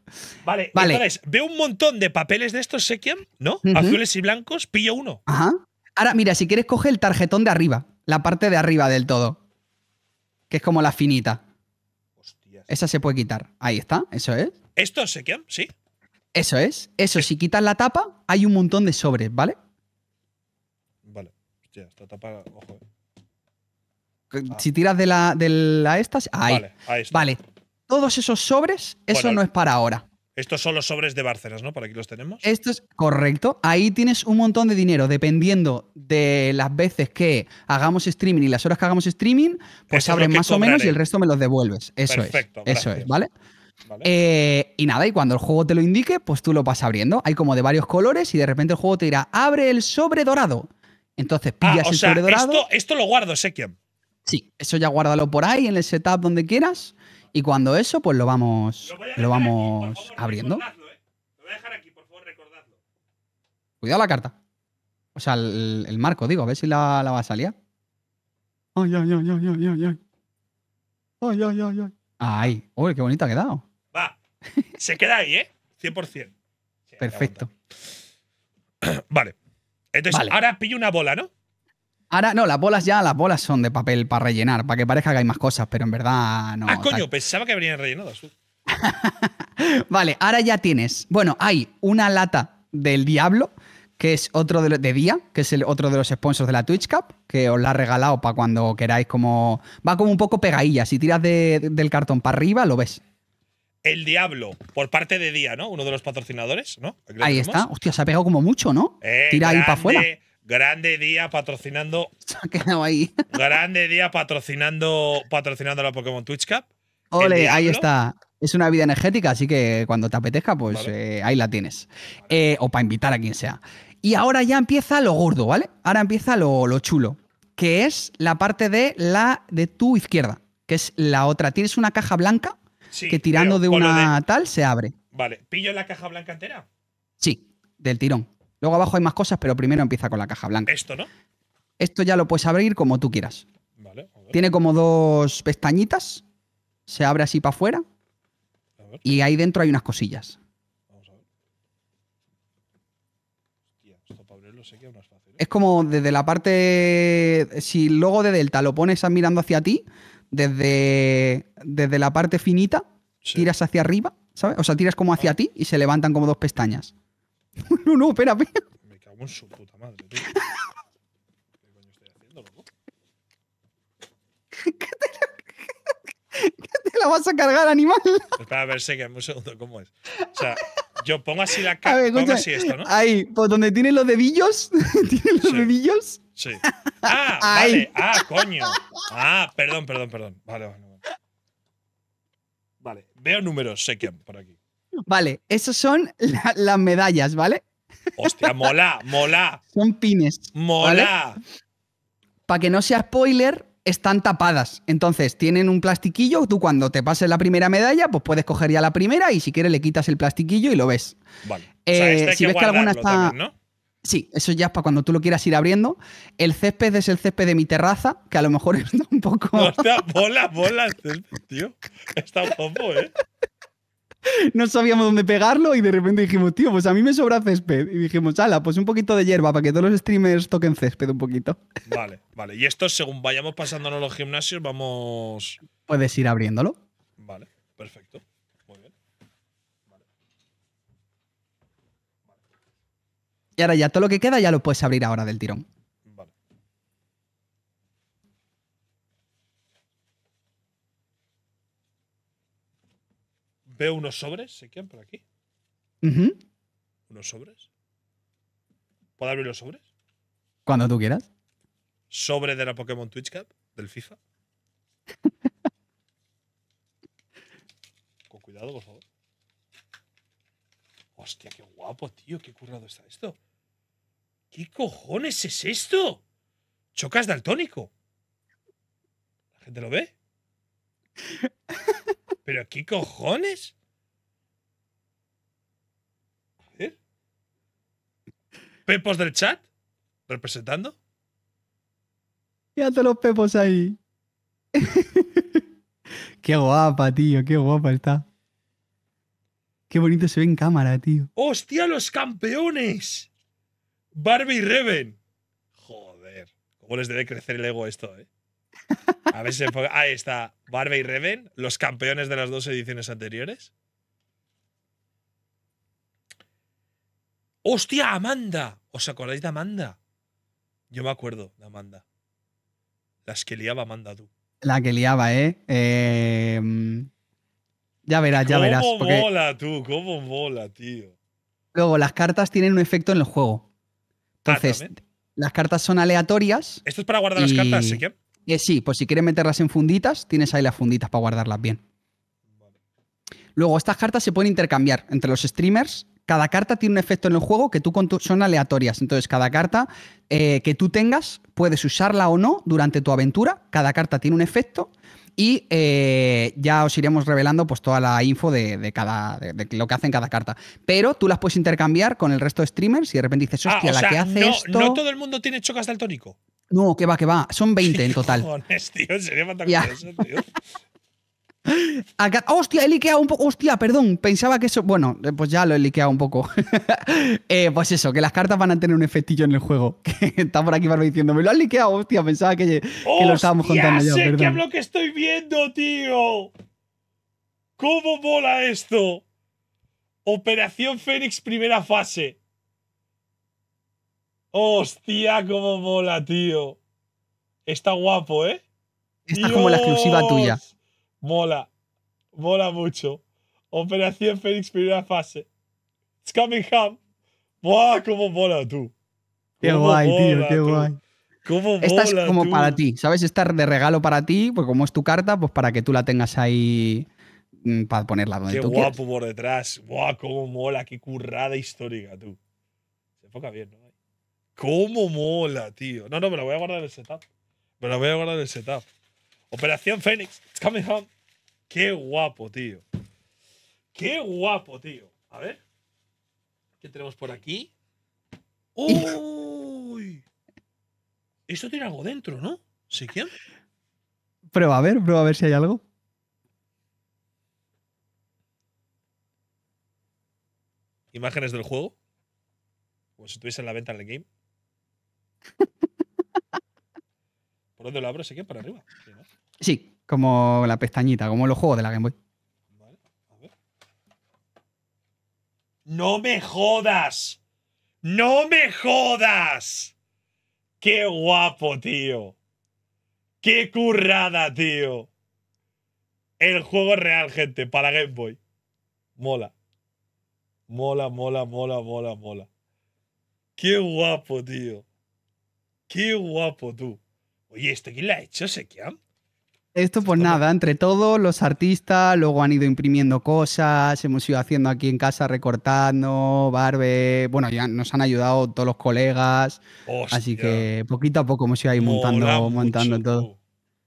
Vale, vale. veo un montón de papeles de estos, sé ¿no? Azules y blancos, pillo uno. Ajá. Ahora, mira, si quieres, coge el tarjetón de arriba. La parte de arriba del todo. Que es como la finita. Hostias. Esa se puede quitar. Ahí está, eso es. ¿Esto es quién? Sí. Eso es. Eso, si quitas la tapa, hay un montón de sobres, ¿vale? Vale. ya, esta tapa, ojo. Ah. Si tiras de la, de la esta, ahí. Vale, Vale. Todos esos sobres, eso no es para ahora. Estos son los sobres de Bárcenas, ¿no? Para aquí los tenemos. Esto es correcto. Ahí tienes un montón de dinero, dependiendo de las veces que hagamos streaming y las horas que hagamos streaming, pues abres más o menos y el resto me los devuelves. Eso es. Eso es, ¿vale? Eh, y nada, y cuando el juego te lo indique, pues tú lo vas abriendo. Hay como de varios colores y de repente el juego te dirá, abre el sobre dorado. Entonces ah, pillas el sobre dorado. Esto, lo guardo, que Sí, eso ya guárdalo por ahí en el setup donde quieras. Y cuando eso, pues lo vamos, lo, vamos abriendo. ¿eh? Lo voy a dejar aquí, por favor, recordadlo. Cuidado la carta. O sea, el, marco, digo, a ver si la, la va a salir. ay, ay, ay, ay, ay. Ay, ay, ay, ay. Ay, ¡Uy, qué bonita ha quedado. Va. Se queda ahí, ¿eh? 100%. Perfecto. Vale. Entonces, ahora pillo una bola, ¿no? Ahora, no, las bolas ya, las bolas son de papel para rellenar, para que parezca que hay más cosas, pero en verdad no. Ah, coño, pensaba que venían su. [LAUGHS] vale, ahora ya tienes. Bueno, hay una lata del diablo que es otro de, de Día, que es el otro de los sponsors de la Twitch Cup, que os la ha regalado para cuando queráis, como. Va como un poco pegadilla. Si tiras del cartón para arriba, lo ves. El Diablo, por parte de Día, ¿no? Uno de los patrocinadores, ¿no? Ahí está. Hostia, se ha pegado como mucho, ¿no? Eh, Tira ahí para afuera. Grande Día patrocinando. [LAUGHS] Se ha quedado ahí. grande Día patrocinando, patrocinando la Pokémon Twitch Cup. Ole, ahí está es una vida energética, así que cuando te apetezca, pues eh, ahí la tienes. Eh, o para invitar a quien sea. Y ahora ya empieza lo gordo, ¿vale? Ahora empieza lo, lo chulo, que es la parte de la de tu izquierda, que es la otra. Tienes una caja blanca que tirando de una tal se abre. Vale, ¿pillo la caja blanca entera? Sí, del tirón. Luego abajo hay más cosas, pero primero empieza con la caja blanca. Esto, ¿no? Esto ya lo puedes abrir como tú quieras. Vale. Tiene como dos pestañitas. Se abre así para afuera. Y ahí dentro hay unas cosillas. Vamos a ver. Hostia, esto para sé que es más ¿eh? Es como desde la parte. Si luego de Delta lo pones mirando hacia ti, desde, desde la parte finita, tiras hacia arriba, ¿sabes? O sea, tiras como hacia ah. ti y se levantan como dos pestañas. [LAUGHS] no, no, espera, Me cago en su puta madre, tío. [LAUGHS] ¿Qué coño estoy haciendo, loco? te la vas a cargar, animal. Espera, pues a ver, sé un segundo, ¿cómo es? O sea, yo pongo así la [LAUGHS] cara, pongo así esto, ¿no? Ahí, por pues donde tiene los dedillos, [LAUGHS] tiene los sí. dedillos. Sí. [LAUGHS] Ah, vale, ah, coño. Ah, perdón, perdón, perdón. Vale, vale, vale. veo números, sé por aquí. Vale, esas son las medallas, ¿vale? Hostia, mola, mola. Son pines. Mola. Para que no sea spoiler, están tapadas. Entonces, tienen un plastiquillo, tú cuando te pases la primera medalla, pues puedes coger ya la primera y si quieres le quitas el plastiquillo y lo ves. Vale. Eh, este si ves que alguna está... Sí, eso ya es para cuando tú lo quieras ir abriendo. El césped es el césped de mi terraza, que a lo mejor [LAUGHS] es un poco. Hostia, bola, bola, tío. Está guapo, ¿eh? [LAUGHS] no sabíamos dónde pegarlo y de repente dijimos, tío, pues a mí me sobra césped. Y dijimos, ala, pues un poquito de hierba para que todos los streamers toquen césped un poquito. Vale, vale. Y esto, según vayamos pasándonos los gimnasios, vamos. Puedes ir abriéndolo. Vale, perfecto. Muy bien. Y ahora ya todo lo que queda ya lo puedes abrir ahora del tirón. unos sobres, se quién? por aquí. ¿Unos sobres? ¿Puedo abrir los sobres? Cuando tú quieras. Sobre de la Pokémon Twitch Cup, del FIFA. [LAUGHS] Con cuidado, por favor. Hostia, qué guapo, tío. Qué currado está esto. ¿Qué cojones es esto? Chocas daltónico. ¿La gente lo ve? [LAUGHS] ¿Pero qué cojones? ver… ¿Pepos del chat? ¿Representando? todos los pepos ahí. [LAUGHS] qué guapa, tío, qué guapa está. Qué bonito se ve en cámara, tío. ¡Hostia, los campeones! Barbie y Reven. Joder, cómo les debe crecer el ego esto, eh. A ver Ahí está. Barbe y Reven, los campeones de las dos ediciones anteriores. ¡Hostia, Amanda! ¿Os acordáis de Amanda? Yo me acuerdo de Amanda. Las que liaba Amanda tú. La que liaba, ¿eh? Em, ya verás, ya verás. ¿Cómo mola tú? ¿Cómo mola, tío? Luego, las cartas tienen un efecto en el juego. Ah, Entonces, las cartas son aleatorias. Esto es para guardar las cartas, ¿sí? ¿eh, eh, sí, pues si quieres meterlas en funditas, tienes ahí las funditas para guardarlas bien. Luego, estas cartas se pueden intercambiar entre los streamers. Cada carta tiene un efecto en el juego que tú son aleatorias. Entonces, cada carta eh, que tú tengas, puedes usarla o no durante tu aventura. Cada carta tiene un efecto. Y eh, ya os iremos revelando pues, toda la info de, cada, lo que hace en cada carta. Pero tú las puedes intercambiar con el resto de streamers y de repente dices, ah, hostia, la que hace no, No todo el mundo tiene chocas tónico. No, que va, que va. Son 20 en total. [LAUGHS] sería tío. [LAUGHS] hostia, he liqueado un poco. Hostia, perdón. Pensaba que eso. Bueno, eh, pues ya lo he liqueado un poco. [LAUGHS] Eh, pues eso, que las cartas van a tener un efectillo en el juego. Que está por aquí Barba diciendo, me lo has liqueado, hostia. Pensaba que, lo estábamos contando ya. sé qué es lo que estoy viendo, tío! ¿Cómo mola esto? Operación Fénix, primera fase. Hostia, cómo mola, tío. Está guapo, ¿eh? Esta es como la exclusiva tuya. Mola. Mola mucho. Operación Félix, primera fase. It's coming home. Buah, cómo mola tú. Qué guay, tío, qué guay. ¿Cómo Esta es como para ti, ¿sabes? Esta de regalo para ti, pues como es tu carta, pues para que tú la tengas ahí mm, para ponerla donde qué guapo por detrás. Buah, cómo mola, qué currada histórica tú. Se enfoca bien, ¿no? ¿Cómo mola, tío? No, no, me la voy a guardar en el setup. Me la voy a guardar en el setup. Operación Fénix, it's coming home. Qué guapo, tío. Qué guapo, tío. A ver. ¿Qué tenemos por aquí? ¡Uy! Esto tiene algo dentro, ¿no? ¿Sí quién? Prueba a ver, prueba a ver si hay algo. Imágenes del juego. Como si estuviese en la venta en el game. [LAUGHS] ¿Por dónde lo abro? ¿Sí para arriba? Sí, como la pestañita, como los juegos de la Game Boy. ¡No me jodas! ¡No me jodas! ¡Qué guapo, tío! ¡Qué currada, tío! El juego real, gente, para Game Boy. Mola. Mola, mola, mola, mola, mola. Qué guapo, tío. Qué guapo tú. Oye, ¿esto quién la ha hecho, Sequian? Esto pues nada, entre todos los artistas, luego han ido imprimiendo cosas, hemos ido haciendo aquí en casa recortando, barbe, bueno, ya nos han ayudado todos los colegas, así que poquito a poco hemos ido ahí montando, todo.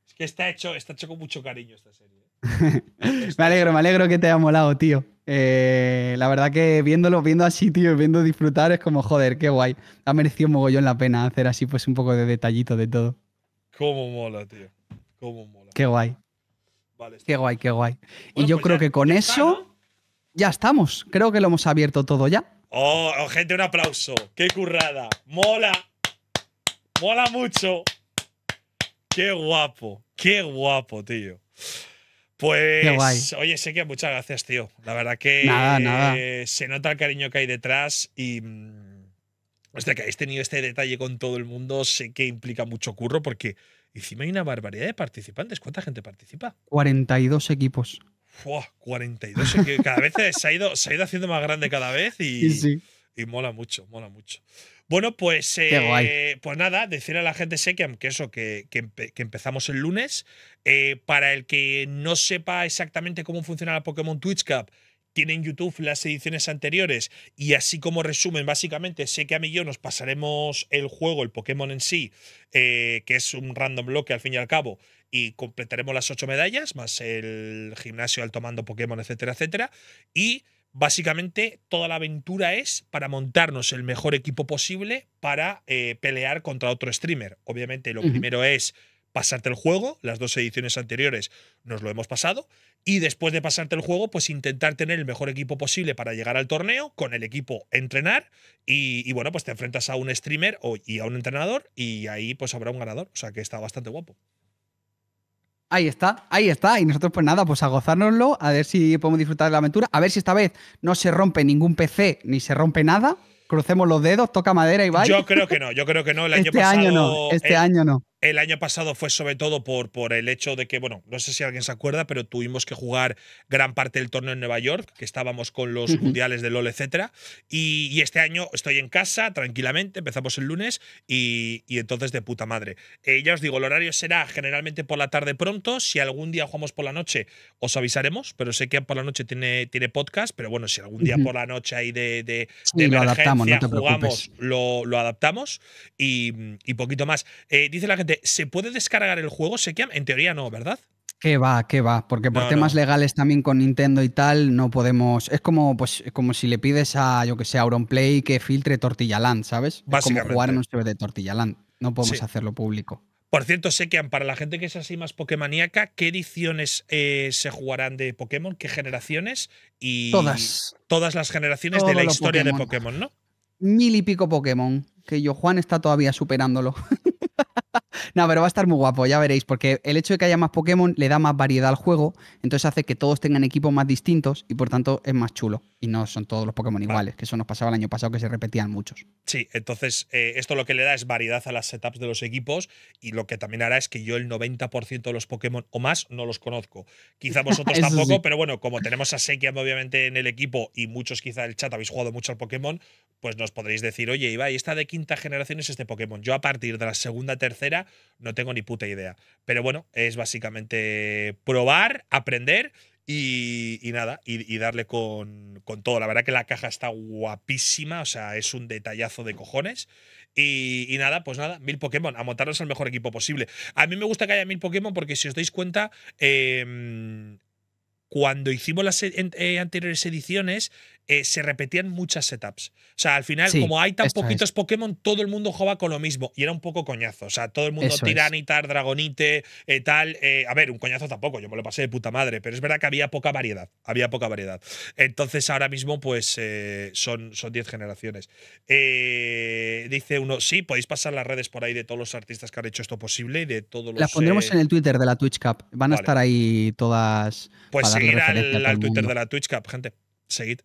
Es que está hecho, está hecho con mucho cariño esta serie. ¿eh? [LAUGHS] me alegro, me alegro que te haya molado, tío. Eh, la verdad que viéndolo, viendo así, tío, viendo disfrutar, es como, joder, qué guay. Ha merecido mogollón la pena hacer así, pues un poco de detallito de todo. Cómo mola, tío. Cómo mola. Qué guay. Vale, qué guay, qué guay. y yo pues creo que con eso ya estamos. Creo que lo hemos abierto todo ya. oh, gente, un aplauso. Qué currada. Mola. Mola mucho. Qué guapo. Qué guapo, tío. Pues, oye, sé que muchas gracias, tío. La verdad que se nota el cariño que hay detrás y. Mm, hostia, que habéis tenido este detalle con todo el mundo, sé que implica mucho curro porque encima hay una barbaridad de participantes. ¿Cuánta gente participa? 42 equipos. Uf, 42 equipos. Cada vez se ha, ido, se ha ido haciendo más grande cada vez y, y mola mucho, mola mucho. Bueno, pues, eh, pues nada, decir a la gente Sekiam que eso, que, empezamos el lunes. Eh, para el que no sepa exactamente cómo funciona la Pokémon Twitch Cup, tiene en YouTube las ediciones anteriores y así como resumen, básicamente sé que a mí y yo nos pasaremos el juego, el Pokémon en sí, eh, que es un random bloque al fin y al cabo, y completaremos las ocho medallas, más el gimnasio, al tomando Pokémon, etcétera, etcétera. Y básicamente toda la aventura es para montarnos el mejor equipo posible para eh, pelear contra otro streamer. Obviamente lo primero es pasarte el juego, las dos ediciones anteriores nos lo hemos pasado, y después de pasarte el juego, pues intentar tener el mejor equipo posible para llegar al torneo, con el equipo entrenar, y, y bueno, pues te enfrentas a un streamer y a un entrenador, y ahí pues habrá un ganador, o sea que está bastante guapo. Ahí está, ahí está. Y nosotros, pues nada, pues a gozárnoslo, a ver si podemos disfrutar de la aventura, a ver si esta vez no se rompe ningún PC ni se rompe nada. Crucemos los dedos, toca madera y vaya. Yo creo que no, yo creo que no. El año este año no, este eh, año no. El año pasado fue sobre todo por, por el hecho de que, bueno, no sé si alguien se acuerda, pero tuvimos que jugar gran parte del torneo en Nueva York, que estábamos con los mundiales de LOL, etc. Y, este año estoy en casa, tranquilamente, empezamos el lunes y, entonces de puta madre. Eh, ya os digo, el horario será generalmente por la tarde pronto. Si algún día jugamos por la noche, os avisaremos, pero sé que por la noche tiene, tiene podcast, pero bueno, si algún día por la noche hay de, de, lo adaptamos, no te jugamos, lo, lo, adaptamos y, y poquito más. Eh, dice la gente ¿se puede descargar el juego, Sekiam? En teoría no, ¿verdad? Que va, que va, porque por temas legales también con Nintendo y tal no podemos. Es como, pues, como si le pides a, yo que sé, Auronplay que filtre Tortillaland, ¿sabes? como jugar en un server de Tortillaland. No podemos hacerlo público. Por cierto, Sekian, para la gente que es así más pokemaníaca, ¿qué ediciones eh, se jugarán de Pokémon? ¿Qué generaciones? Y todas. Todas las generaciones de la historia de Pokémon, ¿no? Mil y pico Pokémon, que yo Juan está todavía superándolo. [LAUGHS] no, pero va a estar muy guapo, ya veréis, porque el hecho de que haya más Pokémon le da más variedad al juego, entonces hace que todos tengan equipos más distintos y por tanto es más chulo. Y no son todos los Pokémon iguales, que eso nos pasaba el año pasado que se repetían muchos. Sí, entonces eh, esto lo que le da es variedad a las setups de los equipos y lo que también hará es que yo el 90% de los Pokémon o más no los conozco. Quizá vosotros [LAUGHS] tampoco, pero bueno, como tenemos a Sekiam obviamente en el equipo y muchos quizá del chat habéis jugado mucho al Pokémon, pues nos podréis decir, oye, y esta de quinta generación es este Pokémon. Yo a partir de la segunda, tercera no tengo ni puta idea. Pero bueno, es básicamente probar, aprender y, nada, y, darle con, todo. La verdad que la caja está guapísima, o sea, es un detallazo de cojones. Y, nada, pues nada, mil Pokémon, a montarnos al mejor equipo posible. A mí me gusta que haya mil Pokémon porque si os dais cuenta, em, cuando hicimos las e, eh, anteriores ediciones, eh, se repetían muchas setups. O sea, al final, como hay tan poquitos Pokémon, todo el mundo jugaba con lo mismo. Y era un poco coñazo. O sea, todo el mundo Tiranitar, Dragonite, eh, tal. Eh, a ver, un coñazo tampoco, yo me lo pasé de puta madre. Pero es verdad que había poca variedad. Había poca variedad. Entonces, ahora mismo, pues son 10 generaciones. dice uno, sí, podéis pasar las redes por ahí de todos los artistas que han hecho esto posible y de todos los. Las pondremos en el Twitter de la TwitchCap. Van a estar ahí todas. Pues seguir al, Twitter de la Twitch Cup, gente. Seguid.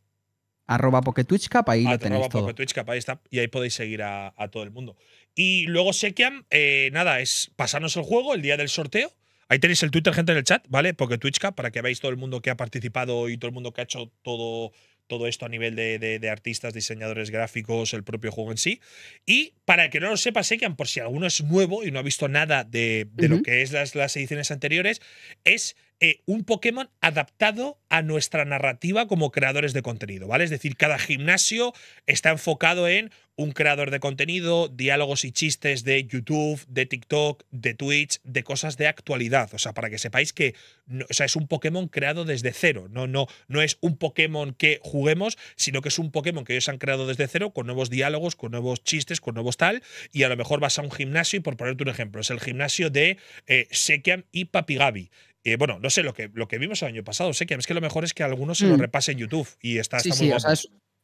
Arroba Poketwitchcap, ahí lo tenéis todo. ahí está. Y ahí podéis seguir a, todo el mundo. Y luego Sekiam, eh, nada, es pasarnos el juego el día del sorteo. Ahí tenéis el Twitter, gente, en el chat, ¿vale? Poketwitchcap, para que veáis todo el mundo que ha participado y todo el mundo que ha hecho todo todo esto a nivel de, artistas, diseñadores gráficos, el propio juego en sí. Y para el que no lo sepa, Sekiam, por si alguno es nuevo y no ha visto nada de, de lo que es las, las ediciones anteriores, es eh, un Pokémon adaptado a nuestra narrativa como creadores de contenido, ¿vale? Es decir, cada gimnasio está enfocado en un creador de contenido, diálogos y chistes de YouTube, de TikTok, de Twitch, de cosas de actualidad. O sea, para que sepáis que o sea, es un Pokémon creado desde cero. No, no, no es un Pokémon que juguemos, sino que es un Pokémon que ellos han creado desde cero con nuevos diálogos, con nuevos chistes, con nuevos tal. Y a lo mejor vas a un gimnasio y, por ponerte un ejemplo, es el gimnasio de eh, y Papigabi. Eh, bueno, no sé, lo que, lo que vimos el año pasado, sé que es que lo mejor es que algunos se lo mm. repase en YouTube y está, sí, o sea,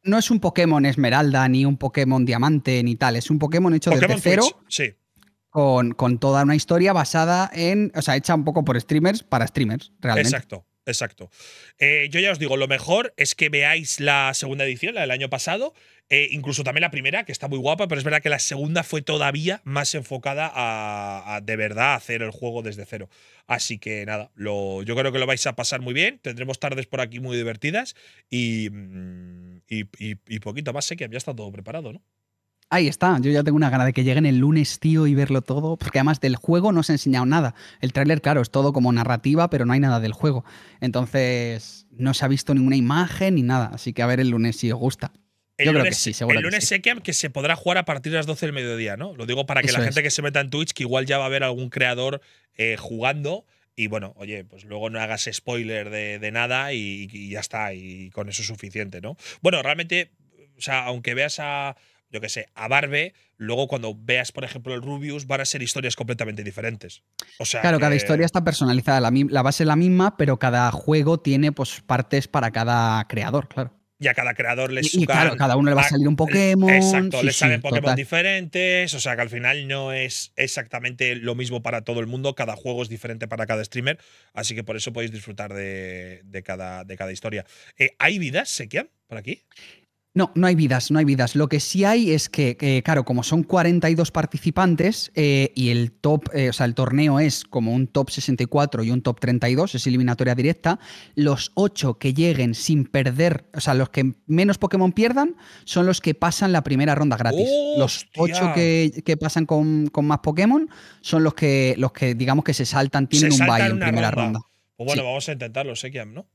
no es un Pokémon esmeralda, ni un Pokémon diamante, ni tal. Es un Pokémon hecho de desde Sí. Con, con, toda una historia basada en. O sea, hecha un poco por streamers para streamers, realmente. Exacto, exacto. Eh, yo ya os digo, lo mejor es que veáis la segunda edición, la del año pasado, eh, incluso también la primera, que está muy guapa, pero es verdad que la segunda fue todavía más enfocada a, de verdad hacer el juego desde cero. Así que nada, lo, yo creo que lo vais a pasar muy bien. Tendremos tardes por aquí muy divertidas y, mm, y, poquito más. Sé que ya está todo preparado, ¿no? Ahí está, yo ya tengo una gana de que lleguen el lunes, tío, y verlo todo, porque además del juego no se ha enseñado nada. El tráiler, claro, es todo como narrativa, pero no hay nada del juego. Entonces, no se ha visto ninguna imagen ni nada, así que a ver el lunes si os gusta. El Yo creo que sí, El lunes que se podrá jugar a partir de las 12 del mediodía, ¿no? Lo digo para que la gente que se meta en Twitch, que igual ya va a haber algún creador eh, jugando. Y bueno, oye, pues luego no hagas spoiler de, nada y, ya está, y con eso es suficiente, ¿no? Bueno, realmente, o sea, aunque veas a, yo qué sé, a Barbe, luego cuando veas, por ejemplo, el Rubius, van a ser historias completamente diferentes. O sea, claro, cada historia está personalizada, la, la base es la misma, pero cada juego tiene pues partes para cada creador, claro y a cada creador les cada uno le va a salir un Pokémon. Exacto, le salen Pokémon diferentes, o sea que al final no es exactamente lo mismo para todo el mundo, cada juego es diferente para cada streamer, así que por eso podéis disfrutar de, cada, de cada historia. Eh, ¿Hay vidas, sequian, por aquí? No, no hay vidas, no hay vidas. Lo que sí hay es que, claro, como son 42 participantes eh, y el top, eh, o sea, el torneo es como un top 64 y un top 32, es eliminatoria directa, los 8 que lleguen sin perder, o sea, los que menos Pokémon pierdan son los que pasan la primera ronda gratis. Los 8 que, pasan con, más Pokémon son los que, los que, digamos que se saltan, tienen un bye en primera ronda. Pues bueno, vamos a intentarlo, Sekiam, ¿no?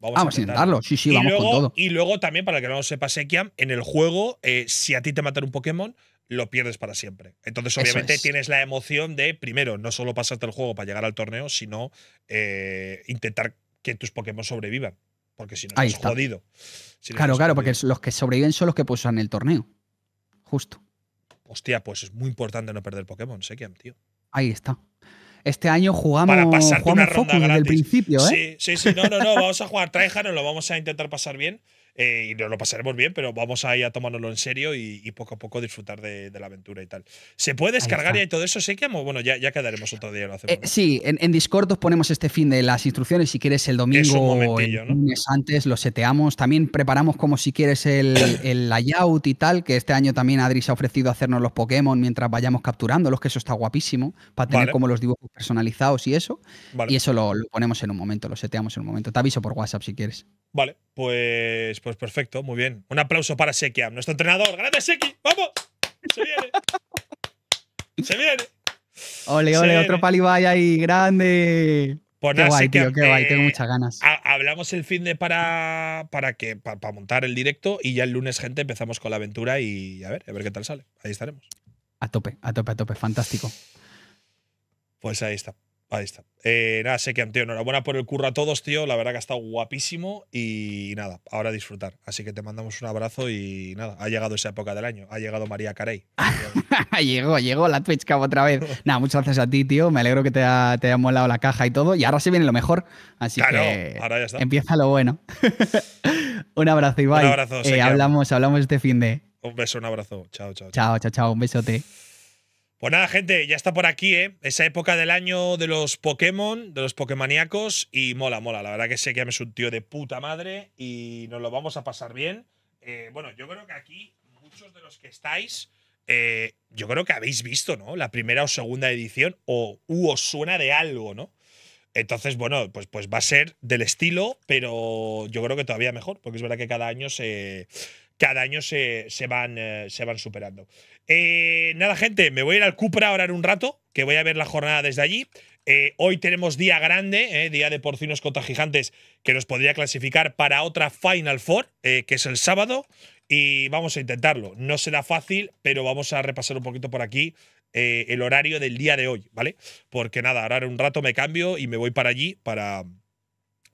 Vamos, a, intentarlo. Sí, sí, y luego, todo. Y luego también, para que no lo sepa, Sekiam, en el juego, eh, si a ti te matan un Pokémon, lo pierdes para siempre. Entonces, obviamente, tienes la emoción de, primero, no solo pasarte el juego para llegar al torneo, sino eh, intentar que tus Pokémon sobrevivan. Porque si no, Ahí estás jodido. claro, claro, porque los que sobreviven son los que pusan el torneo. Justo. Hostia, pues es muy importante no perder Pokémon, Sekiam, tío. Ahí está este año jugamos, con Focus desde el principio, ¿eh? Sí, sí, sí, no, no, no, vamos a jugar Tryhard, lo vamos a intentar pasar bien. Eh, y nos lo pasaremos bien, pero vamos a ir a tomárnoslo en serio y, poco a poco disfrutar de, la aventura y tal. ¿Se puede descargar y todo eso, Sekiam? O bueno, ya, quedaremos otro día. Eh, sí, en, Discord os ponemos este fin de las instrucciones. Si quieres el domingo o el lunes antes, lo seteamos. También preparamos como si quieres [COUGHS] el, layout y tal, que este año también Adri se ha ofrecido hacernos los Pokémon mientras vayamos capturándolos, que eso está guapísimo, para tener como los dibujos personalizados y eso. Y eso lo ponemos en un momento, lo seteamos en un momento. Te aviso por WhatsApp si quieres. Vale, pues, pues perfecto, muy bien. Un aplauso para Sekiam, nuestro entrenador. ¡Grande Seki! ¡Vamos! ¡Se viene! ¡Se viene! Ole, ole, otro palibay ahí, grande. Pues qué guay, tío, qué guay, tengo eh, muchas ganas. hablamos el fin de para, para que para, montar el directo y ya el lunes, gente, empezamos con la aventura y a ver, a ver qué tal sale. Ahí estaremos. A tope, a tope, a tope, fantástico. Pues ahí está. Ahí está. Eh, nada, que tío, enhorabuena por el curra a todos, tío. La verdad que ha estado guapísimo y nada, ahora disfrutar. Así que te mandamos un abrazo y nada, ha llegado esa época del año. Ha llegado María Carey. [LAUGHS] llegó, llegó la Twitch Cabo otra vez. [LAUGHS] nada, muchas gracias a ti, tío. Me alegro que te, haya molado la caja y todo. Y ahora se viene lo mejor. Así que ahora empieza lo bueno. [LAUGHS] un abrazo, y Un abrazo, eh, hablamos, hablamos este fin de. Un beso, un abrazo. Chao, chao. Chao, chao, chao. chao. Un besote. Pues nada, gente, ya está por aquí, ¿eh? Esa época del año de los Pokémon, de los Pokémoníacos, y mola, mola. La verdad que sé que es un tío de puta madre y nos lo vamos a pasar bien. Eh, bueno, yo creo que aquí muchos de los que estáis, eh, yo creo que habéis visto, ¿no? La primera o segunda edición, o os suena de algo, ¿no? Entonces, bueno, pues, pues va a ser del estilo, pero yo creo que todavía mejor, porque es verdad que cada año se cada año se, se van, eh, se van superando. Eh, nada, gente, me voy a ir al Cupra ahora en un rato, que voy a ver la jornada desde allí. Eh, hoy tenemos día grande, día de porcinos contra gigantes, que nos podría clasificar para otra Final Four, que es el sábado, y vamos a intentarlo. No será fácil, pero vamos a repasar un poquito por aquí el horario del día de hoy, ¿vale? Porque nada, ahora en un rato me cambio y me voy para allí para,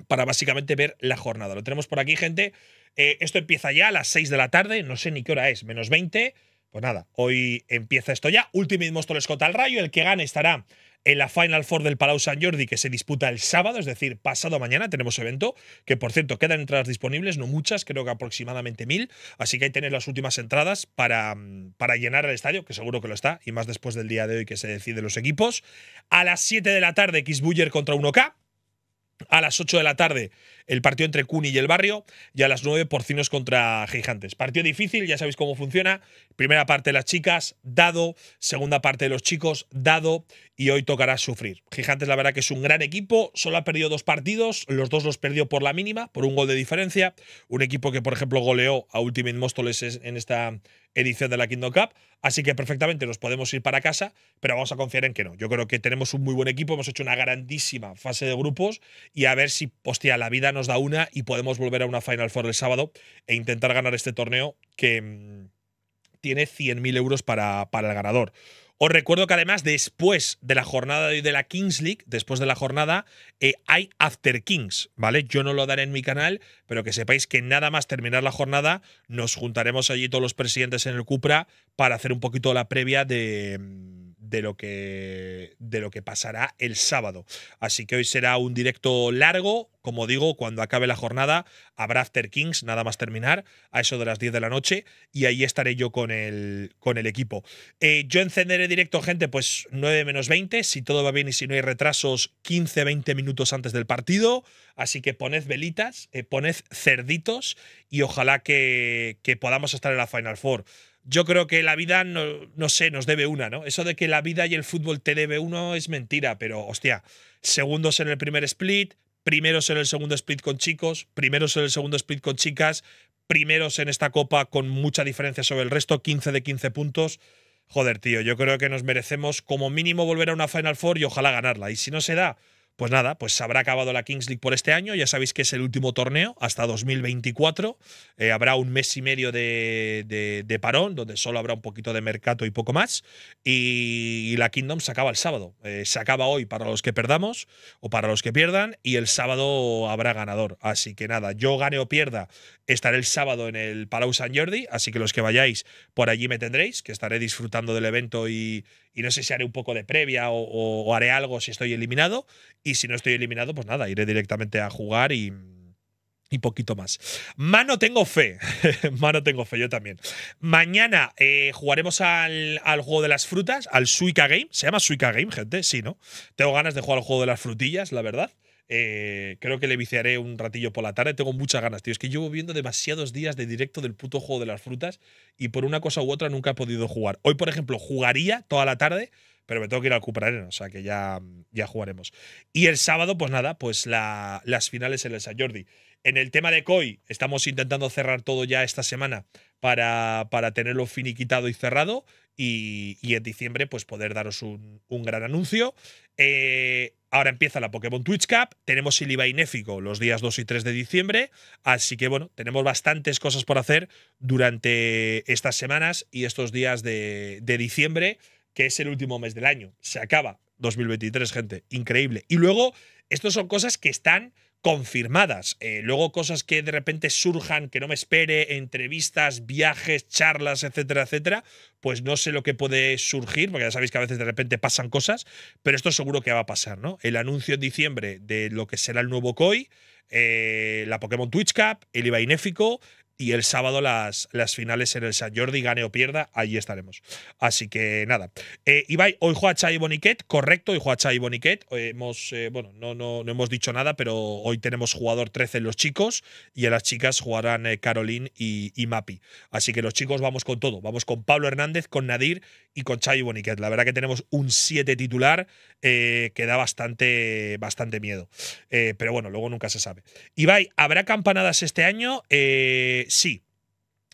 para básicamente ver la jornada. Lo tenemos por aquí, gente. Eh, esto empieza ya a las 6 de la tarde, no sé ni qué hora es, menos 20. Pues nada, hoy empieza esto ya. Ultimate Monster al rayo. El que gane estará en la Final Four del Palau San Jordi, que se disputa el sábado, es decir, pasado mañana tenemos evento, que por cierto, quedan entradas disponibles, no muchas, creo que aproximadamente mil, así que hay que tener las últimas entradas para, para llenar el estadio, que seguro que lo está, y más después del día de hoy que se deciden los equipos. A las 7 de la tarde, X contra 1K. A las 8 de la tarde, el partido entre Cuni y el barrio y a las 9 Porcinos contra Gigantes. Partido difícil, ya sabéis cómo funciona. Primera parte de las chicas, dado. Segunda parte de los chicos, dado. Y hoy tocará sufrir. Gigantes, la verdad que es un gran equipo. Solo ha perdido dos partidos. Los dos los perdió por la mínima, por un gol de diferencia. Un equipo que, por ejemplo, goleó a Ultimate Móstoles en esta edición de la Kingdom Cup. Así que perfectamente nos podemos ir para casa, pero vamos a confiar en que no. Yo creo que tenemos un muy buen equipo. Hemos hecho una grandísima fase de grupos y a ver si, hostia, la vida nos da una y podemos volver a una Final Four el sábado e intentar ganar este torneo que mm, tiene 100.000 euros para, para el ganador. Os recuerdo que además después de la jornada de la Kings League, después de la jornada, eh, hay After Kings, ¿vale? Yo no lo daré en mi canal, pero que sepáis que nada más terminar la jornada, nos juntaremos allí todos los presidentes en el Cupra para hacer un poquito la previa de mm, de lo que, de lo que pasará el sábado. Así que hoy será un directo largo, como digo, cuando acabe la jornada habrá After Kings, nada más terminar, a eso de las 10 de la noche, y ahí estaré yo con el, con el equipo. Eh, yo encenderé directo, gente, pues 9 menos 20, si todo va bien y si no hay retrasos, 15, 20 minutos antes del partido, así que poned velitas, eh, poned cerditos y ojalá que, que podamos estar en la Final Four yo creo que la vida, no, sé, nos debe una, ¿no? Eso de que la vida y el fútbol te debe uno es mentira, pero hostia, segundos en el primer split, primeros en el segundo split con chicos, primeros en el segundo split con chicas, primeros en esta copa con mucha diferencia sobre el resto, 15 de 15 puntos. Joder, tío, yo creo que nos merecemos como mínimo volver a una Final Four y ojalá ganarla. Y si no se da, pues nada, pues habrá acabado la Kings League por este año. Ya sabéis que es el último torneo hasta 2024. Eh, habrá un mes y medio de, parón, donde solo habrá un poquito de mercado y poco más. Y, la Kingdom se acaba el sábado. Eh, se acaba hoy para los que perdamos o para los que pierdan. Y el sábado habrá ganador. Así que nada, yo gane o pierda, estaré el sábado en el Palau Sant Jordi. Así que los que vayáis por allí me tendréis, que estaré disfrutando del evento y, y no sé si haré un poco de previa o, haré algo si estoy eliminado. Y si no estoy eliminado, pues nada, iré directamente a jugar y, y poquito más. Mano tengo fe. [LAUGHS] Mano tengo fe, yo también. Mañana eh, jugaremos al, al, juego de las frutas, al Suica Game. Se llama Suica Game, gente, sí, ¿no? Tengo ganas de jugar al juego de las frutillas, la verdad. Eh, creo que le viciaré un ratillo por la tarde. Tengo muchas ganas, tío. Es que llevo viendo demasiados días de directo del puto juego de las frutas y por una cosa u otra nunca he podido jugar. Hoy, por ejemplo, jugaría toda la tarde, pero me tengo que ir al Cooper o sea que ya, ya jugaremos. Y el sábado, pues nada, pues las finales en el San Jordi. En el tema de COI, estamos intentando cerrar todo ya esta semana para, para tenerlo finiquitado y cerrado. Y, en diciembre, pues poder daros un, un gran anuncio. Eh, Ahora empieza la Pokémon Twitch Cup, tenemos el los días 2 y 3 de diciembre, así que bueno, tenemos bastantes cosas por hacer durante estas semanas y estos días de, de diciembre, que es el último mes del año. Se acaba 2023, gente, increíble. Y luego, estas son cosas que están confirmadas. Eh, luego cosas que de repente surjan, que no me espere, entrevistas, viajes, charlas, etcétera, etcétera, pues no sé lo que puede surgir, porque ya sabéis que a veces de repente pasan cosas, pero esto seguro que va a pasar, ¿no? El anuncio en diciembre de lo que será el nuevo COI. Eh, la Pokémon Twitch Cup, el IVA y el sábado las, las finales en el San Jordi, gane o pierda, allí estaremos. Así que nada. Eh, Ibai, hoy juega Chay Boniquet, correcto, hoy juega Chay Boniquet. hemos, eh, bueno, no, no, no, hemos dicho nada, pero hoy tenemos jugador 13 en los chicos y en las chicas jugarán eh, Caroline y, y, Mapi. Así que los chicos vamos con todo, vamos con Pablo Hernández, con Nadir y con Chay Boniquet. La verdad que tenemos un 7 titular eh, que da bastante, bastante miedo. pero bueno, luego nunca se sabe. Ibai, ¿habrá campanadas este año? Eh, eh, sí,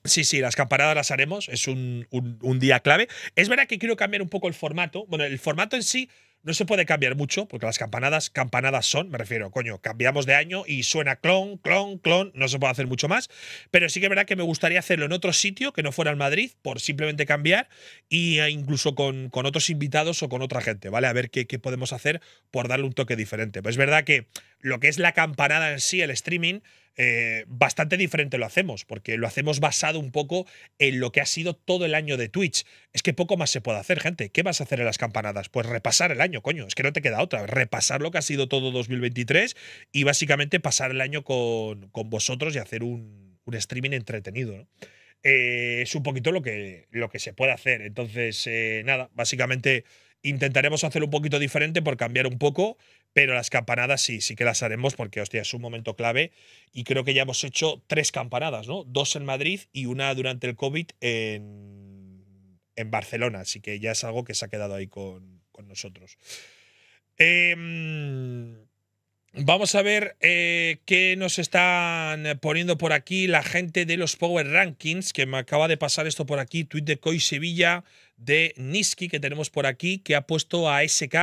Sí, sí, las campanadas las haremos. Es un, día clave. Es verdad que quiero cambiar un poco el formato. Bueno, el formato en sí no se puede cambiar mucho, porque las campanadas, campanadas son, me refiero, coño, cambiamos de año y suena clon, clon, clon, no se puede hacer mucho más. Pero sí que es verdad que me gustaría hacerlo en otro sitio que no fuera en Madrid, por simplemente cambiar, e incluso con, con otros invitados o con otra gente, ¿vale? A ver qué, qué podemos hacer por darle un toque diferente. Pues es verdad que lo que es la campanada en sí, el streaming, eh, bastante diferente lo hacemos, porque lo hacemos basado un poco en lo que ha sido todo el año de Twitch. Es que poco más se puede hacer, gente. ¿Qué vas a hacer en las campanadas? Pues repasar el año, coño. Es que no te queda otra. Repasar lo que ha sido todo 2023 y básicamente pasar el año con, vosotros y hacer un, streaming entretenido, eh, es un poquito lo que, lo que se puede hacer. Entonces, eh, nada, básicamente intentaremos hacer un poquito diferente por cambiar un poco pero las campanadas sí, sí que las haremos porque, hostia, es un momento clave y creo que ya hemos hecho tres campanadas, ¿no? Dos en Madrid y una durante el COVID en, Barcelona. Así que ya es algo que se ha quedado ahí con, nosotros. Em, vamos a ver eh, qué nos están poniendo por aquí la gente de los Power Rankings, que me acaba de pasar esto por aquí, tweet de Coy Sevilla, de Niski, que tenemos por aquí, que ha puesto a SK,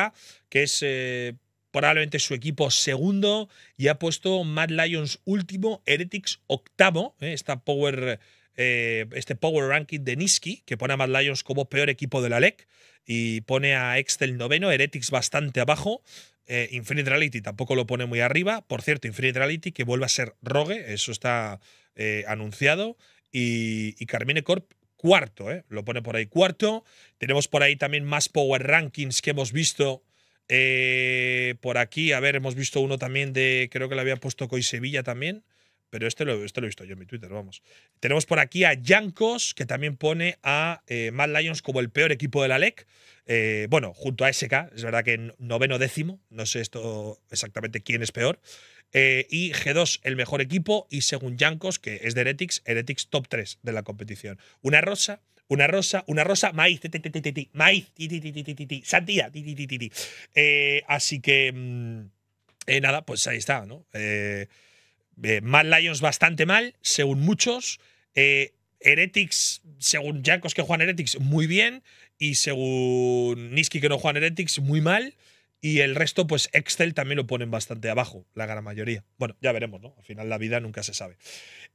que es... Eh, probablemente su equipo segundo y ha puesto Mad Lions último, Heretics octavo, ¿eh? power, eh, este Power Ranking de Niski, que pone a Mad Lions como peor equipo de la LEC y pone a Excel noveno, Heretics bastante abajo. Eh, Infinite Reality tampoco lo pone muy arriba. Por cierto, Infinite Reality que vuelve a ser Rogue, eso está anunciado. Y, Carmine Corp cuarto, lo pone por ahí cuarto. Tenemos por ahí también más power rankings que hemos visto eh, por aquí, a ver, hemos visto uno también de, creo que lo había puesto Coy Sevilla también, pero este lo, este lo he visto yo en mi Twitter, vamos. Tenemos por aquí a Jankos, que también pone a eh, Mad Lions como el peor equipo de la LEC. Eh, bueno, junto a SK, es verdad que noveno décimo, no sé esto exactamente quién es peor. Eh, y G2, el mejor equipo, y según Yankos, que es de Heretics, Heretics top 3 de la competición. Una rosa una rosa, una rosa, maíz, ti, ti, ti, maíz, sandía, así que, nada, pues ahí está, ¿no? Eh, Mad Lions bastante mal, según muchos. Heretics, según Jankos que juegan Heretics, muy bien. Y según Niski que no juegan Heretics, muy mal. Y el resto, pues Excel también lo ponen bastante abajo, la gran mayoría. Bueno, ya veremos, ¿no? Al final la vida nunca se sabe.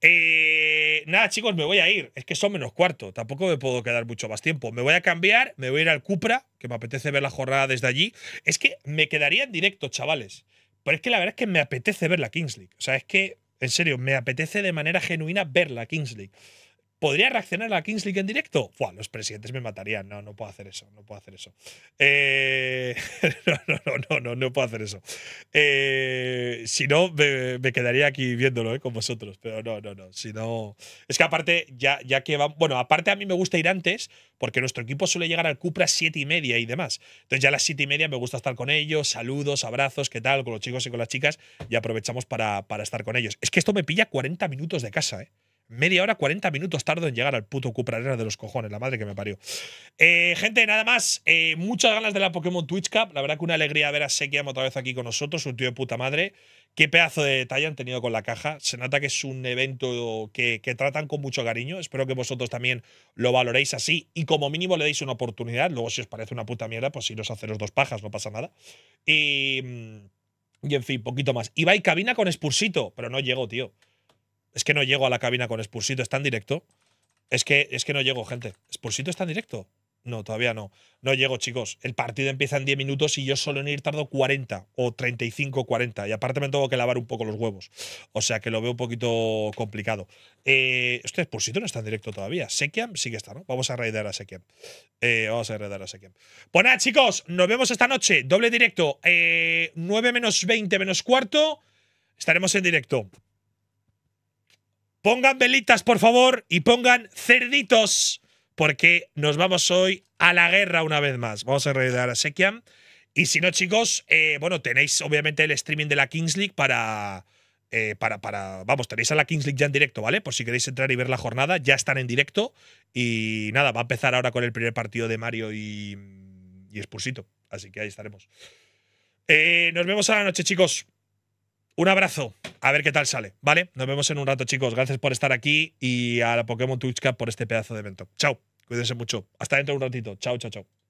Eh, nada, chicos, me voy a ir. Es que son menos cuarto. Tampoco me puedo quedar mucho más tiempo. Me voy a cambiar, me voy a ir al Cupra, que me apetece ver la jornada desde allí. Es que me quedaría en directo, chavales. Pero es que la verdad es que me apetece ver la Kings League. O sea, es que, en serio, me apetece de manera genuina ver la Kings League. ¿Podría reaccionar a la Kings League en directo? Fuah, los presidentes me matarían. No, no puedo hacer eso. No puedo hacer eso. Eh, [LAUGHS] no, no, no, no, no, puedo hacer eso. Eh, si no, me, quedaría aquí viéndolo eh, con vosotros. Pero no, no, no. Si no. Es que aparte, ya, ya que van. Bueno, aparte a mí me gusta ir antes, porque nuestro equipo suele llegar al Cupra 7 y media y demás. Entonces ya a las 7 y media me gusta estar con ellos, saludos, abrazos, qué tal, con los chicos y con las chicas, y aprovechamos para, para estar con ellos. Es que esto me pilla 40 minutos de casa, ¿eh? Media hora, 40 minutos tarde en llegar al puto Cuprarera de los cojones, la madre que me parió. Eh, gente, nada más. Eh, muchas ganas de la Pokémon Twitch Cup. La verdad que una alegría ver a Sekiam otra vez aquí con nosotros, un tío de puta madre. Qué pedazo de detalle han tenido con la caja. Se nota que es un evento que, que tratan con mucho cariño. Espero que vosotros también lo valoréis así y como mínimo le deis una oportunidad. Luego, si os parece una puta mierda, pues iros a haceros dos pajas, no pasa nada. Y, mm, y en fin, poquito más. y y cabina con Spursito, pero no llegó tío. Es que no llego a la cabina con Spursito, está en directo. Es que, es que no llego, gente. ¿Spursito está en directo? No, todavía no. No llego, chicos. El partido empieza en 10 minutos y yo solo en ir tardo 40 o 35, 40. Y aparte me tengo que lavar un poco los huevos. O sea que lo veo un poquito complicado. Eh, este Spursito no está en directo todavía. Sekiam sí que está, ¿no? Vamos a raidar a Sekiam. Eh, vamos a raidar a Sekiam. Pues nada, chicos, nos vemos esta noche. Doble directo. Eh, 9 menos 20 menos cuarto. Estaremos en directo. Pongan velitas, por favor, y pongan cerditos, porque nos vamos hoy a la guerra una vez más. Vamos a ayudar a Sekiam. Y si no, chicos, eh, bueno, tenéis obviamente el streaming de la Kings League para, eh, para, para, vamos, tenéis a la Kings League ya en directo, ¿vale? Por si queréis entrar y ver la jornada, ya están en directo. Y nada, va a empezar ahora con el primer partido de Mario y, y Spursito. Así que ahí estaremos. Eh, nos vemos a la noche, chicos. Un abrazo, a ver qué tal sale, ¿vale? Nos vemos en un rato, chicos. Gracias por estar aquí y a la Pokémon Twitch por este pedazo de evento. Chao, cuídense mucho. Hasta dentro de un ratito. Chao, chao, chao.